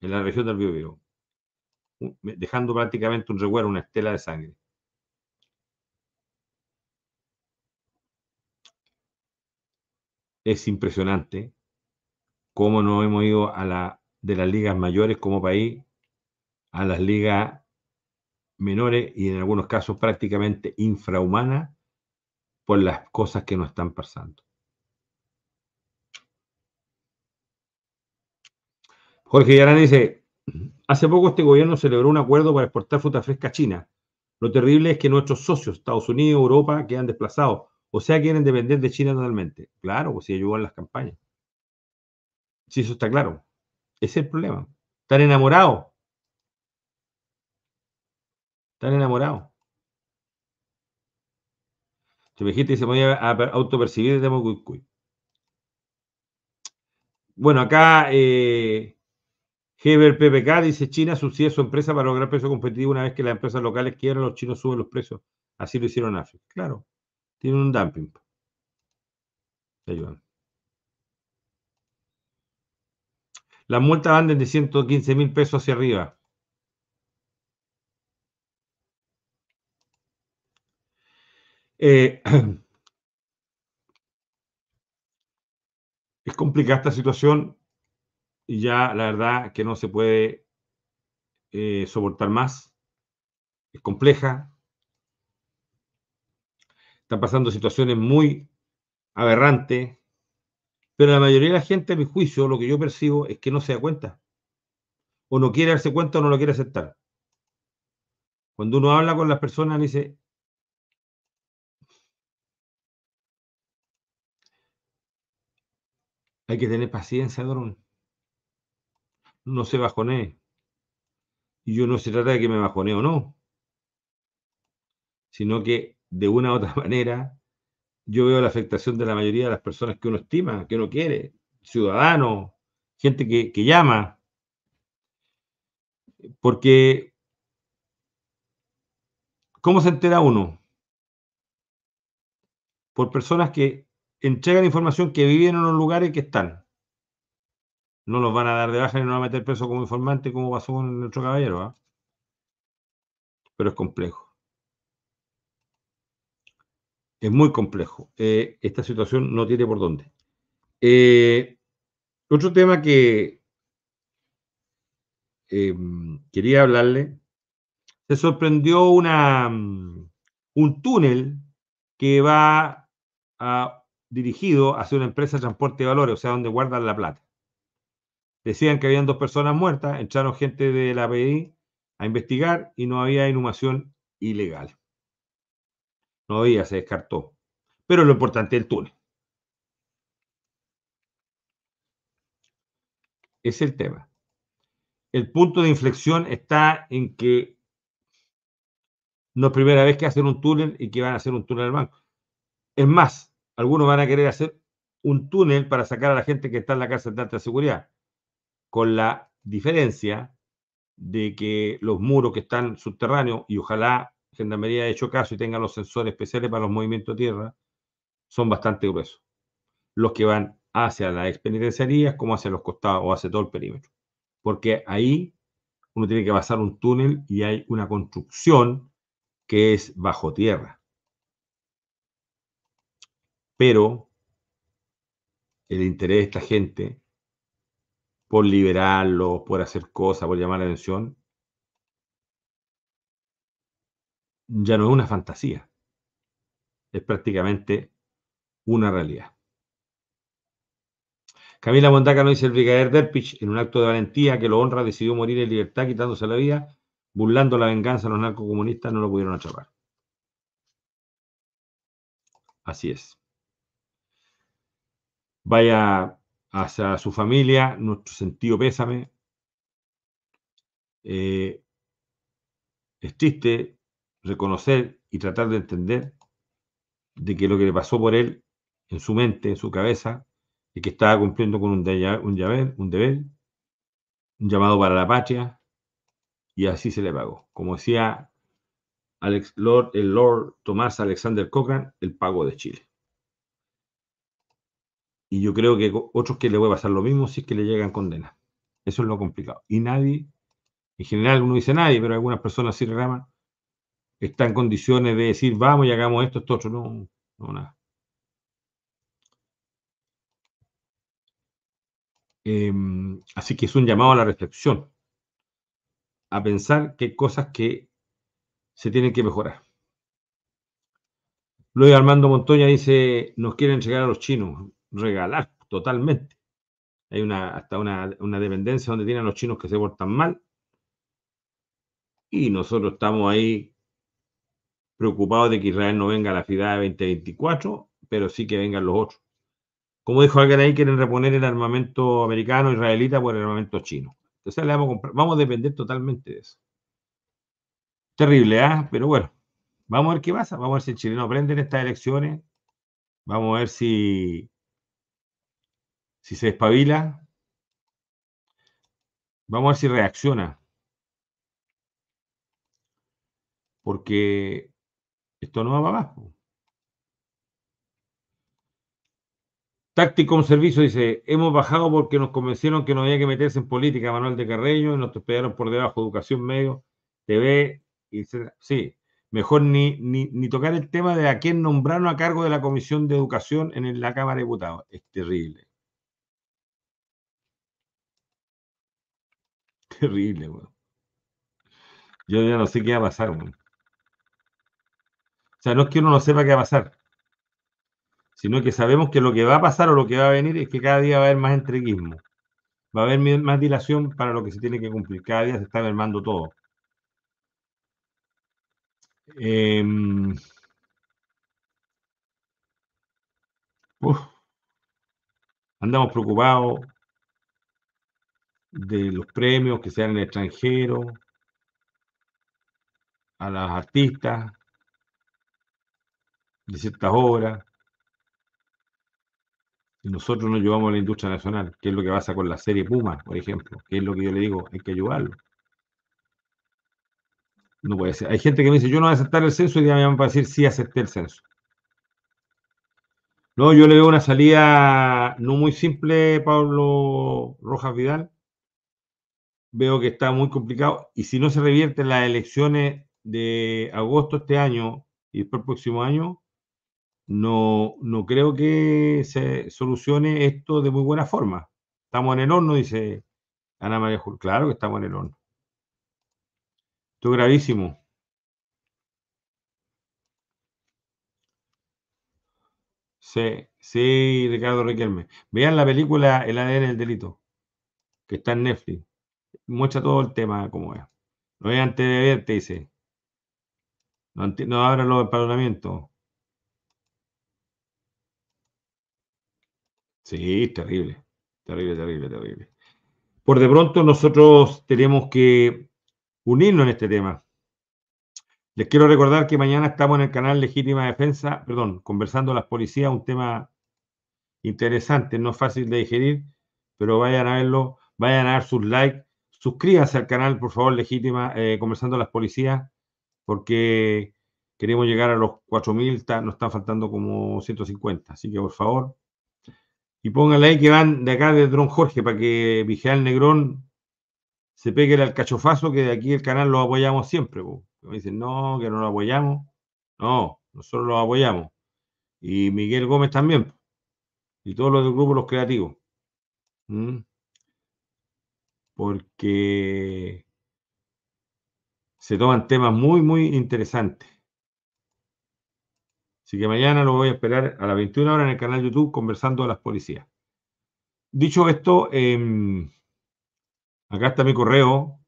A: en la región del Biobío, dejando prácticamente un recuerdo, una estela de sangre. Es impresionante cómo no hemos ido a la, de las ligas mayores como país a las ligas menores y en algunos casos prácticamente infrahumanas por las cosas que nos están pasando. Jorge Yarán dice, hace poco este gobierno celebró un acuerdo para exportar fruta fresca a China. Lo terrible es que nuestros socios, Estados Unidos, Europa, quedan desplazados, o sea, quieren depender de China totalmente. Claro, pues si ayudan las campañas. Si eso está claro. Ese es el problema. Están enamorados. Están enamorados. Te viejita que se podía a autopercibir de Bueno, acá eh, Heber PPK dice: China subsidia su empresa para lograr precios competitivo una vez que las empresas locales quieran, los chinos suben los precios. Así lo hicieron en África. Claro, tienen un dumping. Te ayudan. Las multas andan de 115 mil pesos hacia arriba. Eh, es complicada esta situación y ya la verdad que no se puede eh, soportar más. Es compleja. Están pasando situaciones muy aberrantes. Pero la mayoría de la gente, a mi juicio, lo que yo percibo es que no se da cuenta. O no quiere darse cuenta o no lo quiere aceptar. Cuando uno habla con las personas, dice, Hay que tener paciencia, don. No se bajonee. Y yo no se trata de que me bajonee o no, sino que de una u otra manera yo veo la afectación de la mayoría de las personas que uno estima, que uno quiere, ciudadanos, gente que, llama, porque ¿cómo se entera uno? Por personas que entregan información que viven en los lugares que están. No nos van a dar de baja ni nos van a meter peso como informante, como pasó con nuestro caballero. ¿ah? Pero es complejo. Es muy complejo. Eh, esta situación no tiene por dónde. Eh, otro tema que em, quería hablarle, se sorprendió mm, un túnel que va dirigido hacia una empresa de transporte de valores, o sea, donde guardan la plata. Decían que habían dos personas muertas, entraron gente de la PDI a investigar y no había inhumación ilegal. No había, se descartó. Pero lo importante es el túnel. Es el tema. El punto de inflexión está en que no es primera vez que hacen un túnel y que van a hacer un túnel al banco. Es más, algunos van a querer hacer un túnel para sacar a la gente que está en la cárcel de alta seguridad, con la diferencia de que los muros que están subterráneos, y ojalá Gendarmería ha hecho caso y tenga los sensores especiales para los movimientos tierra, son bastante gruesos. Los que van hacia las expenitenciarías, como hacia los costados o hacia todo el perímetro. Porque ahí uno tiene que pasar un túnel y hay una construcción que es bajo tierra. Pero el interés de esta gente por liberarlo, por hacer cosas, por llamar la atención, ya no es una fantasía, es prácticamente una realidad. Camila no dice el brigadier Derpich, en un acto de valentía que lo honra, decidió morir en libertad quitándose la vida, burlando la venganza a los narcocomunistas, no lo pudieron atrapar. Así es. Vaya hacia su familia, nuestro sentido pésame. Eh, es triste reconocer y tratar de entender de que lo que le pasó por él, en su mente, en su cabeza, es que estaba cumpliendo con un, deber, un un llamado para la patria, y así se le pagó. Como decía Alex, Lord, el Lord Tomás Alexander Cochran, el pago de Chile. Y yo creo que otros que le voy a pasar lo mismo si es que le llegan condenas. Eso es lo complicado. Y nadie, en general uno dice nadie, pero algunas personas sí reclaman, está en condiciones de decir, vamos y hagamos esto, esto, otro. No, no, nada. Em, así que es un llamado a la reflexión, a pensar qué cosas que se tienen que mejorar. Luis Armando Montoña dice, nos quieren llegar a los chinos, regalar totalmente. Hay una, hasta una, una dependencia donde tienen los chinos que se portan mal. Y nosotros estamos ahí preocupados de que Israel no venga a la ciudad de 2024, pero sí que vengan los otros. Como dijo alguien ahí, quieren reponer el armamento americano, israelita, por el armamento chino. Entonces vamos a depender totalmente de eso. Terrible, ¿ah? Pero bueno, vamos a ver qué pasa, vamos a ver si el chileno aprende en estas elecciones, vamos a ver si, si se espabila, vamos a ver si reacciona. Porque esto no va para abajo. en Servicio dice, hemos bajado porque nos convencieron que no había que meterse en política, Manuel de Carreño, y nos pegaron por debajo, educación, medio, TV, etc. Sí, mejor ni, ni, tocar el tema de a quién nombraron a cargo de la Comisión de Educación en la Cámara de Diputados. Es terrible. Terrible, weón. Yo ya no sé qué va a pasar, güey. O sea, no es que uno no sepa qué va a pasar, sino que sabemos que lo que va a pasar o lo que va a venir es que cada día va a haber más entreguismo, va a haber más dilación para lo que se tiene que cumplir, cada día se está mermando todo. Em, andamos preocupados de los premios que sean en el extranjero, a las artistas, de ciertas obras. Y nosotros nos llevamos a la industria nacional, qué es lo que pasa con la serie Puma, por ejemplo, qué es lo que yo le digo, hay que ayudarlo. No puede ser. Hay gente que me dice, yo no voy a aceptar el censo y día me van a decir, sí acepté el censo. No, yo le veo una salida no muy simple, Pablo Rojas Vidal. Veo que está muy complicado. Y si no se revierten las elecciones de agosto este año y después el próximo año, no, no creo que se solucione esto de muy buena forma. Estamos en el horno, dice Ana María Jul. Claro que estamos en el horno. Esto es gravísimo. Sí, sí, Ricardo Riquelme. Vean la película El ADN del delito, que está en Netflix. Muestra todo el tema como es. No vean de verte, dice. No, no abran los empadronamientos. Sí, terrible, terrible, terrible, terrible. Por de pronto nosotros tenemos que unirnos en este tema. Les quiero recordar que mañana estamos en el canal Legítima Defensa, perdón, conversando las policías, un tema interesante, no fácil de digerir, pero vayan a verlo, vayan a dar sus likes, suscríbanse al canal, por favor, Legítima, eh, conversando las policías, porque queremos llegar a los 4.000, nos están faltando como 150, así que por favor, y pónganle ahí que van de acá de Dron Jorge para que Vigil Negrón se pegue el alcachofazo que de aquí el canal lo apoyamos siempre. Me dicen, no, que no lo apoyamos. No, nosotros lo apoyamos. Y Miguel Gómez también. Y todos los del grupo Los Creativos. ¿Mm? Porque se toman temas muy, muy interesantes. Así que mañana lo voy a esperar a las 21 horas en el canal YouTube conversando a las policías. Dicho esto, em, acá está mi correo,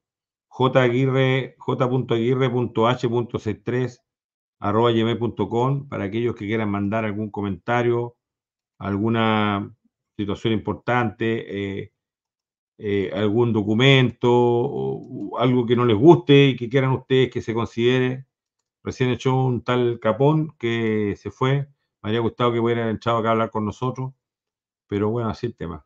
A: j.aguirre.h.63 arroba para aquellos que quieran mandar algún comentario, alguna situación importante, eh, eh, algún documento, algo que no les guste y que quieran ustedes que se considere Recién echó un tal Capón que se fue. Me habría gustado que hubiera entrado acá a hablar con nosotros. Pero bueno, así el tema.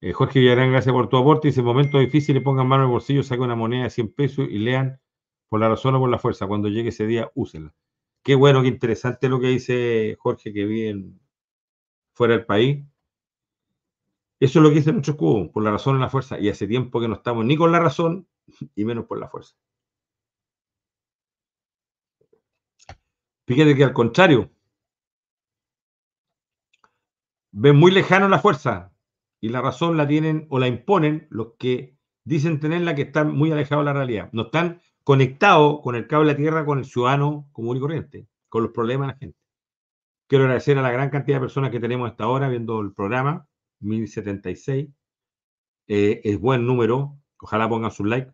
A: Eh, Jorge Villarán, gracias por tu aporte. Dice, momentos difíciles, pongan mano en el bolsillo, saquen una moneda de 100 pesos y lean por la razón o por la fuerza. Cuando llegue ese día, úsenla. Qué bueno, qué interesante lo que dice Jorge que viene fuera del país. Eso es lo que dice nuestro escudo, por la razón o la fuerza. Y hace tiempo que no estamos ni con la razón y menos por la fuerza. Fíjate que al contrario, ven muy lejano la fuerza y la razón la tienen o la imponen los que dicen tenerla que están muy alejados de la realidad. No están conectados con el cabo de la tierra, con el ciudadano común y corriente, con los problemas de la gente. Quiero agradecer a la gran cantidad de personas que tenemos hasta ahora viendo el programa, 1076. Eh, es buen número. Ojalá pongan sus like.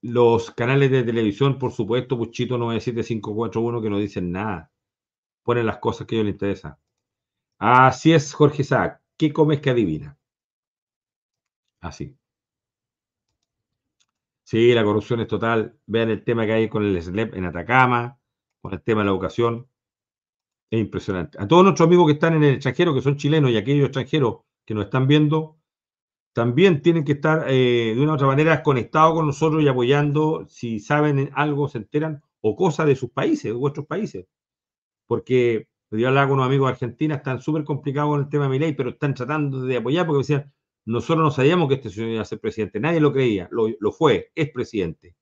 A: Los canales de televisión, por supuesto, Puchito 97541, que no dicen nada. Ponen las cosas que a ellos les interesan. Así es, Jorge Sá, ¿Qué comes que adivina? Así. Sí, la corrupción es total. Vean el tema que hay con el SLEP en Atacama, con el tema de la educación. Es impresionante. A todos nuestros amigos que están en el extranjero, que son chilenos y aquellos extranjeros que nos están viendo, también tienen que estar eh, de una u otra manera conectados con nosotros y apoyando si saben algo, se enteran o cosas de sus países, de vuestros países. Porque yo hablaba con unos amigos de Argentina, están súper complicados con el tema de mi ley, pero están tratando de apoyar porque decían, nosotros no sabíamos que este señor iba a ser presidente, nadie lo creía, lo, fue, es presidente.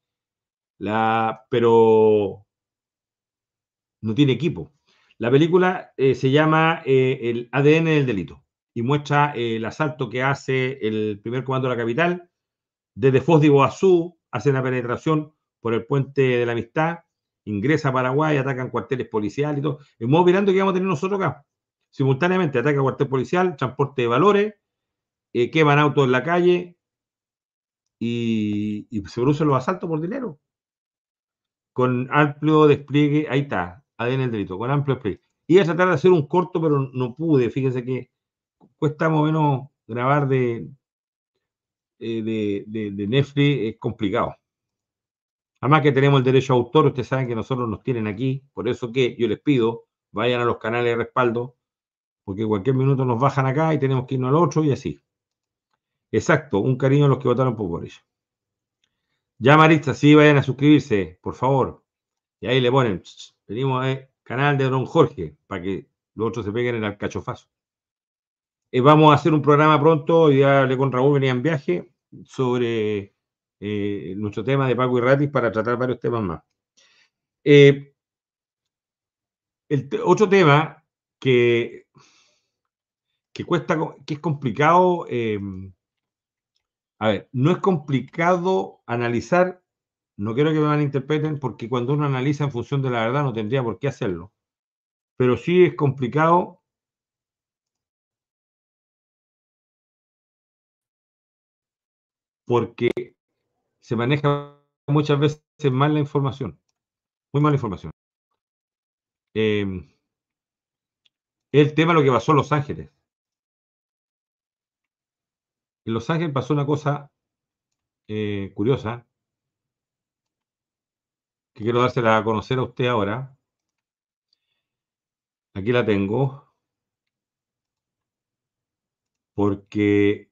A: La, pero no tiene equipo. La película eh, se llama eh, El ADN del delito y muestra eh, el asalto que hace el primer comando de la capital. Desde Foz de Iguazú hace la penetración por el puente de la amistad, ingresa a Paraguay, atacan cuarteles policiales y todo. El modo mirando que vamos a tener nosotros acá. Simultáneamente ataca cuartel policial, transporte de valores, eh, queman autos en la calle y, se producen los asaltos por dinero. Con amplio despliegue, ahí está, ADN el delito, con amplio despliegue. Iba a tratar de hacer un corto, pero no pude. Fíjense que cuesta más o menos grabar eh, de, de, de, Netflix, es complicado. Además que tenemos el derecho a autor, ustedes saben que nosotros nos tienen aquí, por eso que yo les pido, vayan a los canales de respaldo, porque cualquier minuto nos bajan acá y tenemos que irnos al otro y así. Exacto, un cariño a los que votaron por Boris. Ya Marista, sí, vayan a suscribirse, por favor. Y ahí le ponen, venimos ver, canal de Don Jorge, para que los otros se peguen en el cachofazo. Eh, vamos a hacer un programa pronto, ya hablé con Raúl, venía en viaje, sobre eh, nuestro tema de Paco y Ratis para tratar varios temas más. Eh, otro tema que, que cuesta, que es complicado, a ver, no es complicado analizar, no quiero que me malinterpreten, porque cuando uno analiza en función de la verdad no tendría por qué hacerlo, pero sí es complicado porque se maneja muchas veces mal la información, muy mala información. Em, el tema de lo que pasó en Los Ángeles. En Los Ángeles pasó una cosa eh, curiosa que quiero dársela a conocer a usted ahora. Aquí la tengo. Porque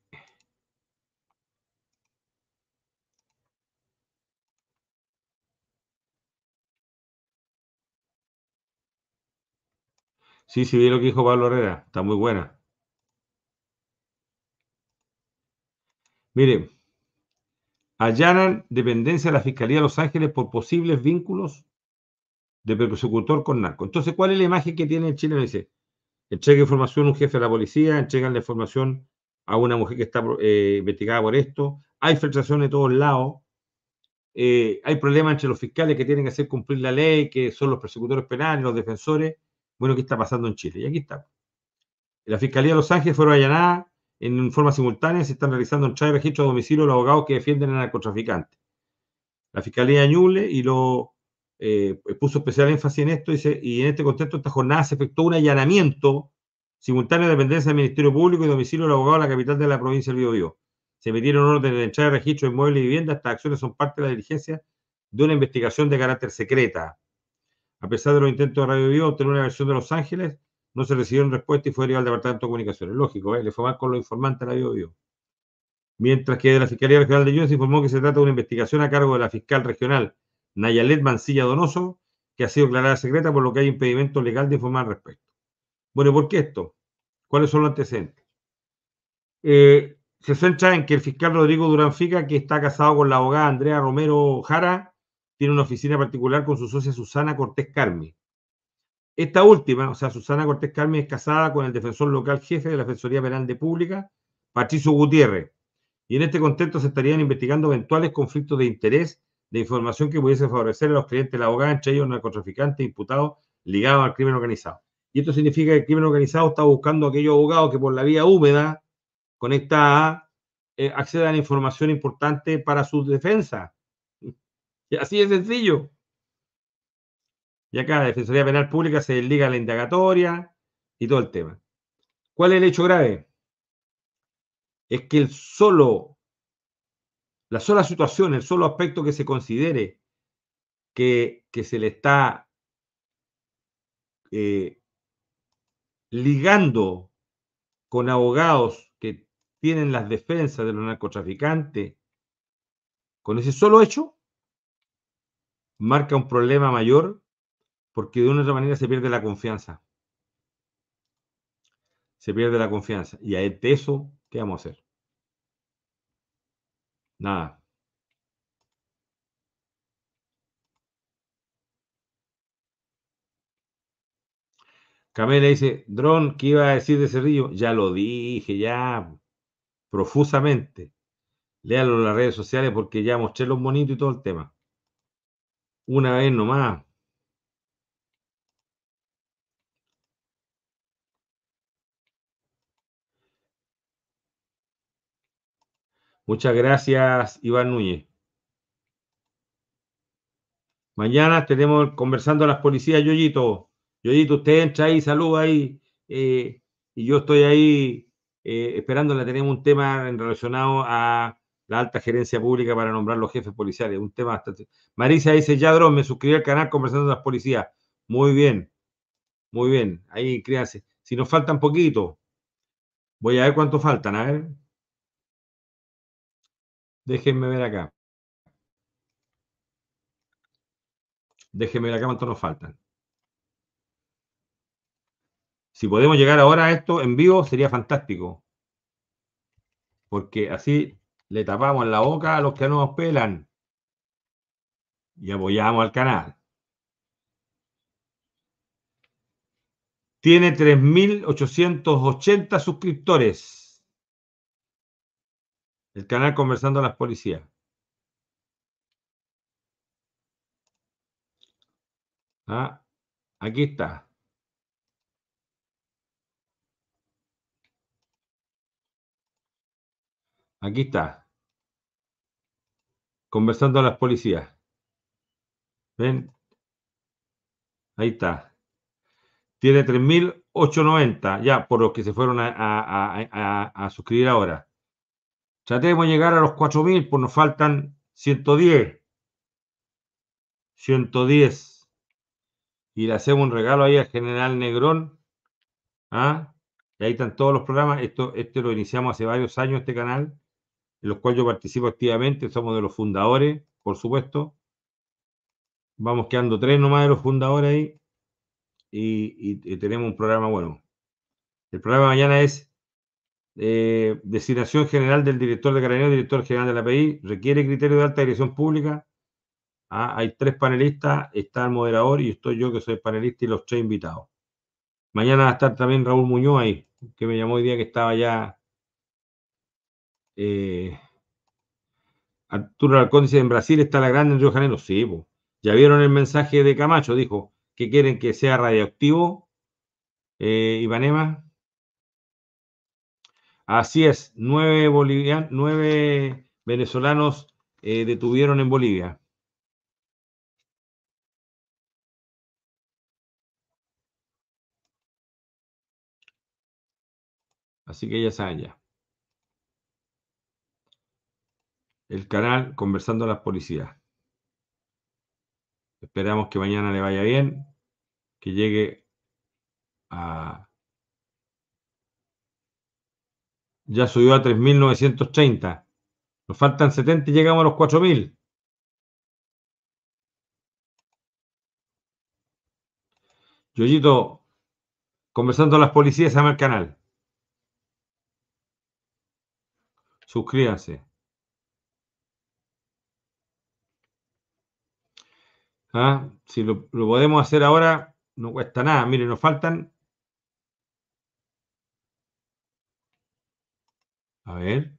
A: Sí, sí, vi lo que dijo Pablo Herrera. Está muy buena. Mire, allanan dependencia de la Fiscalía de Los Ángeles por posibles vínculos de persecutor con narco. Entonces, ¿cuál es la imagen que tiene el Chile? dice, entrega información a un jefe de la policía, entregan la información a una mujer que está eh, investigada por esto, hay filtración de todos lados, eh, hay problemas entre los fiscales que tienen que hacer cumplir la ley, que son los persecutores penales, los defensores, bueno, ¿qué está pasando en Chile? Y aquí está. La Fiscalía de Los Ángeles fueron allanada en forma simultánea, se están realizando un traje registro a domicilio de los abogados que defienden a narcotraficante. La Fiscalía de y lo eh, puso especial énfasis en esto y en este contexto, esta jornada se efectuó un allanamiento simultáneo de dependencia del Ministerio Público y domicilio del abogado de la capital de la provincia del Biobío. Se emitieron órdenes de entrada registro de inmuebles y viviendas. Estas acciones son parte de la diligencia de una investigación de carácter secreta. A pesar de los intentos de Radio de obtener una versión de Los Ángeles, no se recibió respuesta y fue derivado al Departamento de Comunicaciones. Lógico, ¿eh? le fue mal con los informantes de Radio Bio. Mientras que de la Fiscalía Regional de Young se informó que se trata de una investigación a cargo de la fiscal regional Nayalet Mancilla Donoso, que ha sido declarada secreta, por lo que hay impedimento legal de informar al respecto. Bueno, ¿por qué esto? ¿Cuáles son los antecedentes? Eh, se centra en que el fiscal Rodrigo Durán Fica, que está casado con la abogada Andrea Romero Jara, tiene una oficina particular con su socia Susana Cortés Carmi. Esta última, o sea, Susana Cortés Carmi es casada con el defensor local jefe de la Defensoría Penal de Pública, Patricio Gutiérrez. Y en este contexto se estarían investigando eventuales conflictos de interés de información que pudiese favorecer a los clientes de la abogada, entre ellos narcotraficantes imputados ligados al crimen organizado. Y esto significa que el crimen organizado está buscando a aquellos abogados que por la vía húmeda conectada eh, accedan a información importante para su defensa. Así de sencillo. Y acá la Defensoría Penal Pública se desliga a la indagatoria y todo el tema. ¿Cuál es el hecho grave? Es que el solo, la sola situación, el solo aspecto que se considere que, se le está eh, ligando con abogados que tienen las defensas de los narcotraficantes, con ese solo hecho, marca un problema mayor porque de una u otra manera se pierde la confianza. Se pierde la confianza. Y a eso, ¿qué vamos a hacer? Nada. Camela dice, Dron, ¿qué iba a decir de Cerrillo? Ya lo dije, ya profusamente. Léalo en las redes sociales porque ya mostré los bonitos y todo el tema. Una vez nomás. Muchas gracias, Iván Núñez. Mañana tenemos conversando a las policías, Yoyito. Yoyito, usted entra ahí, saluda ahí. Eh, y yo estoy ahí eh, esperando, la Tenemos un tema relacionado a alta gerencia pública para nombrar los jefes policiales. Un tema bastante. Marisa dice, dron, me suscribí al canal conversando con las policías. Muy bien, muy bien. Ahí créanse. Si nos faltan poquito, voy a ver cuánto faltan. A ver. Déjenme ver acá. Déjenme ver acá cuánto nos faltan. Si podemos llegar ahora a esto en vivo, sería fantástico. Porque así le tapamos la boca a los que nos pelan y apoyamos al canal. Tiene 3.880 suscriptores. El canal Conversando a las Policías. Ah, aquí está. Aquí está. Conversando a las policías. ¿Ven? Ahí está. Tiene 3.890 ya por los que se fueron a, suscribir ahora. Tratemos de llegar a los 4.000, pues nos faltan 110. 110. Y le hacemos un regalo ahí al general Negrón. ¿Ah? ahí están todos los programas. Esto, este lo iniciamos hace varios años, este canal en los cuales yo participo activamente, somos de los fundadores, por supuesto. Vamos quedando tres nomás de los fundadores ahí y, tenemos un programa bueno. El programa mañana es eh, designación general del director de Carabineros, director general de la PI, requiere criterio de alta dirección pública. Ah, hay tres panelistas, está el moderador y estoy yo que soy panelista y los tres invitados. Mañana va a estar también Raúl Muñoz ahí, que me llamó hoy día que estaba ya eh, Arturo Alcón dice, en Brasil está la grande en Río Janeiro. Sí, ya vieron el mensaje de Camacho, dijo, que quieren que sea radioactivo, eh, Así es, nueve, bolivianos, nueve venezolanos eh, detuvieron en Bolivia. Así que ya saben ya. el canal Conversando a las Policías. Esperamos que mañana le vaya bien, que llegue a... Ya subió a 3.930. Nos faltan 70 y llegamos a los 4.000. Yoyito, conversando a las policías, llama el canal. Suscríbanse. ¿Ah? Si lo, podemos hacer ahora, no cuesta nada. Mire, nos faltan. A ver.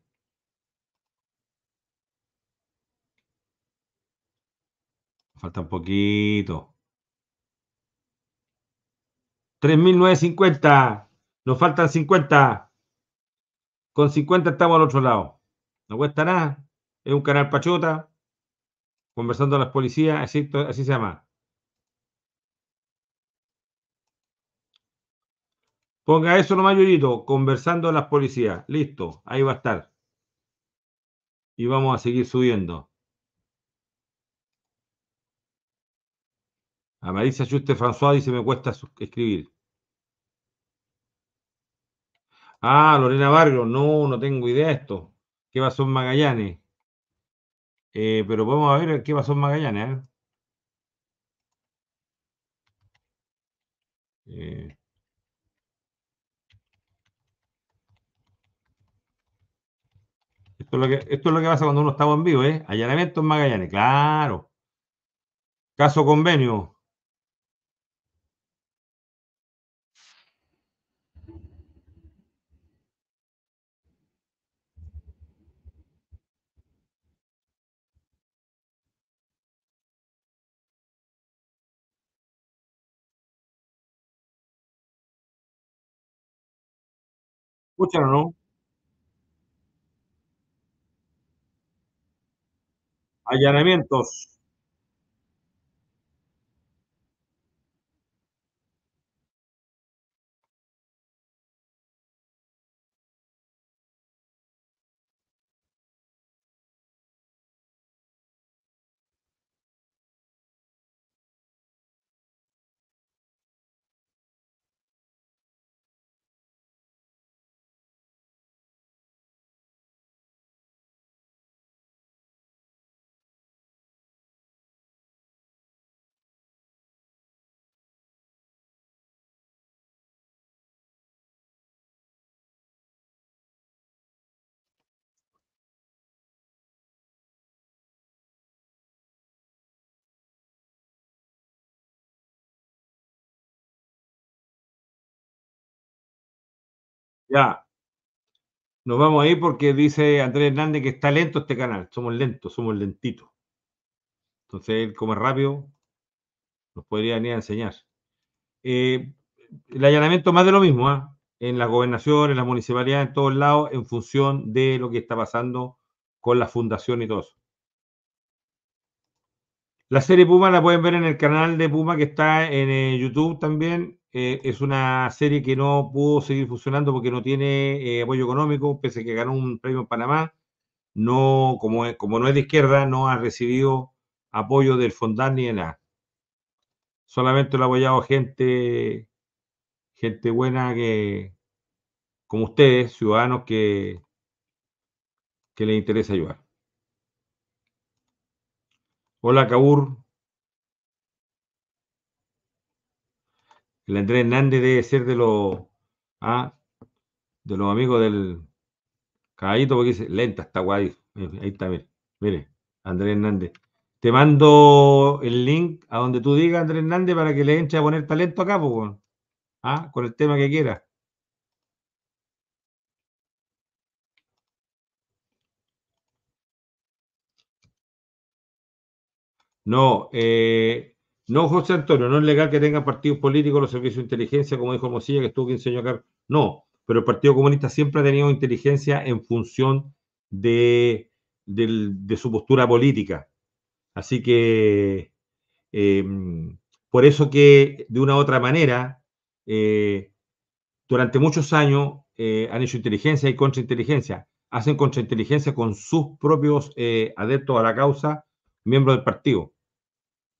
A: Falta un poquito. 3.950. Nos faltan 50. Con 50 estamos al otro lado. No cuesta nada. Es un canal pachota conversando a las policías, así, se llama. Ponga eso lo mayorito, conversando a las policías. Listo, ahí va a estar. Y vamos a seguir subiendo. A Marisa Juste François dice me cuesta escribir. Ah, Lorena Barrio, no, no tengo idea de esto. ¿Qué a en Magallanes? Eh, pero vamos a ver qué pasó en Magallanes. ¿eh? Eh. Esto es, lo que, esto lo que pasa cuando uno está en vivo, ¿eh? Allanamiento en Magallanes, claro. Caso convenio.
G: escuchan o no? Allanamientos. Ya.
A: Nos vamos ahí porque dice Andrés Hernández que está lento este canal. Somos lentos, somos lentitos. Entonces él, como es rápido, nos podría venir a enseñar. Eh, el allanamiento más de lo mismo, ¿ah? en las gobernación, en la municipalidad, en todos lados, en función de lo que está pasando con la fundación y todo eso. La serie Puma la pueden ver en el canal de Puma que está en eh, YouTube también. Eh, es una serie que no pudo seguir funcionando porque no tiene eh, apoyo económico, pese a que ganó un premio en Panamá. No, como, como no es de izquierda, no ha recibido apoyo del FONDAR ni de nada. Solamente lo ha apoyado gente, gente buena que, como ustedes, ciudadanos que, que les interesa ayudar. Hola, Cabur. El Andrés Hernández debe ser de los ¿ah? de los amigos del caballito, porque dice, lenta está guay. Ahí está, mire, mire, Andrés Hernández. Te mando el link a donde tú digas, Andrés Hernández, para que le entre a poner talento acá, pues, ah, con el tema que quieras. No, eh, no, José Antonio, no es legal que tengan partidos políticos los servicios de inteligencia, como dijo Mosilla, que estuvo que años acá. No, pero el Partido Comunista siempre ha tenido inteligencia en función de, su postura política. Así que, em, por eso que de una u otra manera, eh, durante muchos años eh, han hecho inteligencia y contrainteligencia. Hacen contrainteligencia con sus propios eh, adeptos a la causa, miembros del partido.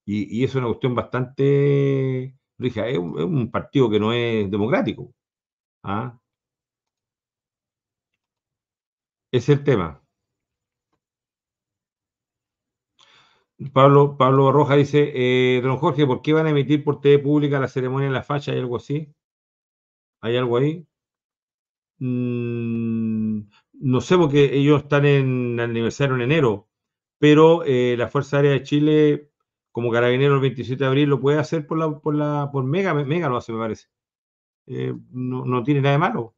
A: Y, es una cuestión bastante rija. Es un, partido que no es democrático. ¿ah? Es el tema. Pablo, Pablo dice, eh, don Jorge, ¿por qué van a emitir por TV pública la ceremonia en la facha? ¿Hay algo así? ¿Hay algo ahí? Mm, no sé porque ellos están en aniversario en enero, pero eh, la Fuerza Aérea de Chile como Carabinero el 27 de abril lo puede hacer por la, la, por Mega, Mega lo hace, me parece. Eh, no, tiene nada de malo.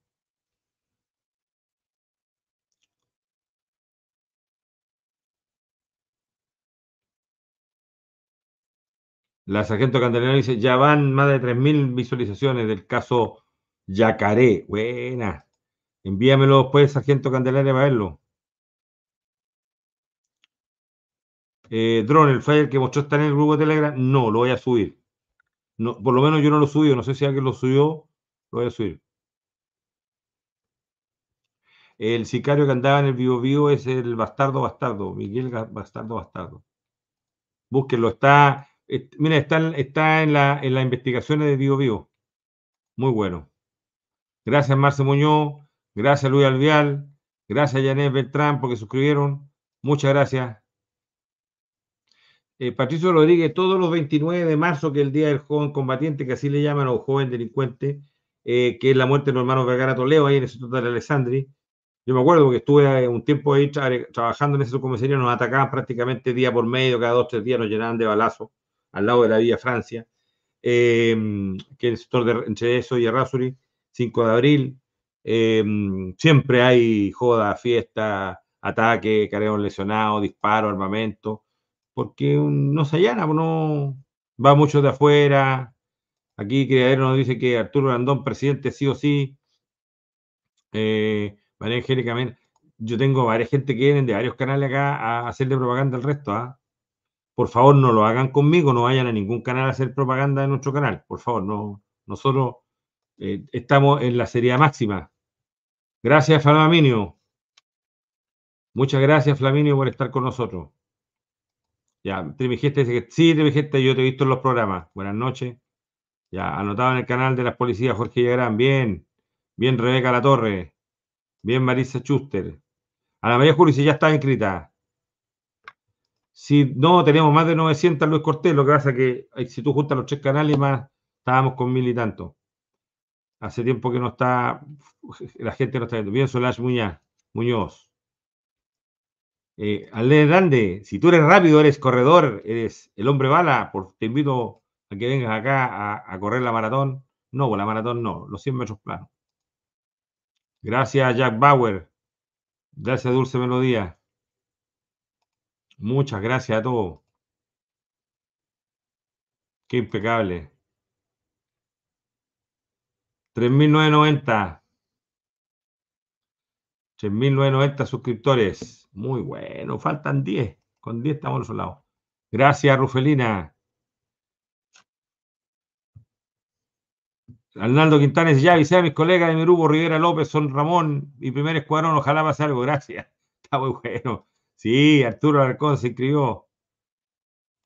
A: La sargento Candelaria dice, ya van más de 3.000 visualizaciones del caso Yacaré. Buena. Envíamelo después, sargento Candelaria, para verlo. eh, Drone, el file que mostró está en el grupo de Telegram, no, lo voy a subir. No, por lo menos yo no lo subí, no sé si alguien lo subió, lo voy a subir. El sicario que andaba en el vivo vivo es el bastardo bastardo, Miguel Bastardo Bastardo. Búsquenlo, está, mira, está, en, la, en las investigaciones de vivo vivo. Muy bueno. Gracias Marce Muñoz, gracias Luis Alvial, gracias Janet Beltrán porque suscribieron. Muchas gracias. Eh, Patricio Rodríguez, todos los 29 de marzo, que es el día del joven combatiente, que así le llaman, o joven delincuente, eh, que es la muerte de los hermanos Vergara Toledo, ahí en el sector de Alessandri. Yo me acuerdo que estuve eh, un tiempo ahí trabajando en ese comisaría, nos atacaban prácticamente día por medio, cada dos, tres días nos llenaban de balazos al lado de la Vía Francia, em, que es el sector de, entre eso y Rasuri. 5 de abril, em, siempre hay joda, fiesta, ataque, careo lesionado, disparo, armamento porque no se allana, pues, no va mucho de afuera. Aquí Criadero nos dice que Arturo Randón, presidente sí o sí. Eh, María Angélica yo tengo varias gente que vienen de varios canales acá a hacerle propaganda al resto. ¿ah? Por favor, no lo hagan conmigo, no vayan a ningún canal a hacer propaganda en nuestro canal. Por favor, no. Nosotros eh, estamos en la serie máxima. Gracias, Flaminio. Muchas gracias, Flaminio, por estar con nosotros. Ya, Trivigente dice que sí, Trivigente, yo te he visto en los programas. Buenas noches. Ya, anotado en el canal de las policías Jorge Yagrán, Bien. Bien, Rebeca La Torre. Bien, Marisa Schuster. Ana María Juli, si ya está inscrita. Si no, tenemos más de 900 Luis Cortés, lo que pasa es que si tú juntas los tres canales más, estábamos con mil y tanto. Hace tiempo que no está, la gente no está viendo. Bien, Solange Muñoz. Eh, Grande, si tú eres rápido, eres corredor, eres el hombre bala, por, te invito a que vengas acá a, a correr la maratón. No, pues la maratón no, los 100 metros planos. Gracias, Jack Bauer. Gracias, Dulce Melodía. Muchas gracias a todos. Qué impecable. 3.990. 3.990 suscriptores. Muy bueno, faltan 10. Con 10 estamos en lado. Gracias, Rufelina. Arnaldo Quintanes, ya avisé a mis colegas de mi grupo, Rivera López, Son Ramón y Primer Escuadrón, ojalá pase algo, gracias. Está muy bueno. Sí, Arturo Alarcón se inscribió.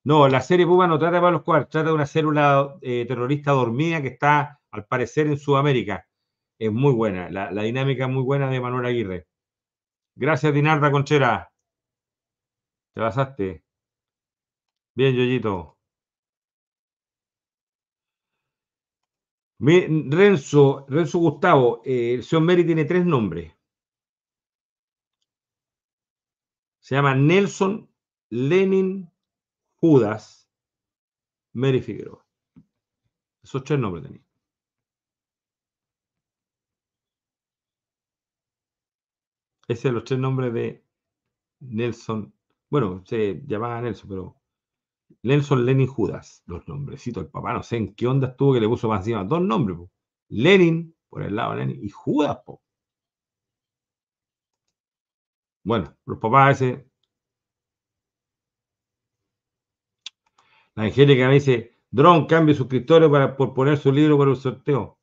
A: No, la serie Puma no trata de Pablo Escobar, trata de una célula eh, terrorista dormida que está, al parecer, en Sudamérica es muy buena, la, dinámica es muy buena de Manuel Aguirre. Gracias, Dinarda Conchera. Te basaste. Bien, Yoyito. Renzo, Renzo Gustavo, eh, el señor Meri tiene tres nombres. Se llama Nelson Lenin Judas Mary Figueroa. Esos tres nombres tenía. Ese es los tres nombres de Nelson. Bueno, se llamaba Nelson, pero Nelson, Lenin, Judas, los nombrecitos. El papá no sé en qué onda estuvo que le puso más encima dos nombres. Lenin, por el lado de Lenin, y Judas, po. Bueno, los papás ese. La Angélica me dice, Dron, cambie suscriptores para, por poner su libro para el sorteo.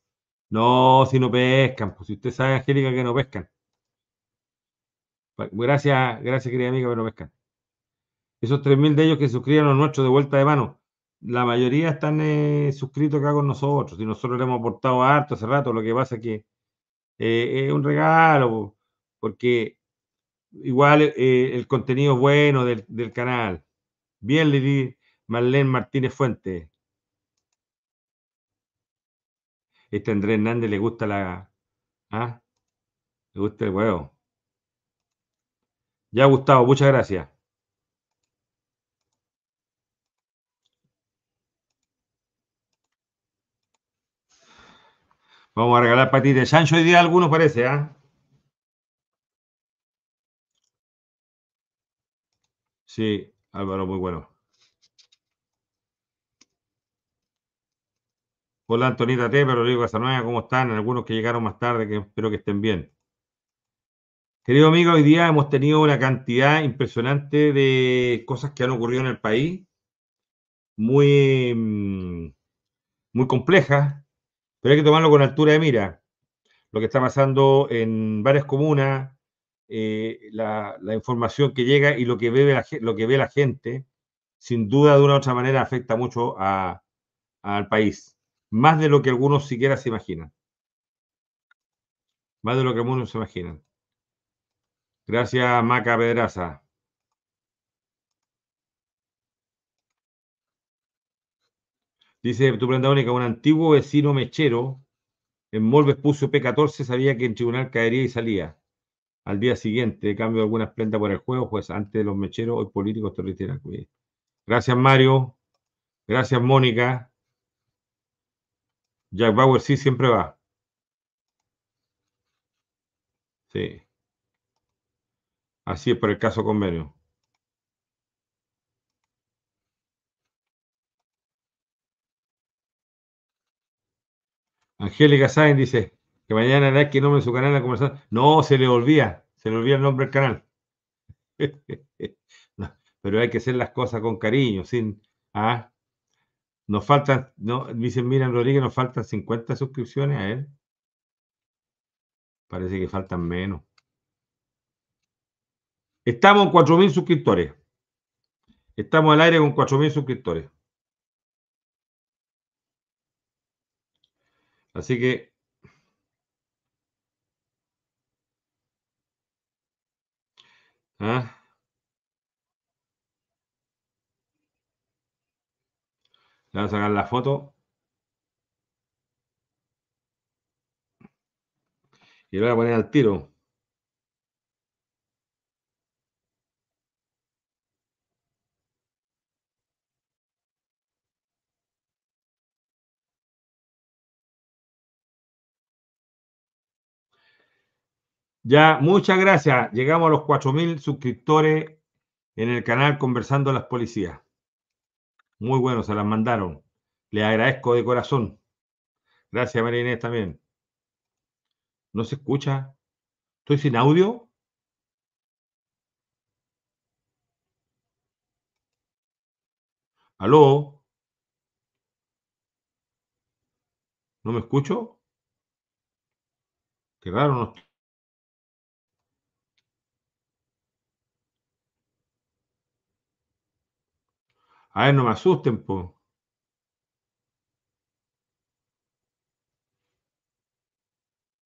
A: No, si no pescan, pues si usted sabe, Angélica, que no pescan. Gracias, gracias, querida amiga Pero Pesca. Esos 3.000 de ellos que suscribieron a nuestros de vuelta de mano, la mayoría están eh, suscritos acá con nosotros. Y nosotros le hemos aportado harto hace rato. Lo que pasa es que eh, es un regalo, porque igual eh, el contenido bueno del, del canal. Bien, Lili Marlene Martínez Fuentes. Este Andrés Hernández le gusta la. ¿ah? Le gusta el huevo. Ya, Gustavo, muchas gracias. Vamos a regalar patitas. Sancho y día algunos parece, ¿ah? Sí, Álvaro, muy bueno. Hola Antonita T, pero digo Casanueva, ¿cómo están? Algunos que llegaron más tarde, que espero que estén bien. Querido amigo, hoy día hemos tenido una cantidad impresionante de cosas que han ocurrido en el país, muy, mm, muy complejas, pero hay que tomarlo con altura de mira. Lo que está pasando en varias comunas, eh, la, información que llega y lo que, ve la, lo que ve la gente, sin duda de una u otra manera afecta mucho al país, más de lo que algunos siquiera se imaginan. Más de lo que algunos se imaginan. Gracias, Maca Pedraza. Dice tu prenda única, un antiguo vecino mechero en Molves puso P14, sabía que en tribunal caería y salía. Al día siguiente, cambio de algunas por el juego, pues antes de los mecheros, hoy políticos terroristas. Gracias, Mario. Gracias, Mónica. Jack Bauer sí siempre va. Sí. Así es por el caso convenio. Angélica Sainz dice que mañana hay que nombre su canal a conversación. No, se le olvida, se le olvida el nombre del canal. pero hay que hacer las cosas con cariño, ¿ah? Nos faltan, no, dicen Miran Rodríguez, nos faltan 50 suscripciones a él. Parece que faltan menos. Estamos en 4.000 suscriptores. Estamos al aire con 4.000 suscriptores. Así que... ¿Ah? Le voy a sacar la foto. Y lo voy a poner al tiro. Ya, muchas gracias. Llegamos a los 4.000 suscriptores en el canal Conversando las Policías. Muy bueno, se las mandaron. le agradezco de corazón. Gracias, María Inés, también. ¿No se escucha? ¿Estoy sin audio? ¿Aló? ¿No me escucho? Qué raro, no estoy. A ver, no me asusten, po.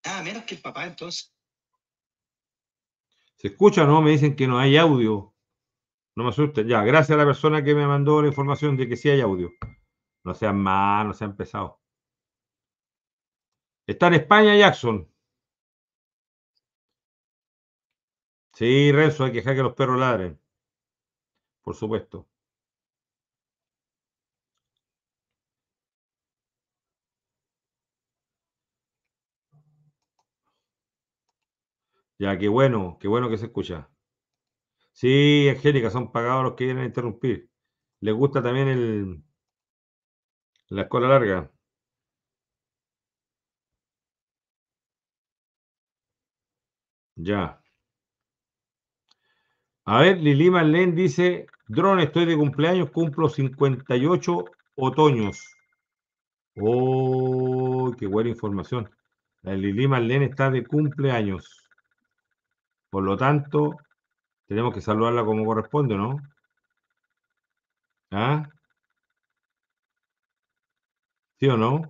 E: Ah, menos que el papá, entonces.
A: ¿Se escucha no? Me dicen que no hay audio. No me asusten. Ya, gracias a la persona que me mandó la información de que sí hay audio. No sean más, no sean pesados. Está en España Jackson. Sí, Renzo, hay que dejar que los perros ladren. Por supuesto. Ya, qué bueno, qué bueno que se escucha. Sí, Angélica, son pagados los que vienen a interrumpir. Les gusta también el, la cola larga. Ya. A ver, Lili Marlene dice, Drone, estoy de cumpleaños, cumplo 58 otoños. Oh, qué buena información. La Lili Marlene está de cumpleaños. Por lo tanto, tenemos que salvarla como corresponde, ¿no? ¿Ah? ¿Sí o no?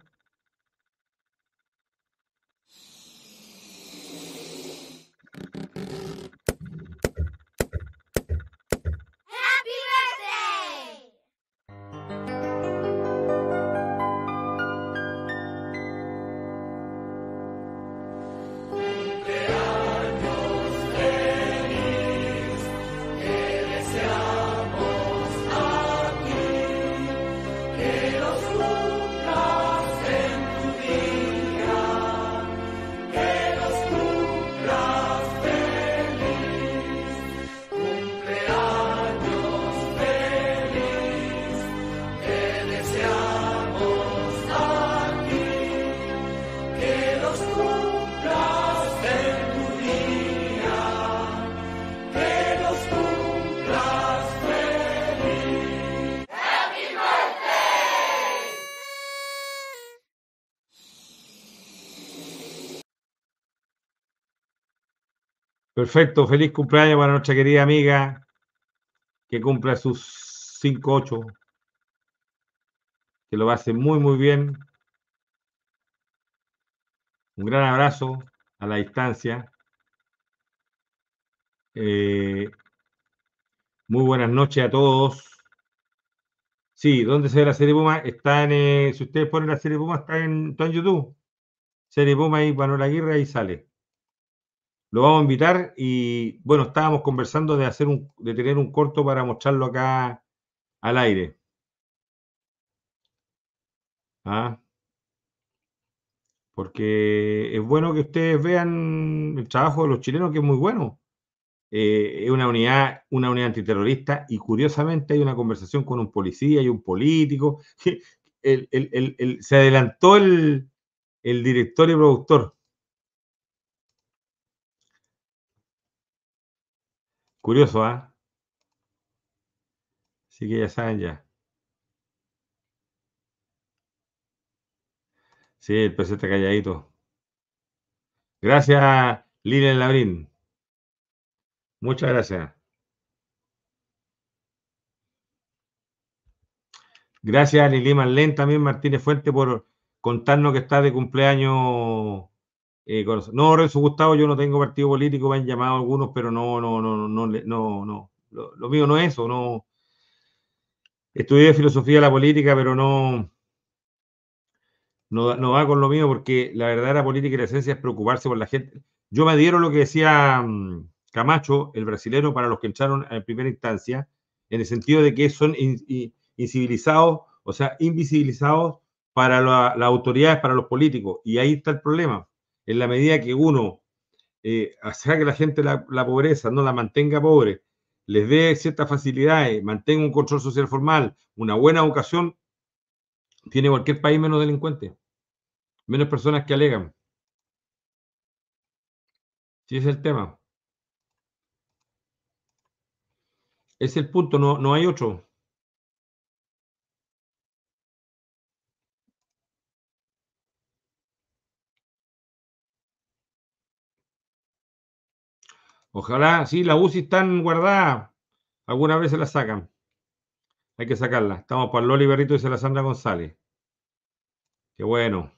A: Perfecto, feliz cumpleaños para nuestra querida amiga que cumpla sus 5-8. Que lo hacer muy, muy bien. Un gran abrazo a la distancia. Eh, muy buenas noches a todos. Sí, ¿dónde se ve la serie Puma? Está en. Eh, si ustedes ponen la serie Puma, está en, en YouTube. Serie Puma y Manuel Aguirre, ahí sale. Lo vamos a invitar y bueno, estábamos conversando de hacer un, de tener un corto para mostrarlo acá al aire. ¿Ah? Porque es bueno que ustedes vean el trabajo de los chilenos, que es muy bueno. Eh, es una unidad, una unidad antiterrorista y curiosamente hay una conversación con un policía y un político. El, se adelantó el, el director y productor. Curioso, ¿ah? ¿eh? que ya saben ya. Sí, el PC está calladito. Gracias, Lilian Labrín. Muchas gracias. Gracias a lenta también Martínez Fuente, por contarnos que está de cumpleaños eh, no, Renzo Gustavo, yo no tengo partido político, me han llamado algunos, pero no, no, no, no, no, no. Lo, lo mío no es eso, no. Estudié filosofía de la política, pero no, no, va con lo mío, porque la verdadera política y la esencia es preocuparse por la gente. Yo me dieron lo que decía mm, Camacho, el brasilero, para los que entraron en primera instancia, en el sentido de que son incivilizados, o sea, invisibilizados para las autoridades, para los políticos. Y ahí está el problema en la medida que uno hace eh, que la gente la, pobreza, no la mantenga pobre, les dé ciertas facilidades, mantenga un control social formal, una buena educación, tiene cualquier país menos delincuente, menos personas que alegan. Si es el tema. Es el punto, no, no hay otro. Ojalá, sí, la UCI están guardadas. vez se la sacan. Hay que sacarla. Estamos para Loli Berrito, y la Sandra González. Qué bueno.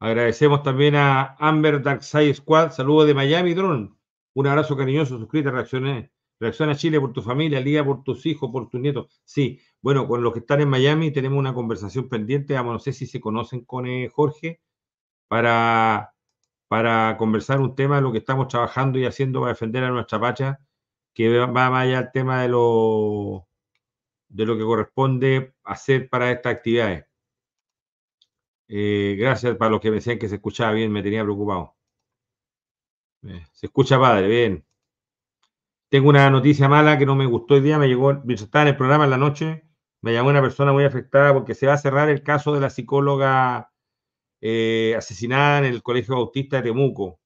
A: Agradecemos también a Amber Darkside Squad. Saludos de Miami, Drone. Un abrazo cariñoso. Suscríbete, reacciones. Reacciona Chile por tu familia, Liga por tus hijos, por tus nietos. Sí, bueno, con los que están en Miami tenemos una conversación pendiente. Vamos, no sé si se conocen con eh, Jorge para para conversar un tema de lo que estamos trabajando y haciendo para defender a nuestra pacha, que va más allá del tema de lo, de lo que corresponde hacer para estas actividades. Eh, gracias para los que me decían que se escuchaba bien, me tenía preocupado. Eh, se escucha padre, bien. Tengo una noticia mala que no me gustó hoy día, me llegó, mientras estaba en el programa en la noche, me llamó una persona muy afectada porque se va a cerrar el caso de la psicóloga eh, asesinada en el Colegio Bautista de Temuco.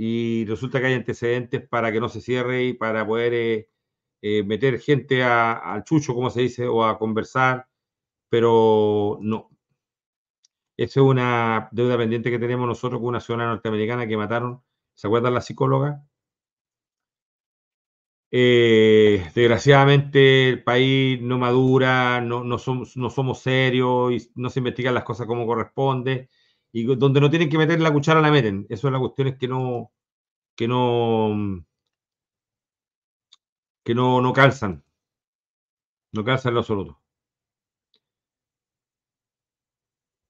A: Y resulta que hay antecedentes para que no se cierre y para poder eh, eh, meter gente al chucho, como se dice, o a conversar, pero no. Esa es una deuda pendiente que tenemos nosotros con una ciudadana norteamericana que mataron, ¿se acuerdan la psicóloga? Eh, desgraciadamente el país no madura, no, somos, serios y no se investigan las cosas como corresponde. Y donde no tienen que meter la cuchara la meten. Eso es la cuestión es que no, que no, que no, no calzan. No calzan lo absoluto.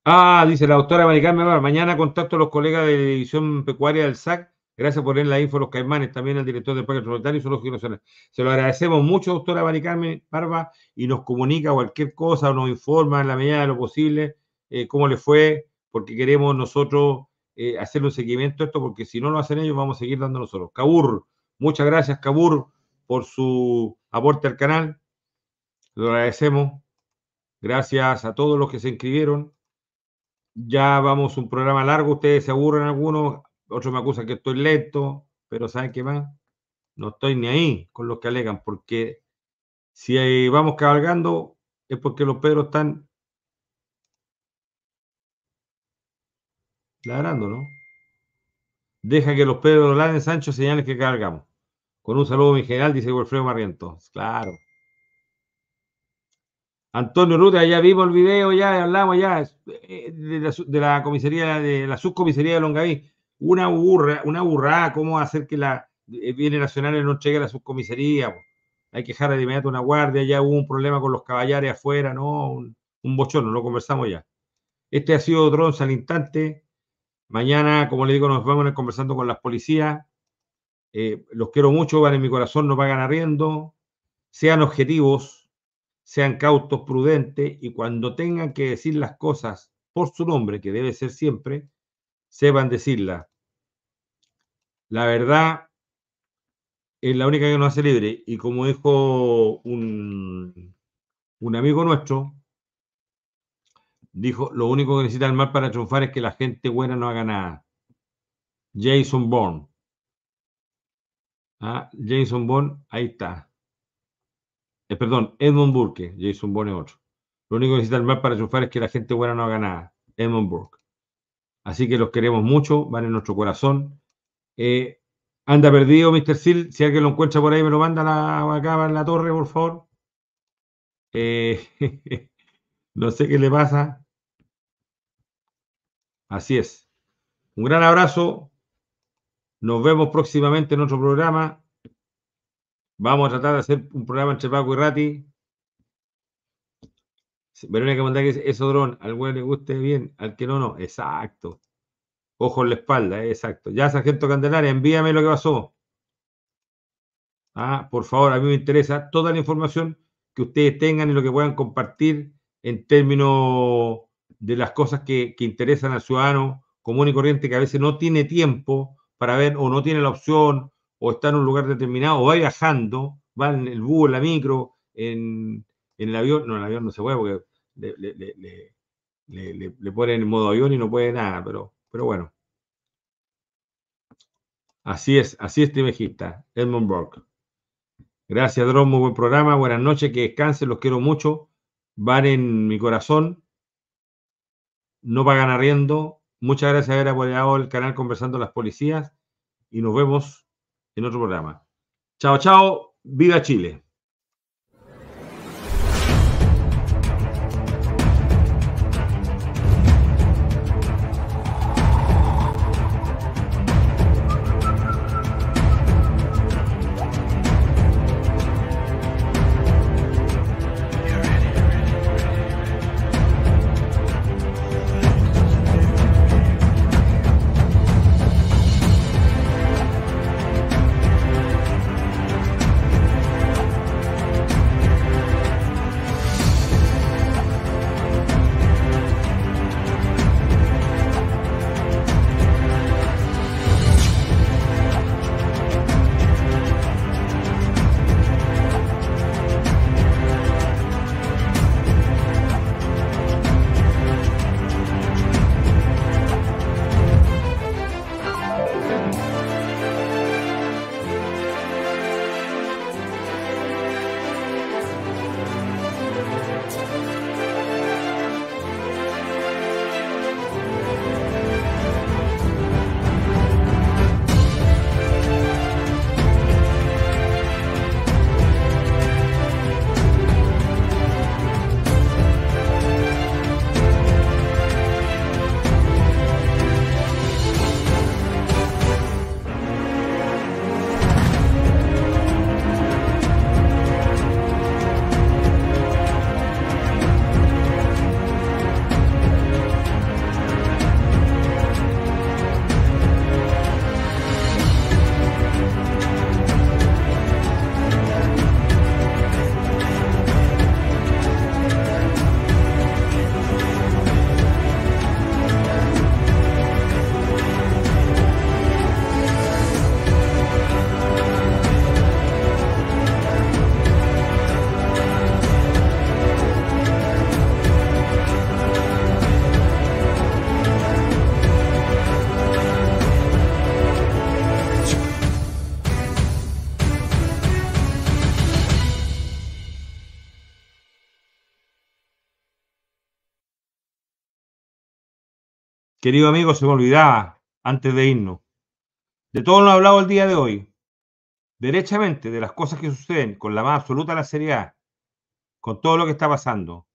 A: Ah, dice la doctora Maricarmen, mañana contacto a los colegas de división pecuaria del SAC Gracias por leer la info los caimanes, también al director del Parque Solitario y Zoológico Nacional. Se lo agradecemos mucho, doctora Maricarmen Barba, y nos comunica cualquier cosa, o nos informa en la medida de lo posible eh, cómo le fue, porque queremos nosotros eh, hacer un seguimiento a esto, porque si no lo hacen ellos, vamos a seguir dando nosotros. Cabur, muchas gracias, Cabur, por su aporte al canal. Lo agradecemos. Gracias a todos los que se inscribieron. Ya vamos un programa largo, ustedes se aburren algunos, otros me acusan que estoy lento, pero ¿saben qué más? No estoy ni ahí con los que alegan, porque si ahí vamos cabalgando es porque los Pedros están ladrando, ¿no? Deja que los Pedros ladren, Sancho, señales que cabalgamos. Con un saludo, mi general, dice Wolfredo Marriento. Claro. Antonio Ruta, ya vimos el video, ya hablamos ya eh, de la, de la comisaría, de la subcomisaría de Longaví una burra, una burrada, cómo hacer que la eh, Bienes Nacionales no llegue a sus subcomisaría, hay que dejar de inmediato una guardia, ya hubo un problema con los caballares afuera, no, un, un bochorno, lo conversamos ya. Este ha sido Drones al instante. Mañana, como le digo, nos vamos a ir conversando con las policías. Eh, los quiero mucho, van en mi corazón, no pagan arriendo. Sean objetivos, sean cautos, prudentes y cuando tengan que decir las cosas por su nombre, que debe ser siempre, sepan decirla. La verdad es la única que nos hace libre. Y como dijo un, un amigo nuestro, dijo, lo único que necesita el mal para triunfar es que la gente buena no haga nada. Jason Bourne. Ah, Jason Bourne, ahí está. Eh, perdón, Edmund Burke. Jason Bourne es otro. Lo único que necesita el mal para triunfar es que la gente buena no haga nada. Edmund Burke. Así que los queremos mucho, van en nuestro corazón. Eh, anda perdido, Mr. Sil, Si alguien lo encuentra por ahí, me lo manda la, acá en la torre, por favor. Eh, no sé qué le pasa. Así es. Un gran abrazo. Nos vemos próximamente en otro programa. Vamos a tratar de hacer un programa entre Paco y Rati. Verónica Maldá que eso dron, al güey le guste bien, al que no, no. Exacto. Ojo en la espalda, eh, exacto. Ya, sargento Candelaria, envíame lo que pasó. Ah, por favor, a mí me interesa toda la información que ustedes tengan y lo que puedan compartir en términos de las cosas que, interesan al ciudadano común y corriente que a veces no tiene tiempo para ver o no tiene la opción o está en un lugar determinado o va viajando, va en el bus, en la micro, en, en el avión. No, el avión no se puede porque le, le, ponen en modo avión y no puede nada, pero, pero bueno. Así es, así es Timejista, Edmund Burke. Gracias, Dromo muy buen programa, buenas noches, que descansen, los quiero mucho, van en mi corazón, no pagan arriendo. Muchas gracias por haber apoyado el canal Conversando las Policías y nos vemos en otro programa. Chao, chao, viva Chile. Querido amigo, se me olvidaba antes de irnos. De todo lo hablado el día de hoy, derechamente de las cosas que suceden con la más absoluta la seriedad, con todo lo que está pasando,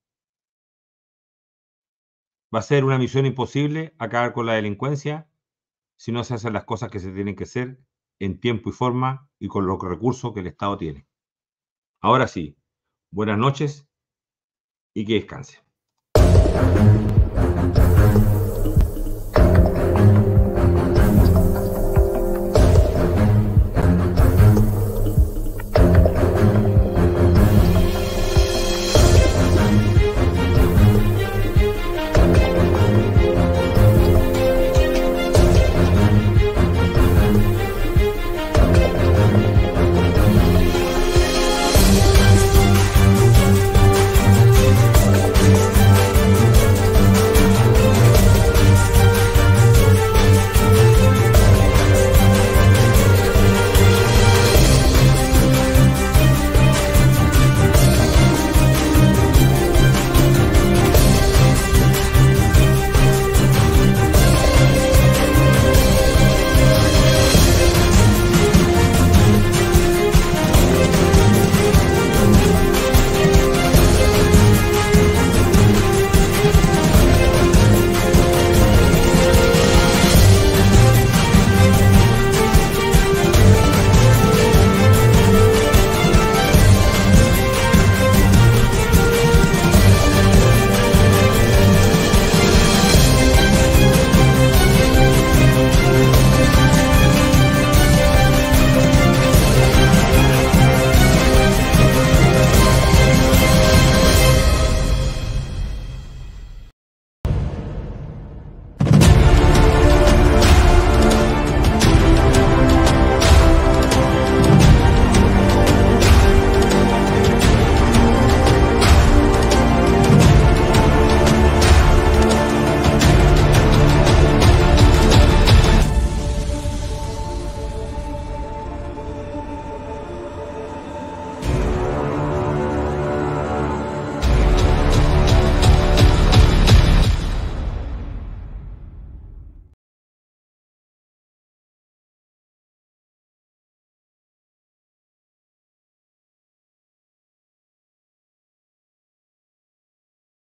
A: va a ser una misión imposible acabar con la delincuencia si no se hacen las cosas que se tienen que hacer en tiempo y forma y con los recursos que el Estado tiene. Ahora sí, buenas noches y que descanse.